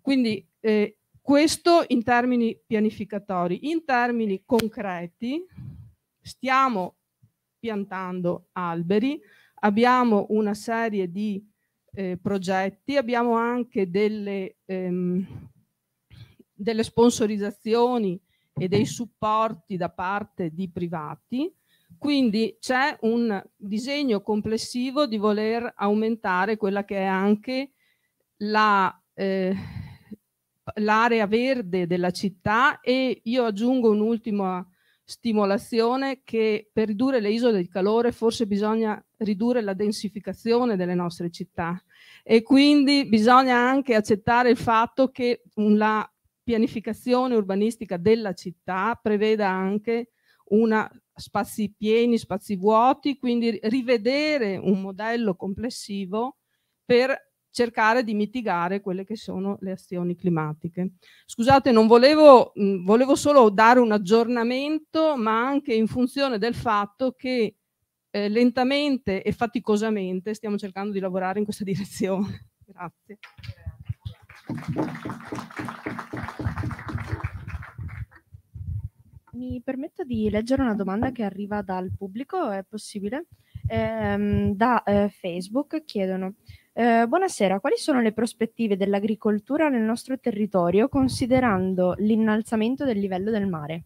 Quindi eh, questo in termini pianificatori. In termini concreti stiamo piantando alberi, abbiamo una serie di eh, progetti, abbiamo anche delle, ehm, delle sponsorizzazioni e dei supporti da parte di privati, quindi c'è un disegno complessivo di voler aumentare quella che è anche l'area la, eh, verde della città e io aggiungo un'ultima stimolazione che per ridurre le isole del calore forse bisogna ridurre la densificazione delle nostre città e quindi bisogna anche accettare il fatto che la pianificazione urbanistica della città preveda anche una spazi pieni, spazi vuoti, quindi rivedere un modello complessivo per cercare di mitigare quelle che sono le azioni climatiche. Scusate, non volevo, mh, volevo solo dare un aggiornamento, ma anche in funzione del fatto che eh, lentamente e faticosamente stiamo cercando di lavorare in questa direzione. Grazie. Mi permetto di leggere una domanda che arriva dal pubblico, è possibile? Eh, da eh, Facebook chiedono eh, buonasera, quali sono le prospettive dell'agricoltura nel nostro territorio considerando l'innalzamento del livello del mare?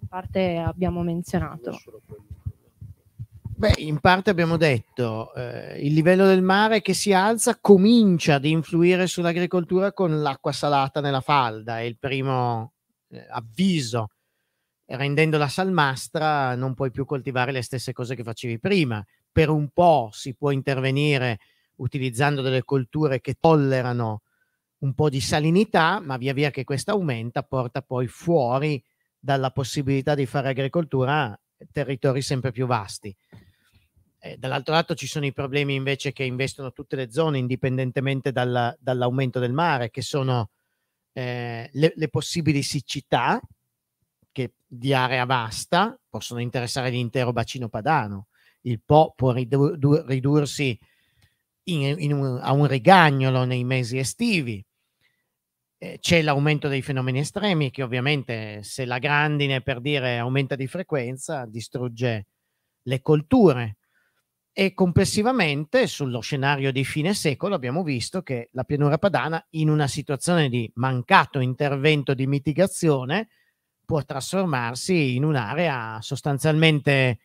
In parte abbiamo menzionato. solo Beh, in parte abbiamo detto, eh, il livello del mare che si alza comincia ad influire sull'agricoltura con l'acqua salata nella falda, è il primo eh, avviso. Rendendola salmastra non puoi più coltivare le stesse cose che facevi prima. Per un po' si può intervenire utilizzando delle colture che tollerano un po' di salinità, ma via via che questa aumenta porta poi fuori dalla possibilità di fare agricoltura eh, territori sempre più vasti eh, dall'altro lato ci sono i problemi invece che investono tutte le zone indipendentemente dalla, dall'aumento del mare, che sono eh, le, le, possibili siccità che di area vasta possono interessare l'intero bacino padano. Il Po può ridur, ridursi in, in un, a un rigagnolo nei mesi estivi. Eh, c'è l'aumento dei fenomeni estremi che ovviamente se la grandine per dire aumenta di frequenza distrugge le colture e complessivamente sullo scenario di fine secolo abbiamo visto che la pianura padana in una situazione di mancato intervento di mitigazione può trasformarsi in un'area sostanzialmente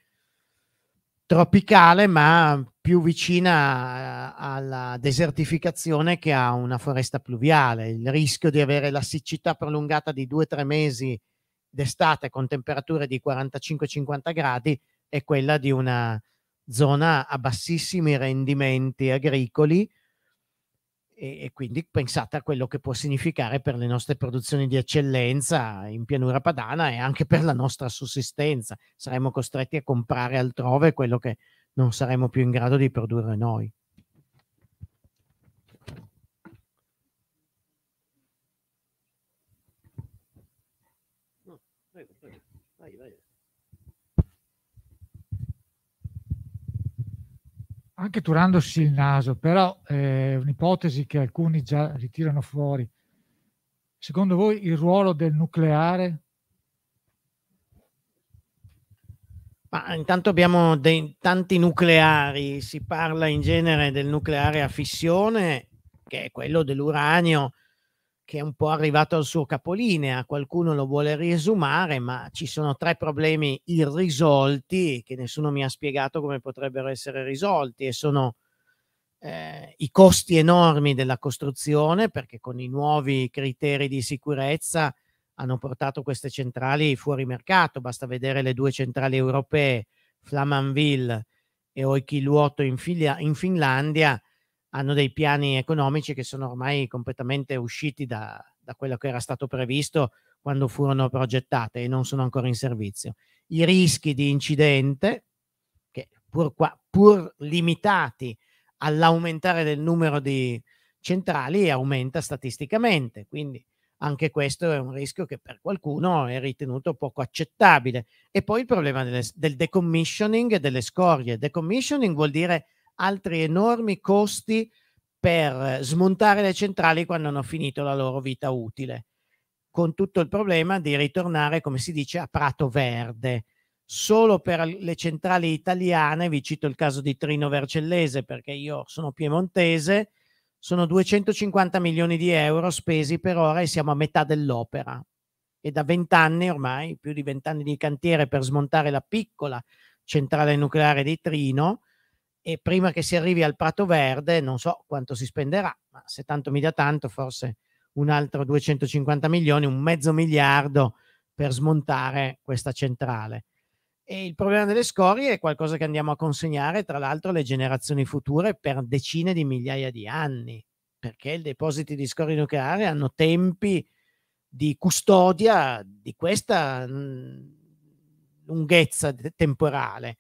tropicale ma più vicina eh, alla desertificazione che a una foresta pluviale. Il rischio di avere la siccità prolungata di 2-3 mesi d'estate con temperature di 45-50 gradi è quella di una zona a bassissimi rendimenti agricoli e, e, quindi pensate a quello che può significare per le nostre produzioni di eccellenza in pianura padana e anche per la nostra sussistenza. Saremo costretti a comprare altrove quello che non saremo più in grado di produrre noi. anche turandosi il naso, però è eh, un'ipotesi che alcuni già ritirano fuori. Secondo voi il ruolo del nucleare? Ma intanto abbiamo dei, tanti nucleari, si parla in genere del nucleare a fissione, che è quello dell'uranio, che è un po' arrivato al suo capolinea, qualcuno lo vuole riesumare, ma ci sono tre problemi irrisolti che nessuno mi ha spiegato come potrebbero essere risolti e sono eh, i costi enormi della costruzione, perché con i nuovi criteri di sicurezza hanno portato queste centrali fuori mercato, basta vedere le due centrali europee, Flamanville e Oikiluoto in, in Finlandia, hanno dei piani economici che sono ormai completamente usciti da, da quello che era stato previsto quando furono progettate e non sono ancora in servizio. I rischi di incidente, che pur, qua, pur limitati all'aumentare del numero di centrali, aumenta statisticamente. Quindi anche questo è un rischio che per qualcuno è ritenuto poco accettabile. E poi il problema delle, del decommissioning e delle scorie. Decommissioning vuol dire altri enormi costi per smontare le centrali quando hanno finito la loro vita utile, con tutto il problema di ritornare, come si dice, a Prato Verde. Solo per le centrali italiane, vi cito il caso di Trino Vercellese perché io sono piemontese, sono 250 milioni di euro spesi per ora e siamo a metà dell'opera. E da vent'anni ormai, più di vent'anni di cantiere per smontare la piccola centrale nucleare di Trino, e prima che si arrivi al Prato Verde non so quanto si spenderà, ma se tanto mi dà tanto forse un altro 250 milioni, un mezzo miliardo per smontare questa centrale. E il problema delle scorie è qualcosa che andiamo a consegnare, tra l'altro, alle generazioni future per decine di migliaia di anni, perché i depositi di scorie nucleari hanno tempi di custodia di questa mm, lunghezza temporale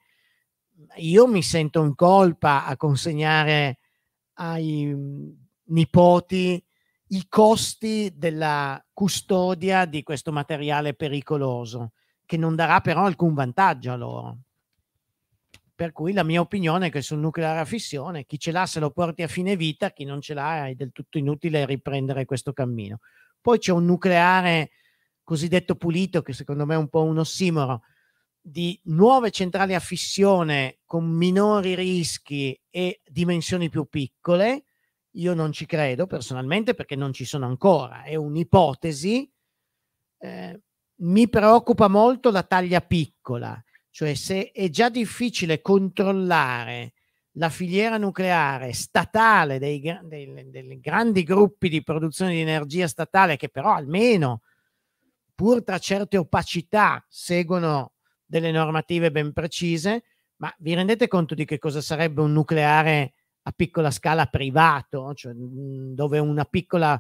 io mi sento in colpa a consegnare ai mhmm, nipoti i costi della custodia di questo materiale pericoloso, che non darà però alcun vantaggio a loro. Per cui la mia opinione è che sul nucleare a fissione chi ce l'ha se lo porti a fine vita, chi non ce l'ha è del tutto inutile riprendere questo cammino. Poi c'è un nucleare cosiddetto pulito, che secondo me è un po' un ossimoro, di nuove centrali a fissione con minori rischi e dimensioni più piccole, io non ci credo personalmente perché non ci sono ancora, è un'ipotesi. Eh, mi preoccupa molto la taglia piccola, cioè se è già difficile controllare la filiera nucleare statale dei, dei, dei grandi gruppi di produzione di energia statale che però almeno pur tra certe opacità seguono delle normative ben precise, ma vi rendete conto di che cosa sarebbe un nucleare a piccola scala privato, cioè mm, dove una piccola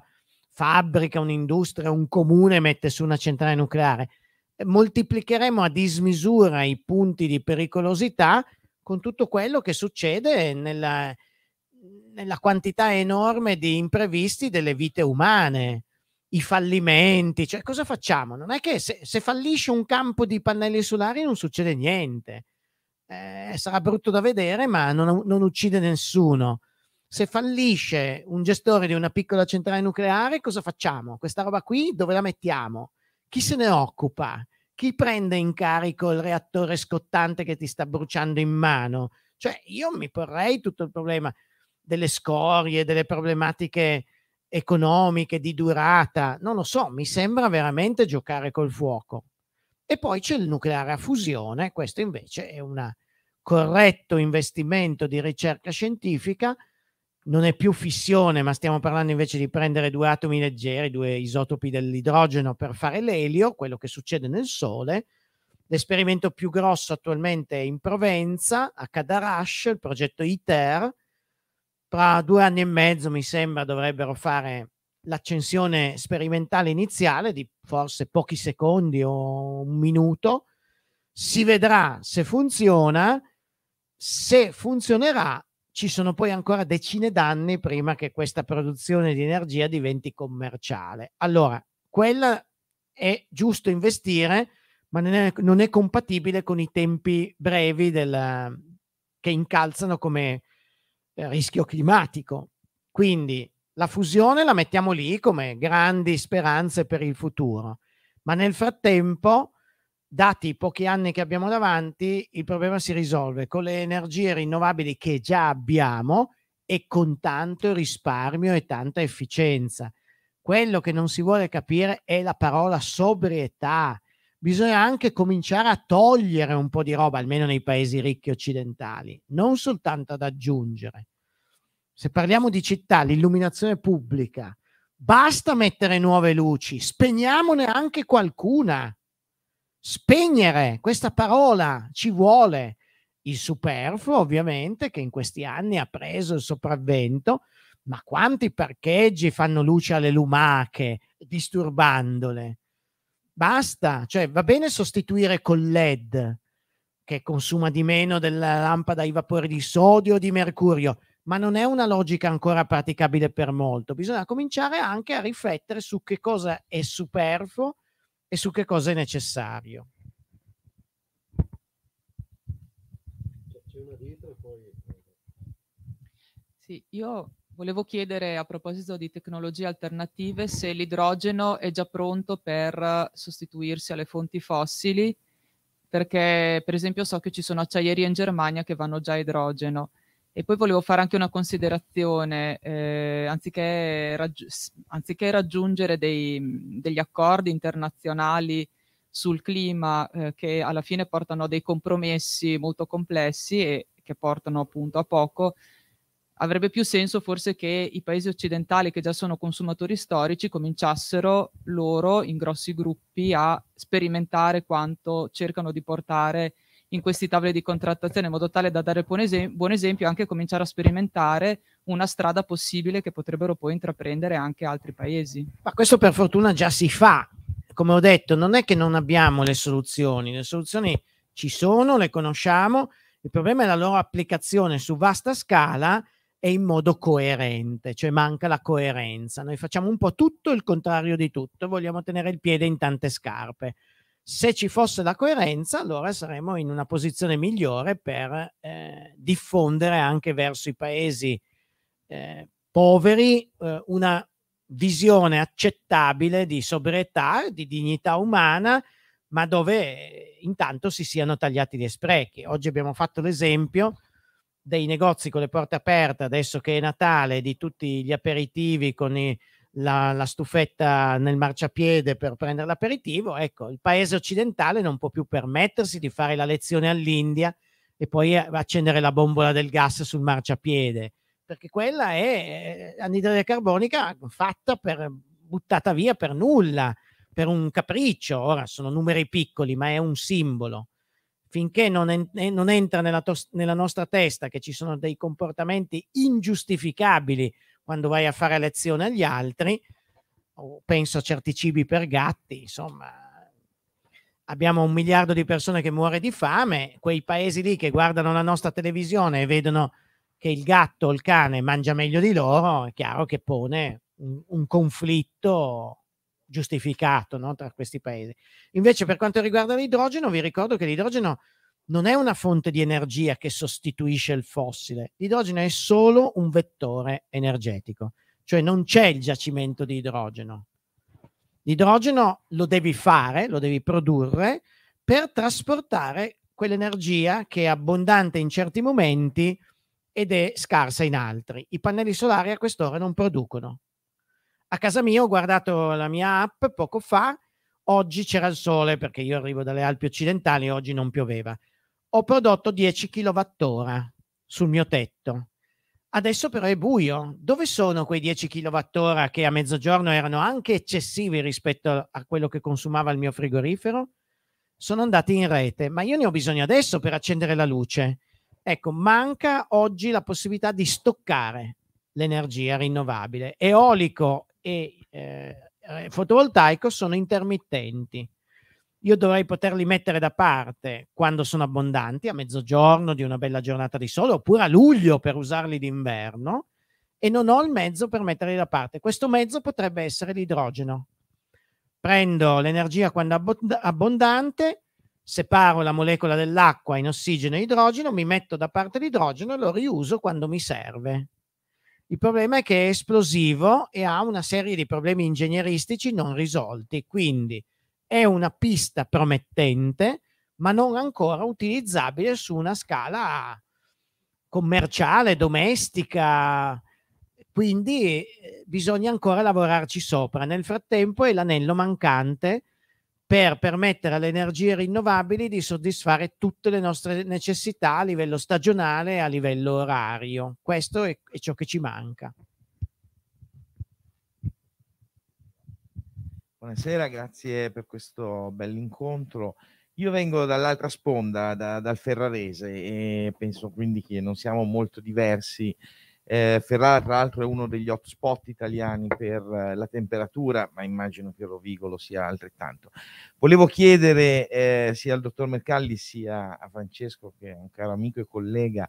fabbrica, un'industria, un comune mette su una centrale nucleare? Eh, moltiplicheremo a dismisura i punti di pericolosità con tutto quello che succede nella, nella quantità enorme di imprevisti delle vite umane i fallimenti, cioè cosa facciamo? Non è che se, se fallisce un campo di pannelli solari non succede niente, eh, sarà brutto da vedere ma non, non uccide nessuno. Se fallisce un gestore di una piccola centrale nucleare, cosa facciamo? Questa roba qui dove la mettiamo? Chi se ne occupa? Chi prende in carico il reattore scottante che ti sta bruciando in mano? Cioè io mi porrei tutto il problema delle scorie, delle problematiche economiche di durata, non lo so, mi sembra veramente giocare col fuoco. E poi c'è il nucleare a fusione, questo invece è un corretto investimento di ricerca scientifica, non è più fissione, ma stiamo parlando invece di prendere due atomi leggeri, due isotopi dell'idrogeno per fare l'elio, quello che succede nel Sole. L'esperimento più grosso attualmente è in Provenza, a Cadarache, il progetto ITER, tra due anni e mezzo, mi sembra, dovrebbero fare l'accensione sperimentale iniziale di forse pochi secondi o un minuto. Si vedrà se funziona. Se funzionerà, ci sono poi ancora decine d'anni prima che questa produzione di energia diventi commerciale. Allora, quella è giusto investire, ma non è, non è compatibile con i tempi brevi del, che incalzano come eh, rischio climatico. Quindi la fusione la mettiamo lì come grandi speranze per il futuro, ma nel frattempo, dati i pochi anni che abbiamo davanti, il problema si risolve con le energie rinnovabili che già abbiamo e con tanto risparmio e tanta efficienza. Quello che non si vuole capire è la parola sobrietà, bisogna anche cominciare a togliere un po' di roba, almeno nei paesi ricchi occidentali, non soltanto ad aggiungere. Se parliamo di città, l'illuminazione pubblica, basta mettere nuove luci, spegniamone anche qualcuna. Spegnere, questa parola ci vuole. Il superfluo, ovviamente, che in questi anni ha preso il sopravvento, ma quanti parcheggi fanno luce alle lumache, disturbandole? Basta, cioè va bene sostituire con LED che consuma di meno della lampada ai vapori di sodio o di mercurio, ma non è una logica ancora praticabile per molto. Bisogna cominciare anche a riflettere su che cosa è superfluo e su che cosa è necessario. Sì, io Volevo chiedere a proposito di tecnologie alternative se l'idrogeno è già pronto per sostituirsi alle fonti fossili, perché per esempio so che ci sono acciaierie in Germania che vanno già a idrogeno. E poi volevo fare anche una considerazione, eh, anziché, raggi- anziché, raggiungere dei, degli accordi internazionali sul clima eh, che alla fine portano a dei compromessi molto complessi e che portano appunto a poco, avrebbe più senso forse che i paesi occidentali che già sono consumatori storici cominciassero loro in grossi gruppi a sperimentare quanto cercano di portare in questi tavoli di contrattazione in modo tale da dare buon, esem- buon esempio e anche cominciare a sperimentare una strada possibile che potrebbero poi intraprendere anche altri paesi. Ma questo per fortuna già si fa. Come ho detto, non è che non abbiamo le soluzioni, le soluzioni ci sono, le conosciamo, il problema è la loro applicazione su vasta scala e in modo coerente, cioè manca la coerenza. Noi facciamo un po' tutto il contrario di tutto, vogliamo tenere il piede in tante scarpe. Se ci fosse la coerenza, allora saremmo in una posizione migliore per eh, diffondere anche verso i paesi eh, poveri eh, una visione accettabile di sobrietà, di dignità umana, ma dove eh, intanto si siano tagliati gli sprechi. Oggi abbiamo fatto l'esempio dei negozi con le porte aperte adesso che è Natale, di tutti gli aperitivi con i, la, la, stufetta nel marciapiede per prendere l'aperitivo, ecco, il paese occidentale non può più permettersi di fare la lezione all'India e poi eh, accendere la bombola del gas sul marciapiede, perché quella è eh, anidride carbonica fatta per buttata via per nulla, per un capriccio. Ora sono numeri piccoli, ma è un simbolo finché non, en- eh, non entra nella, tos- nella nostra testa che ci sono dei comportamenti ingiustificabili quando vai a fare lezione agli altri, o penso a certi cibi per gatti, insomma, abbiamo un miliardo di persone che muore di fame, quei paesi lì che guardano la nostra televisione e vedono che il gatto o il cane mangia meglio di loro, è chiaro che pone un, un conflitto giustificato no, tra questi paesi. Invece per quanto riguarda l'idrogeno, vi ricordo che l'idrogeno non è una fonte di energia che sostituisce il fossile, l'idrogeno è solo un vettore energetico, cioè non c'è il giacimento di idrogeno. L'idrogeno lo devi fare, lo devi produrre per trasportare quell'energia che è abbondante in certi momenti ed è scarsa in altri. I pannelli solari a quest'ora non producono a casa mia ho guardato la mia app poco fa, oggi c'era il sole perché io arrivo dalle Alpi occidentali, oggi non pioveva. Ho prodotto 10 kWh sul mio tetto. Adesso però è buio. Dove sono quei 10 kWh che a mezzogiorno erano anche eccessivi rispetto a quello che consumava il mio frigorifero? Sono andati in rete, ma io ne ho bisogno adesso per accendere la luce. Ecco, manca oggi la possibilità di stoccare l'energia rinnovabile. Eolico e eh, eh, fotovoltaico sono intermittenti. Io dovrei poterli mettere da parte quando sono abbondanti, a mezzogiorno di una bella giornata di sole, oppure a luglio per usarli d'inverno, e non ho il mezzo per metterli da parte. Questo mezzo potrebbe essere l'idrogeno. Prendo l'energia quando è abbondante, separo la molecola dell'acqua in ossigeno e idrogeno, mi metto da parte l'idrogeno e lo riuso quando mi serve. Il problema è che è esplosivo e ha una serie di problemi ingegneristici non risolti, quindi è una pista promettente, ma non ancora utilizzabile su una scala commerciale, domestica, quindi eh, bisogna ancora lavorarci sopra. Nel frattempo è l'anello mancante per permettere alle energie rinnovabili di soddisfare tutte le nostre necessità a livello stagionale e a livello orario. Questo è, è ciò che ci manca. Buonasera, grazie per questo bell'incontro. Io vengo dall'altra sponda, da, dal Ferrarese, e penso quindi che non siamo molto diversi eh, Ferrara, tra l'altro, è uno degli hotspot italiani per eh, la temperatura, ma immagino che Rovigo sia altrettanto. Volevo chiedere eh, sia al dottor Mercalli sia a Francesco, che è un caro amico e collega.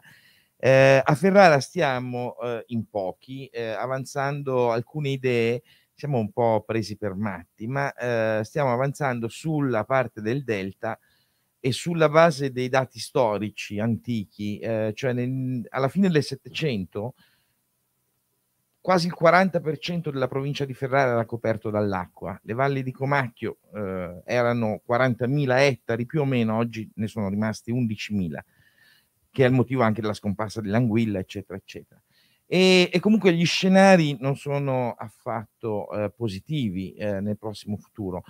Eh, a Ferrara stiamo eh, in pochi, eh, avanzando alcune idee, siamo un po' presi per matti, ma stiamo avanzando sulla parte del delta e sulla base dei dati storici antichi, eh, cioè nel, alla fine del Settecento, quasi il 40% della provincia di Ferrara era coperto dall'acqua. Le valli di Comacchio eh, erano 40.000 ettari più o meno, oggi ne sono rimasti 11.000, che è il motivo anche della scomparsa dell'anguilla, eccetera, eccetera. E, e comunque gli scenari non sono affatto eh, positivi eh, nel prossimo futuro.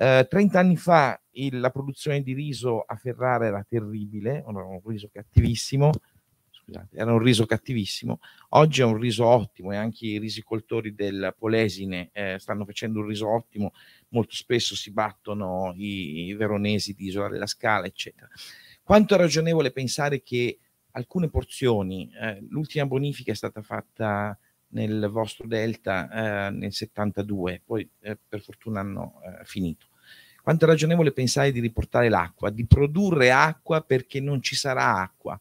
Eh, 30 anni fa il, la produzione di riso a Ferrara era terribile, era un riso cattivissimo, scusate, era un riso cattivissimo, oggi è un riso ottimo e anche i risicoltori del Polesine eh, stanno facendo un riso ottimo, molto spesso si battono i, i veronesi di Isola della Scala, eccetera. Quanto è ragionevole pensare che alcune porzioni, eh, l'ultima bonifica è stata fatta nel vostro delta eh, nel 72, poi eh, per fortuna hanno eh, finito. Quanto è ragionevole pensare di riportare l'acqua, di produrre acqua perché non ci sarà acqua.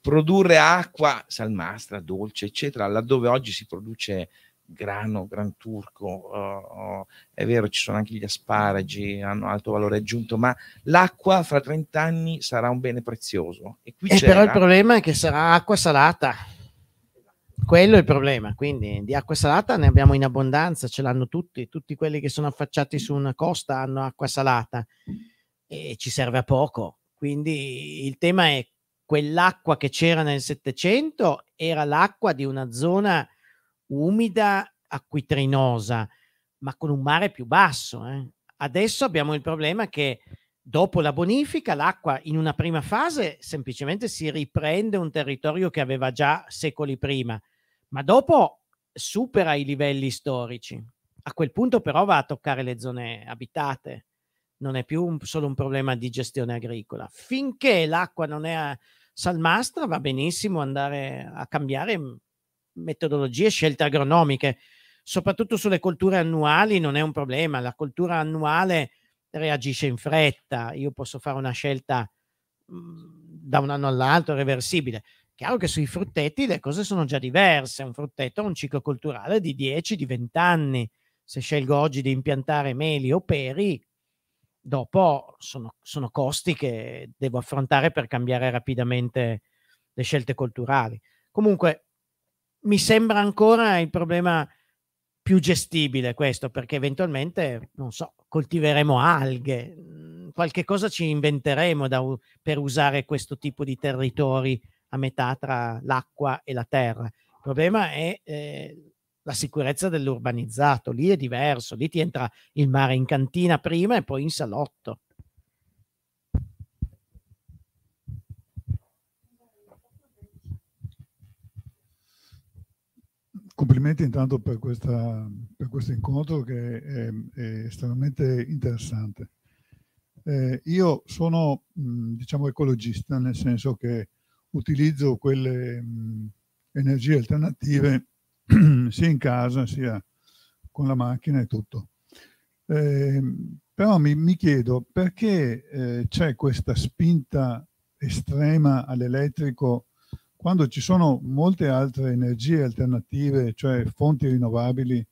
Produrre acqua salmastra, dolce, eccetera, laddove oggi si produce grano, gran turco, oh, oh, è vero ci sono anche gli asparagi, hanno alto valore aggiunto, ma l'acqua fra 30 anni sarà un bene prezioso. E qui e però il problema è che sarà acqua salata quello è il problema, quindi di acqua salata ne abbiamo in abbondanza, ce l'hanno tutti, tutti quelli che sono affacciati su una costa hanno acqua salata e ci serve a poco. Quindi il tema è quell'acqua che c'era nel Settecento era l'acqua di una zona umida, acquitrinosa, ma con un mare più basso. Eh. Adesso abbiamo il problema che dopo la bonifica l'acqua in una prima fase semplicemente si riprende un territorio che aveva già secoli prima ma dopo supera i livelli storici. A quel punto però va a toccare le zone abitate, non è più un, solo un problema di gestione agricola. Finché l'acqua non è salmastra va benissimo andare a cambiare metodologie scelte agronomiche, soprattutto sulle colture annuali non è un problema, la coltura annuale reagisce in fretta, io posso fare una scelta mh, mhmm, da un anno all'altro reversibile Chiaro che sui frutteti le cose sono già diverse, un frutteto ha un ciclo culturale di 10-20 anni, se scelgo oggi di impiantare meli o peri, dopo sono, sono, costi che devo affrontare per cambiare rapidamente le scelte culturali. Comunque mi sembra ancora il problema più gestibile questo, perché eventualmente, non so, coltiveremo alghe, mm, qualche cosa ci inventeremo da, per usare questo tipo di territori a metà tra l'acqua e la terra. Il problema è eh, la sicurezza dell'urbanizzato, lì è diverso, lì ti entra il mare in cantina prima e poi in salotto. Complimenti intanto per, questa, per questo incontro che è, è estremamente interessante. Eh, io sono, mh, mm, diciamo, ecologista, nel senso che utilizzo quelle mh, energie alternative sia in casa sia con la macchina e tutto. Eh, però mi, mi, chiedo perché eh, c'è questa spinta estrema all'elettrico quando ci sono molte altre energie alternative, cioè fonti rinnovabili,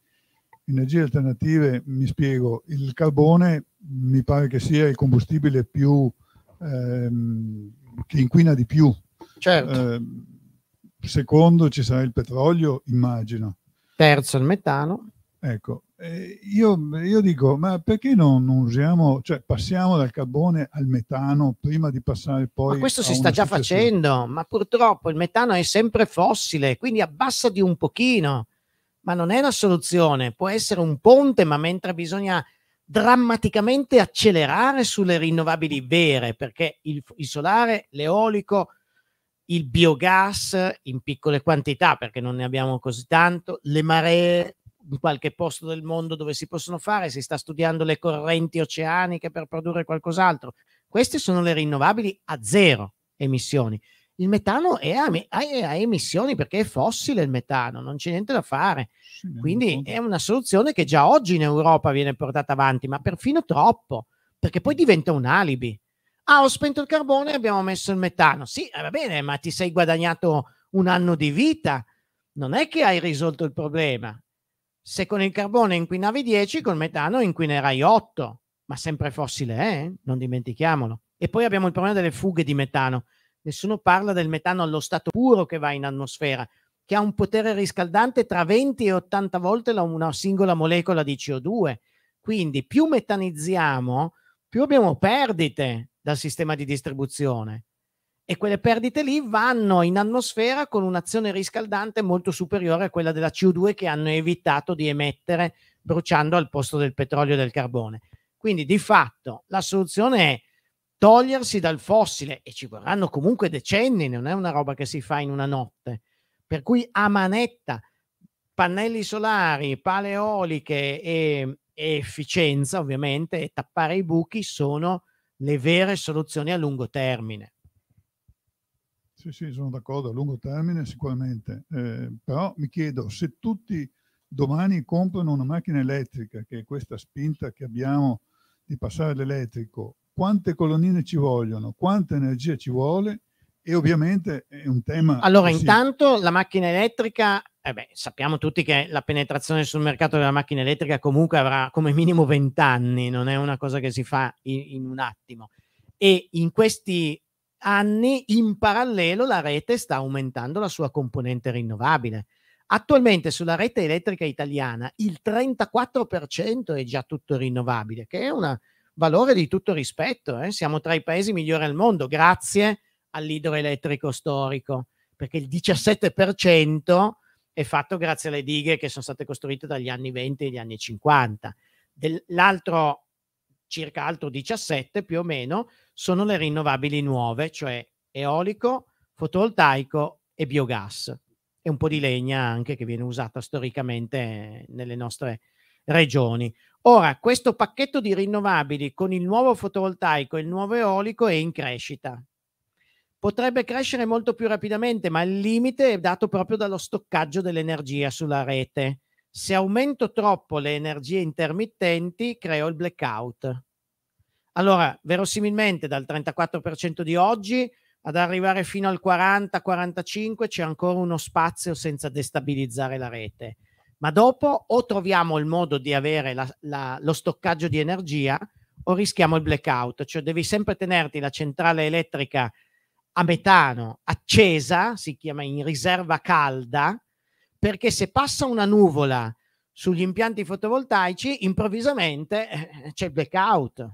energie alternative, mi spiego, il carbone mi pare che sia il combustibile più, ehm, che inquina di più Certo. Eh, secondo ci sarà il petrolio, immagino. Terzo il metano. Ecco, eh, io, io, dico, ma perché non, non, usiamo, cioè passiamo dal carbone al metano prima di passare poi... Ma questo si sta già facendo, ma purtroppo il metano è sempre fossile, quindi abbassa di un pochino, ma non è la soluzione, può essere un ponte, ma mentre bisogna drammaticamente accelerare sulle rinnovabili vere, perché il, il solare, l'eolico, il biogas in piccole quantità perché non ne abbiamo così tanto, le maree in qualche posto del mondo dove si possono fare, si sta studiando le correnti oceaniche per produrre qualcos'altro. Queste sono le rinnovabili a zero emissioni. Il metano è a, è a emissioni perché è fossile il metano, non c'è niente da fare. Quindi è una soluzione che già oggi in Europa viene portata avanti, ma perfino troppo, perché poi diventa un alibi. Ah, ho spento il carbone e abbiamo messo il metano. Sì, eh, va bene, ma ti sei guadagnato un anno di vita. Non è che hai risolto il problema. Se con il carbone inquinavi 10, col metano inquinerai 8, ma sempre fossile, eh? non dimentichiamolo. E poi abbiamo il problema delle fughe di metano. Nessuno parla del metano allo stato puro che va in atmosfera, che ha un potere riscaldante tra 20 e 80 volte la, una singola molecola di CO2. Quindi più metanizziamo, più abbiamo perdite dal sistema di distribuzione e quelle perdite lì vanno in atmosfera con un'azione riscaldante molto superiore a quella della CO2 che hanno evitato di emettere bruciando al posto del petrolio e del carbone. Quindi di fatto la soluzione è togliersi dal fossile e ci vorranno comunque decenni, non è una roba che si fa in una notte. Per cui a manetta pannelli solari, pale eoliche e, e efficienza ovviamente e tappare i buchi sono le vere soluzioni a lungo termine. Sì, sì, sono d'accordo, a lungo termine sicuramente, eh, però mi chiedo se tutti domani comprano una macchina elettrica, che è questa spinta che abbiamo di passare all'elettrico, quante colonnine ci vogliono, quanta energia ci vuole e ovviamente è un tema... Allora così. intanto la macchina elettrica, eh beh, sappiamo tutti che la penetrazione sul mercato della macchina elettrica comunque avrà come minimo 20 anni, non è una cosa che si fa in, in un attimo. E in questi anni in parallelo la rete sta aumentando la sua componente rinnovabile. Attualmente sulla rete elettrica italiana il 34% è già tutto rinnovabile, che è un valore di tutto rispetto. Eh? Siamo tra i paesi migliori al mondo, grazie all'idroelettrico storico, perché il 17% è fatto grazie alle dighe che sono state costruite dagli anni 20 e gli anni 50. Dell'altro circa altro 17 più o meno sono le rinnovabili nuove, cioè eolico, fotovoltaico e biogas e un po' di legna anche che viene usata storicamente nelle nostre regioni. Ora, questo pacchetto di rinnovabili con il nuovo fotovoltaico e il nuovo eolico è in crescita, potrebbe crescere molto più rapidamente, ma il limite è dato proprio dallo stoccaggio dell'energia sulla rete. Se aumento troppo le energie intermittenti, creo il blackout. Allora, verosimilmente dal 34% di oggi ad arrivare fino al 40-45 c'è ancora uno spazio senza destabilizzare la rete. Ma dopo o troviamo il modo di avere la, la, lo stoccaggio di energia o rischiamo il blackout, cioè devi sempre tenerti la centrale elettrica a metano accesa, si chiama in riserva calda, perché se passa una nuvola sugli impianti fotovoltaici, improvvisamente eh, eh, c'è il blackout.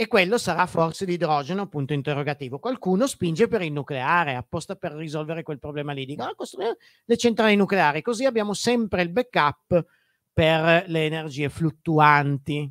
E quello sarà forse l'idrogeno, punto interrogativo. Qualcuno spinge per il nucleare, apposta per risolvere quel problema lì. Dicono, ah, costruire le centrali nucleari, così abbiamo sempre il backup per le energie fluttuanti.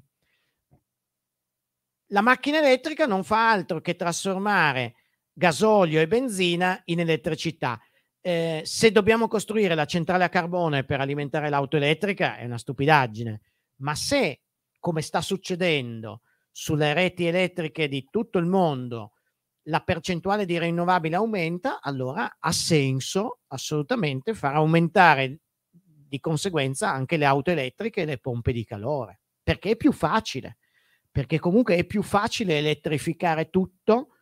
La macchina elettrica non fa altro che trasformare gasolio e benzina in elettricità. Eh, se dobbiamo costruire la centrale a carbone per alimentare l'auto elettrica è una stupidaggine, ma se, come sta succedendo sulle reti elettriche di tutto il mondo, la percentuale di rinnovabile aumenta, allora ha senso assolutamente far aumentare di conseguenza anche le auto elettriche e le pompe di calore, perché è più facile, perché comunque è più facile elettrificare tutto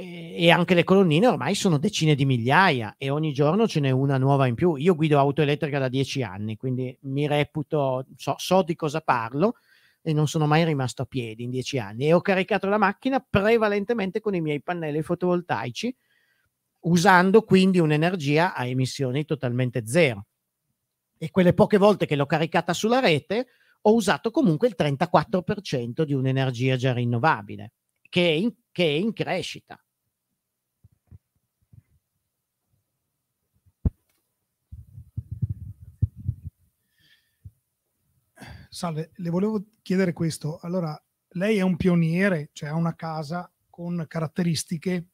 e anche le colonnine ormai sono decine di migliaia e ogni giorno ce n'è una nuova in più. Io guido auto elettrica da dieci anni, quindi mi reputo, so, so, di cosa parlo e non sono mai rimasto a piedi in dieci anni e ho caricato la macchina prevalentemente con i miei pannelli fotovoltaici, usando quindi un'energia a emissioni totalmente zero. E quelle poche volte che l'ho caricata sulla rete ho usato comunque il 34% di un'energia già rinnovabile, che è in, che è in crescita salve, le volevo chiedere questo. Allora, lei è un pioniere, cioè ha una casa con caratteristiche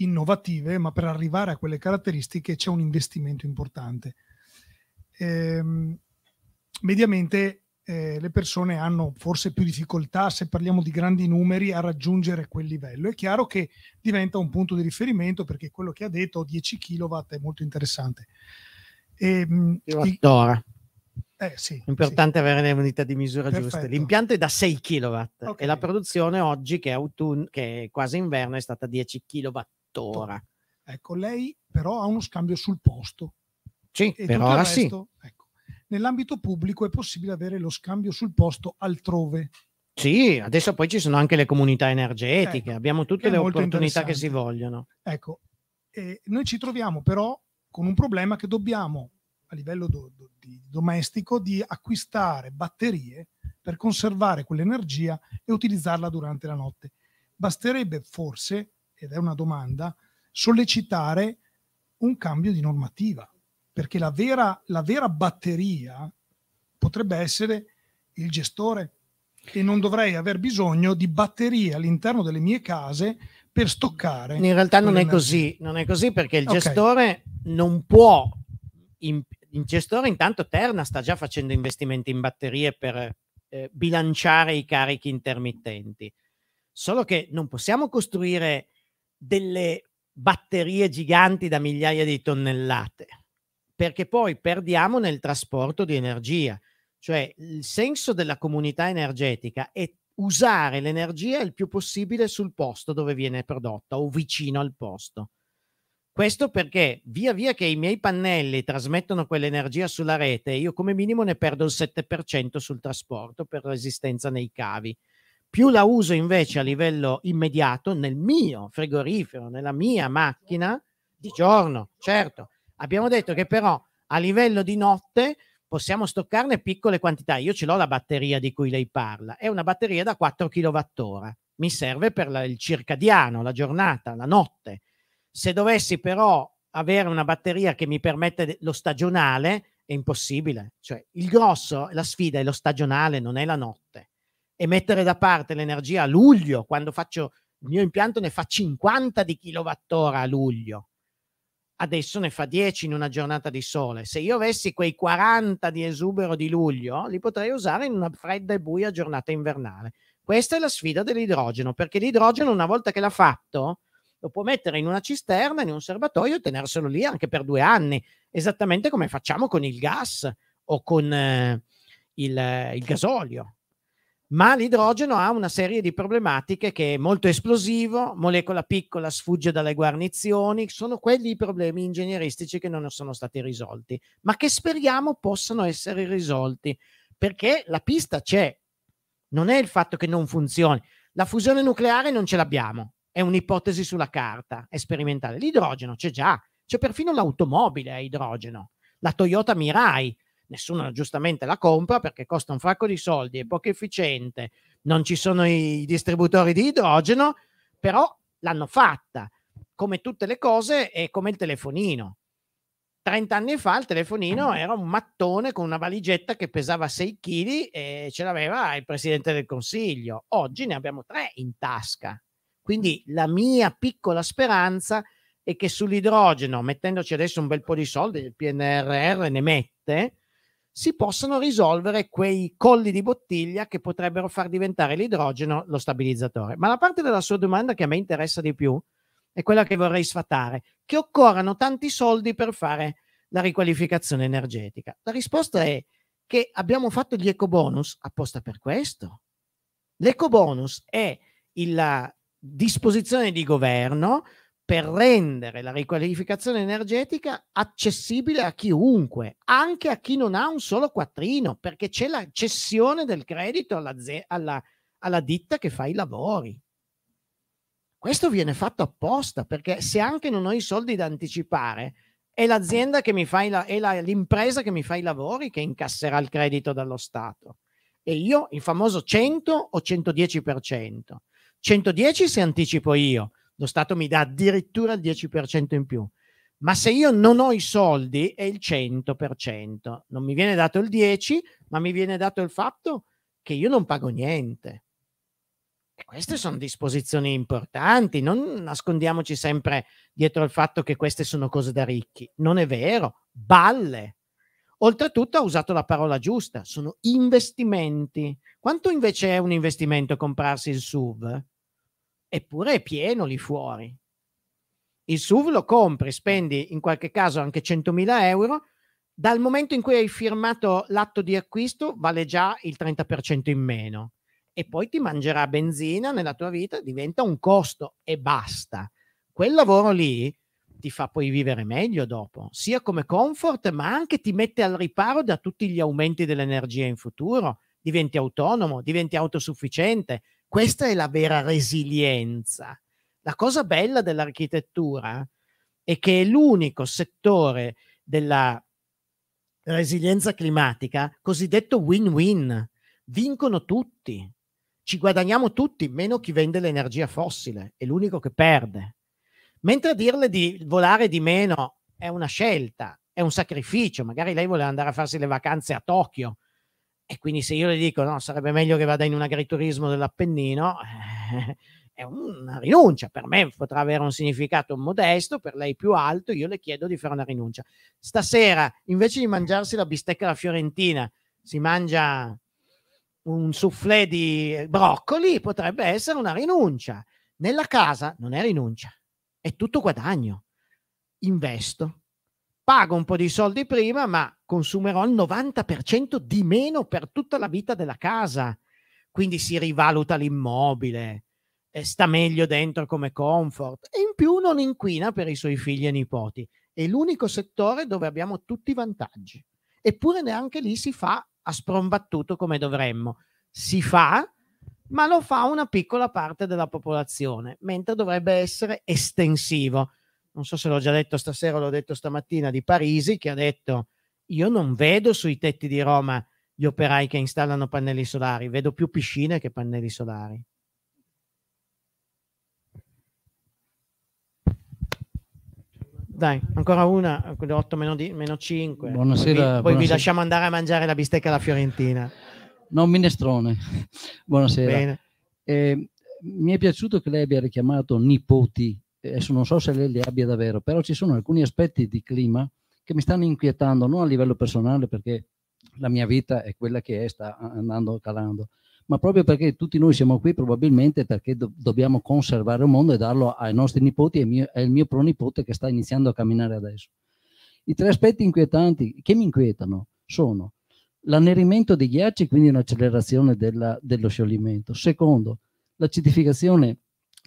innovative, ma per arrivare a quelle caratteristiche c'è un investimento importante. Ehm, mediamente eh, le persone hanno forse più difficoltà, se parliamo di grandi numeri, a raggiungere quel livello. È chiaro che diventa un punto di riferimento perché quello che ha detto 10 kW è molto interessante. E, ehm, mh, i, eh, sì, Importante sì. avere le unità di misura Perfetto. giuste. L'impianto è da 6 kW okay. e la produzione oggi, che è, autunno, che è quasi inverno, è stata 10 kWh. Ecco, lei però ha uno scambio sul posto. Sì, per ora resto, sì. Ecco. Nell'ambito pubblico è possibile avere lo scambio sul posto altrove. Sì, adesso poi ci sono anche le comunità energetiche, ecco, abbiamo tutte le opportunità che si vogliono. Ecco, eh, noi ci troviamo però con un problema che dobbiamo a livello do, do, di, domestico di acquistare batterie per conservare quell'energia e utilizzarla durante la notte. Basterebbe forse, ed è una domanda, sollecitare un cambio di normativa, perché la vera, la vera batteria potrebbe essere il gestore e non dovrei aver bisogno di batterie all'interno delle mie case per stoccare. In realtà non è così, non è così perché il okay. gestore non può il gestore intanto Terna sta già facendo investimenti in batterie per eh, bilanciare i carichi intermittenti. Solo che non possiamo costruire delle batterie giganti da migliaia di tonnellate, perché poi perdiamo nel trasporto di energia. Cioè il senso della comunità energetica è usare l'energia il più possibile sul posto dove viene prodotta o vicino al posto. Questo perché via via che i miei pannelli trasmettono quell'energia sulla rete, io come minimo ne perdo il 7% sul trasporto per resistenza nei cavi. Più la uso invece a livello immediato nel mio frigorifero, nella mia macchina di giorno, certo. Abbiamo detto che però a livello di notte possiamo stoccarne piccole quantità. Io ce l'ho la batteria di cui lei parla, è una batteria da 4 kWh. Mi serve per la, il circadiano, la giornata, la notte. Se dovessi però avere una batteria che mi permette lo stagionale, è impossibile. Cioè, il grosso, la sfida è lo stagionale, non è la notte. E mettere da parte l'energia a luglio, quando faccio il mio impianto ne fa 50 di kilowattora a luglio, adesso ne fa 10 in una giornata di sole. Se io avessi quei 40 di esubero di luglio, li potrei usare in una fredda e buia giornata invernale. Questa è la sfida dell'idrogeno, perché l'idrogeno una volta che l'ha fatto, lo può mettere in una cisterna, in un serbatoio e tenerselo lì anche per due anni, esattamente come facciamo con il gas o con eh, il, il gasolio. Ma l'idrogeno ha una serie di problematiche che è molto esplosivo, molecola piccola sfugge dalle guarnizioni, sono quelli i problemi ingegneristici che non sono stati risolti, ma che speriamo possano essere risolti, perché la pista c'è, non è il fatto che non funzioni. La fusione nucleare non ce l'abbiamo, è un'ipotesi sulla carta, è sperimentale. L'idrogeno c'è già, c'è perfino l'automobile a idrogeno, la Toyota Mirai. Nessuno giustamente la compra perché costa un fracco di soldi, è poco efficiente, non ci sono i distributori di idrogeno, però l'hanno fatta, come tutte le cose è come il telefonino. 30 anni fa il telefonino mm. era un mattone con una valigetta che pesava 6 kg e ce l'aveva il presidente del consiglio. Oggi ne abbiamo tre in tasca. Quindi la mia piccola speranza è che sull'idrogeno, mettendoci adesso un bel po' di soldi, il PNRR ne mette, si possano risolvere quei colli di bottiglia che potrebbero far diventare l'idrogeno lo stabilizzatore. Ma la parte della sua domanda che a me interessa di più è quella che vorrei sfatare, che occorrano tanti soldi per fare la riqualificazione energetica. La risposta è che abbiamo fatto gli ecobonus apposta per questo. L'ecobonus è il, disposizione di governo per rendere la riqualificazione energetica accessibile a chiunque, anche a chi non ha un solo quattrino, perché c'è la cessione del credito alla, alla, alla ditta che fa i lavori. Questo viene fatto apposta, perché se anche non ho i soldi da anticipare, è l'azienda che mi fa la- è la- l'impresa che mi fa i lavori che incasserà il credito dallo Stato. E io il famoso 100 o 110%. 110 se anticipo io, lo Stato mi dà addirittura il 10% in più. Ma se io non ho i soldi è il 100%, non mi viene dato il 10, ma mi viene dato il fatto che io non pago niente. E queste sono disposizioni importanti, non nascondiamoci sempre dietro il fatto che queste sono cose da ricchi. Non è vero, balle. Oltretutto ha usato la parola giusta, sono investimenti. Quanto invece è un investimento comprarsi il SUV? Eppure è pieno lì fuori. Il SUV lo compri, spendi in qualche caso anche 100.000 euro, dal momento in cui hai firmato l'atto di acquisto vale già il 30% in meno e poi ti mangerà benzina nella tua vita, diventa un costo e basta. Quel lavoro lì ti fa poi vivere meglio dopo, sia come comfort, ma anche ti mette al riparo da tutti gli aumenti dell'energia in futuro, diventi autonomo, diventi autosufficiente. Questa è la vera resilienza. La cosa bella dell'architettura è che è l'unico settore della resilienza climatica cosiddetto win-win. Vincono tutti, ci guadagniamo tutti, meno chi vende l'energia fossile, è l'unico che perde. Mentre dirle di volare di meno è una scelta, è un sacrificio, magari lei vuole andare a farsi le vacanze a Tokyo e quindi se io le dico no, sarebbe meglio che vada in un agriturismo dell'Appennino, è una rinuncia, per me potrà avere un significato modesto, per lei più alto, io le chiedo di fare una rinuncia. Stasera, invece di mangiarsi la bistecca alla fiorentina, si mangia un soufflé di broccoli, potrebbe essere una rinuncia. Nella casa non è rinuncia, è tutto guadagno. Investo, pago un po' di soldi prima, ma consumerò il 90% di meno per tutta la vita della casa. Quindi si rivaluta l'immobile, eh, sta meglio dentro come comfort e in più non inquina per i suoi figli e nipoti. È l'unico settore dove abbiamo tutti i vantaggi. Eppure neanche lì si fa a sprombattuto come dovremmo. Si fa ma lo fa una piccola parte della popolazione, mentre dovrebbe essere estensivo. Non so se l'ho già detto stasera o l'ho detto stamattina di Parisi, che ha detto io non vedo sui tetti di Roma gli operai che installano pannelli solari, vedo più piscine che pannelli solari. Dai, ancora una, 8 meno, di, meno 5. Buonasera. Poi, buonasera. vi lasciamo andare a mangiare la bistecca alla Fiorentina. Non minestrone. Buonasera. Eh, mi è piaciuto che lei abbia richiamato nipoti, adesso non so se lei li abbia davvero, però ci sono alcuni aspetti di clima che mi stanno inquietando, non a livello personale perché la mia vita è quella che è, sta andando calando, ma proprio perché tutti noi siamo qui probabilmente perché do- dobbiamo conservare un mondo e darlo ai nostri nipoti e mio, al mio pronipote che sta iniziando a camminare adesso. I tre aspetti inquietanti che mi inquietano sono l'annerimento dei ghiacci, quindi un'accelerazione dello scioglimento. Secondo, l'acidificazione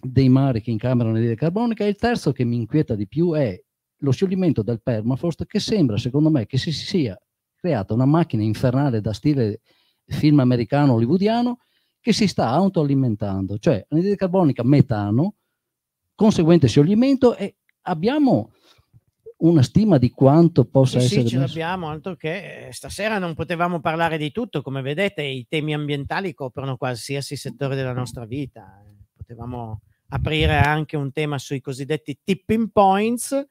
dei mari che incamerano anidride carbonica. E il terzo che mi inquieta di più è lo scioglimento del permafrost che sembra, secondo me, che si sia creata una macchina infernale da stile film americano hollywoodiano che si sta autoalimentando, cioè anidride carbonica, metano, conseguente scioglimento e abbiamo una stima di quanto possa sì, essere. Sì, ce messo. l'abbiamo, altro che eh, stasera non potevamo parlare di tutto, come vedete i temi ambientali coprono qualsiasi settore della nostra vita. Eh. Potevamo aprire anche un tema sui cosiddetti tipping points,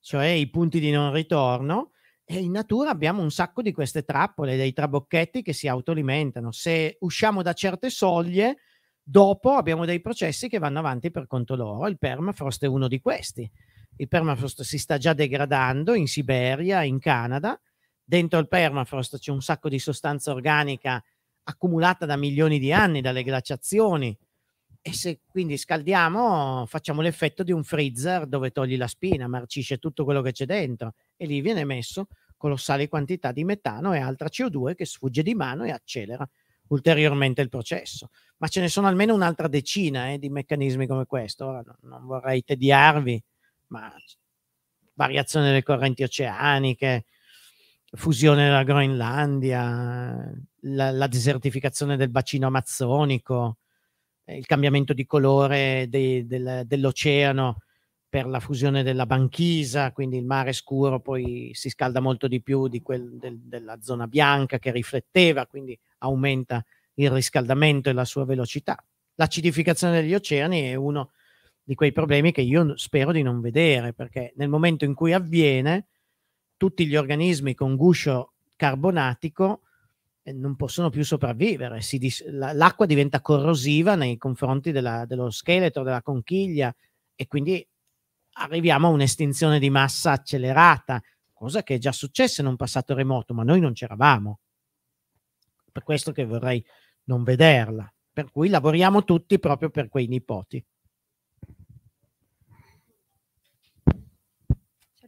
cioè i punti di non ritorno. E in natura abbiamo un sacco di queste trappole, dei trabocchetti che si autoalimentano. Se usciamo da certe soglie, dopo abbiamo dei processi che vanno avanti per conto loro. Il permafrost è uno di questi il permafrost si sta già degradando in Siberia, in Canada. Dentro il permafrost c'è un sacco di sostanza organica accumulata da milioni di anni dalle glaciazioni. E se quindi scaldiamo, facciamo l'effetto di un freezer dove togli la spina, marcisce tutto quello che c'è dentro e lì viene messo colossali quantità di metano e altra CO2 che sfugge di mano e accelera ulteriormente il processo. Ma ce ne sono almeno un'altra decina eh, di meccanismi come questo. Ora non, non vorrei tediarvi, ma variazione delle correnti oceaniche, fusione della Groenlandia, la, la desertificazione del bacino amazzonico, eh, il cambiamento di colore de, del, dell'oceano per la fusione della banchisa, quindi il mare scuro poi si scalda molto di più di quel, del, della zona bianca che rifletteva, quindi aumenta il riscaldamento e la sua velocità. L'acidificazione degli oceani è uno di quei problemi che io spero di non vedere, perché nel momento in cui avviene, tutti gli organismi con guscio carbonatico eh, non possono più sopravvivere. Dis- la- l'acqua diventa corrosiva nei confronti della- dello scheletro, della conchiglia e quindi arriviamo a un'estinzione di massa accelerata, cosa che è già successa in un passato remoto, ma noi non c'eravamo. Per questo che vorrei non vederla. Per cui lavoriamo tutti proprio per quei nipoti.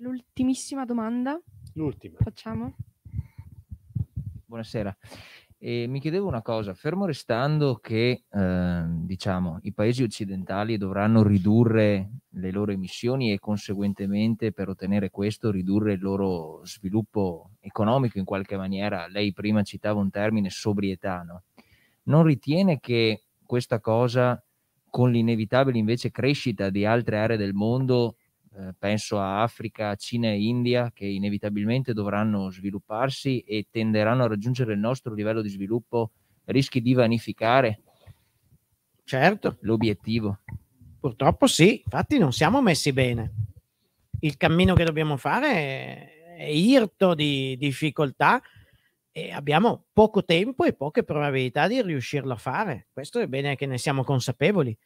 l'ultimissima domanda. L'ultima. Facciamo. Buonasera. E mi chiedevo una cosa, fermo restando che eh, diciamo, i paesi occidentali dovranno ridurre le loro emissioni e conseguentemente per ottenere questo ridurre il loro sviluppo economico in qualche maniera, lei prima citava un termine sobrietà, no? non ritiene che questa cosa con l'inevitabile invece crescita di altre aree del mondo eh, penso a Africa, Cina e India che inevitabilmente dovranno svilupparsi e tenderanno a raggiungere il nostro livello di sviluppo, rischi di vanificare certo. l'obiettivo. Purtroppo sì, infatti non siamo messi bene. Il cammino che dobbiamo fare è irto di difficoltà e abbiamo poco tempo e poche probabilità di riuscirlo a fare. Questo è bene che ne siamo consapevoli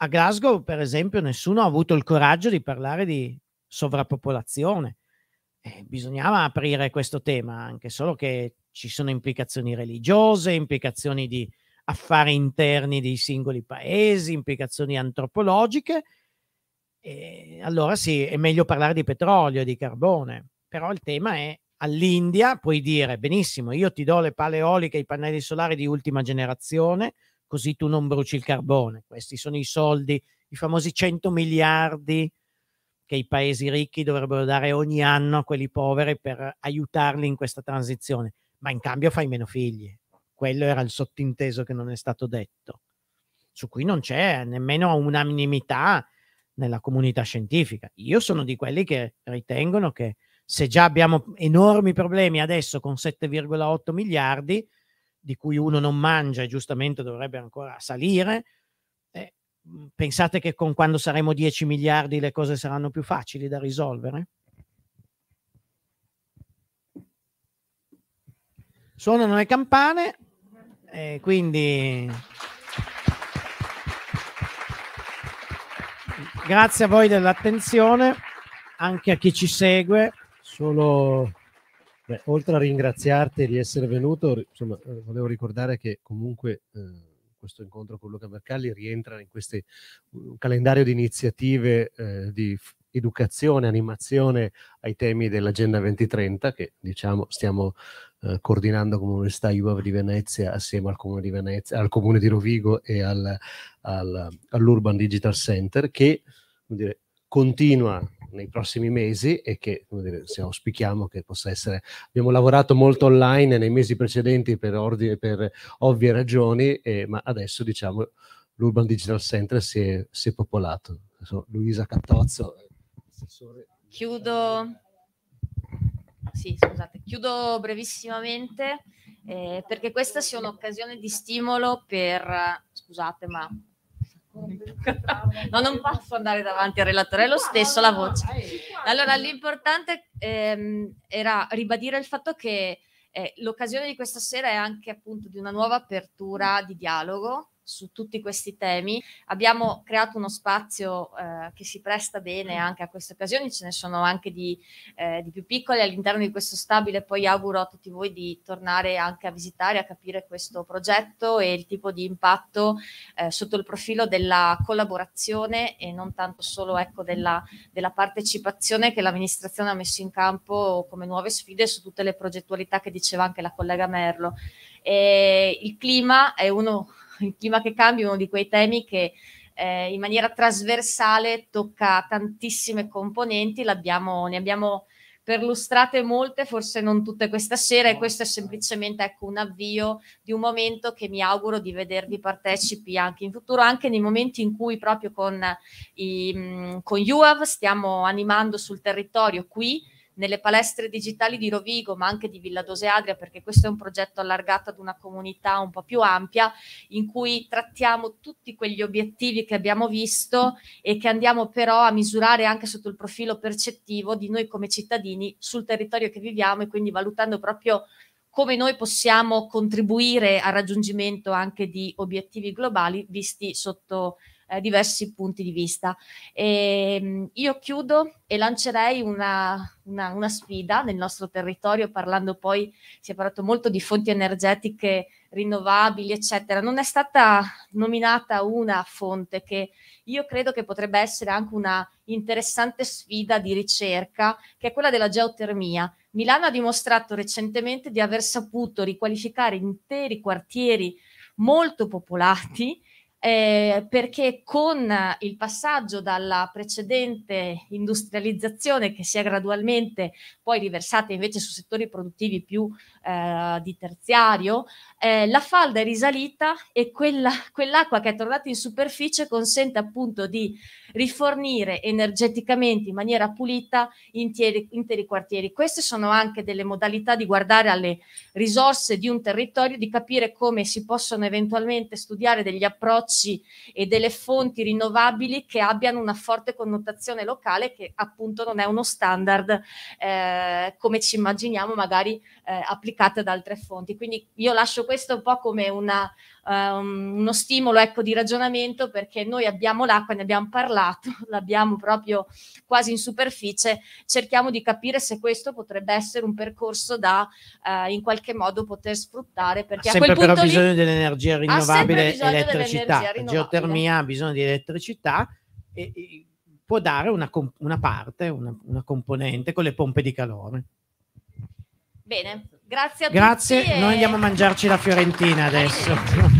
a Glasgow, per esempio, nessuno ha avuto il coraggio di parlare di sovrappopolazione. Eh, bisognava aprire questo tema, anche solo che ci sono implicazioni religiose, implicazioni di affari interni dei singoli paesi, implicazioni antropologiche. E allora sì, è meglio parlare di petrolio e di carbone, però il tema è all'India puoi dire benissimo, io ti do le paleoliche e i pannelli solari di ultima generazione, così tu non bruci il carbone. Questi sono i soldi, i famosi 100 miliardi che i paesi ricchi dovrebbero dare ogni anno a quelli poveri per aiutarli in questa transizione, ma in cambio fai meno figli. Quello era il sottinteso che non è stato detto, su cui non c'è nemmeno unanimità nella comunità scientifica. Io sono di quelli che ritengono che se già abbiamo enormi problemi adesso con 7,8 miliardi, di cui uno non mangia e giustamente dovrebbe ancora salire, eh, mhmm, pensate che con quando saremo 10 miliardi le cose saranno più facili da risolvere? Suonano le campane, eh, quindi grazie a voi dell'attenzione, anche a chi ci segue, solo Beh, oltre a ringraziarti di essere venuto, insomma, eh, volevo ricordare che comunque eh, questo incontro con Luca Mercalli rientra in questo calendario di iniziative eh, di educazione, animazione ai temi dell'Agenda 2030 che diciamo stiamo eh, coordinando come Università IUAV di Venezia assieme al Comune di, Venezia, al comune di Rovigo e al, al, all'Urban Digital Center che come dire, continua nei prossimi mesi e che dire, se auspichiamo che possa essere. Abbiamo lavorato molto online nei mesi precedenti per, ordine, per ovvie ragioni, eh, ma adesso diciamo l'Urban Digital Center si è, si è popolato. Adesso, Luisa Cattozzo. Chiudo. Sì, scusate, chiudo brevissimamente eh, perché questa sia un'occasione di stimolo per, scusate, ma No, non posso andare davanti al relatore, è lo stesso la voce. Allora, l'importante ehm, era ribadire il fatto che eh, l'occasione di questa sera è anche appunto di una nuova apertura di dialogo su tutti questi temi. Abbiamo creato uno spazio eh, che si presta bene anche a queste occasioni, ce ne sono anche di, eh, di più piccole all'interno di questo stabile, poi auguro a tutti voi di tornare anche a visitare, a capire questo progetto e il tipo di impatto eh, sotto il profilo della collaborazione e non tanto solo ecco, della, della partecipazione che l'amministrazione ha messo in campo come nuove sfide su tutte le progettualità che diceva anche la collega Merlo. E il clima è uno il clima che cambia è uno di quei temi che eh, in maniera trasversale tocca tantissime componenti, L'abbiamo, ne abbiamo perlustrate molte, forse non tutte questa sera, e questo è semplicemente ecco, un avvio di un momento che mi auguro di vedervi partecipi anche in futuro, anche nei momenti in cui proprio con, i, mm, con UAV stiamo animando sul territorio qui nelle palestre digitali di Rovigo, ma anche di Villa Dose Adria, perché questo è un progetto allargato ad una comunità un po' più ampia, in cui trattiamo tutti quegli obiettivi che abbiamo visto e che andiamo però a misurare anche sotto il profilo percettivo di noi come cittadini sul territorio che viviamo e quindi valutando proprio come noi possiamo contribuire al raggiungimento anche di obiettivi globali visti sotto eh, diversi punti di vista. E, ehm, io chiudo e lancerei una, una, una, sfida nel nostro territorio, parlando poi, si è parlato molto di fonti energetiche rinnovabili, eccetera. Non è stata nominata una fonte che io credo che potrebbe essere anche una interessante sfida di ricerca, che è quella della geotermia. Milano ha dimostrato recentemente di aver saputo riqualificare interi quartieri molto popolati eh, perché con il passaggio dalla precedente industrializzazione che si è gradualmente poi riversata invece su settori produttivi più eh, di terziario, eh, la falda è risalita e quella, quell'acqua che è tornata in superficie consente appunto di rifornire energeticamente in maniera pulita interi, interi quartieri. Queste sono anche delle modalità di guardare alle risorse di un territorio, di capire come si possono eventualmente studiare degli approcci e delle fonti rinnovabili che abbiano una forte connotazione locale che appunto non è uno standard eh, come ci immaginiamo magari eh, applicato pubblicate da altre fonti. Quindi io lascio questo un po' come una, um, uno stimolo ecco, di ragionamento perché noi abbiamo l'acqua, ne abbiamo parlato, l'abbiamo proprio quasi in superficie, cerchiamo di capire se questo potrebbe essere un percorso da uh, in qualche modo poter sfruttare. Perché ha sempre a quel però bisogno lì, dell'energia rinnovabile e elettricità. La geotermia ha bisogno di elettricità. E, e può dare una, una parte, una, una componente con le pompe di calore. Bene, grazie a grazie. tutti. Grazie, e... noi andiamo a mangiarci la Fiorentina adesso.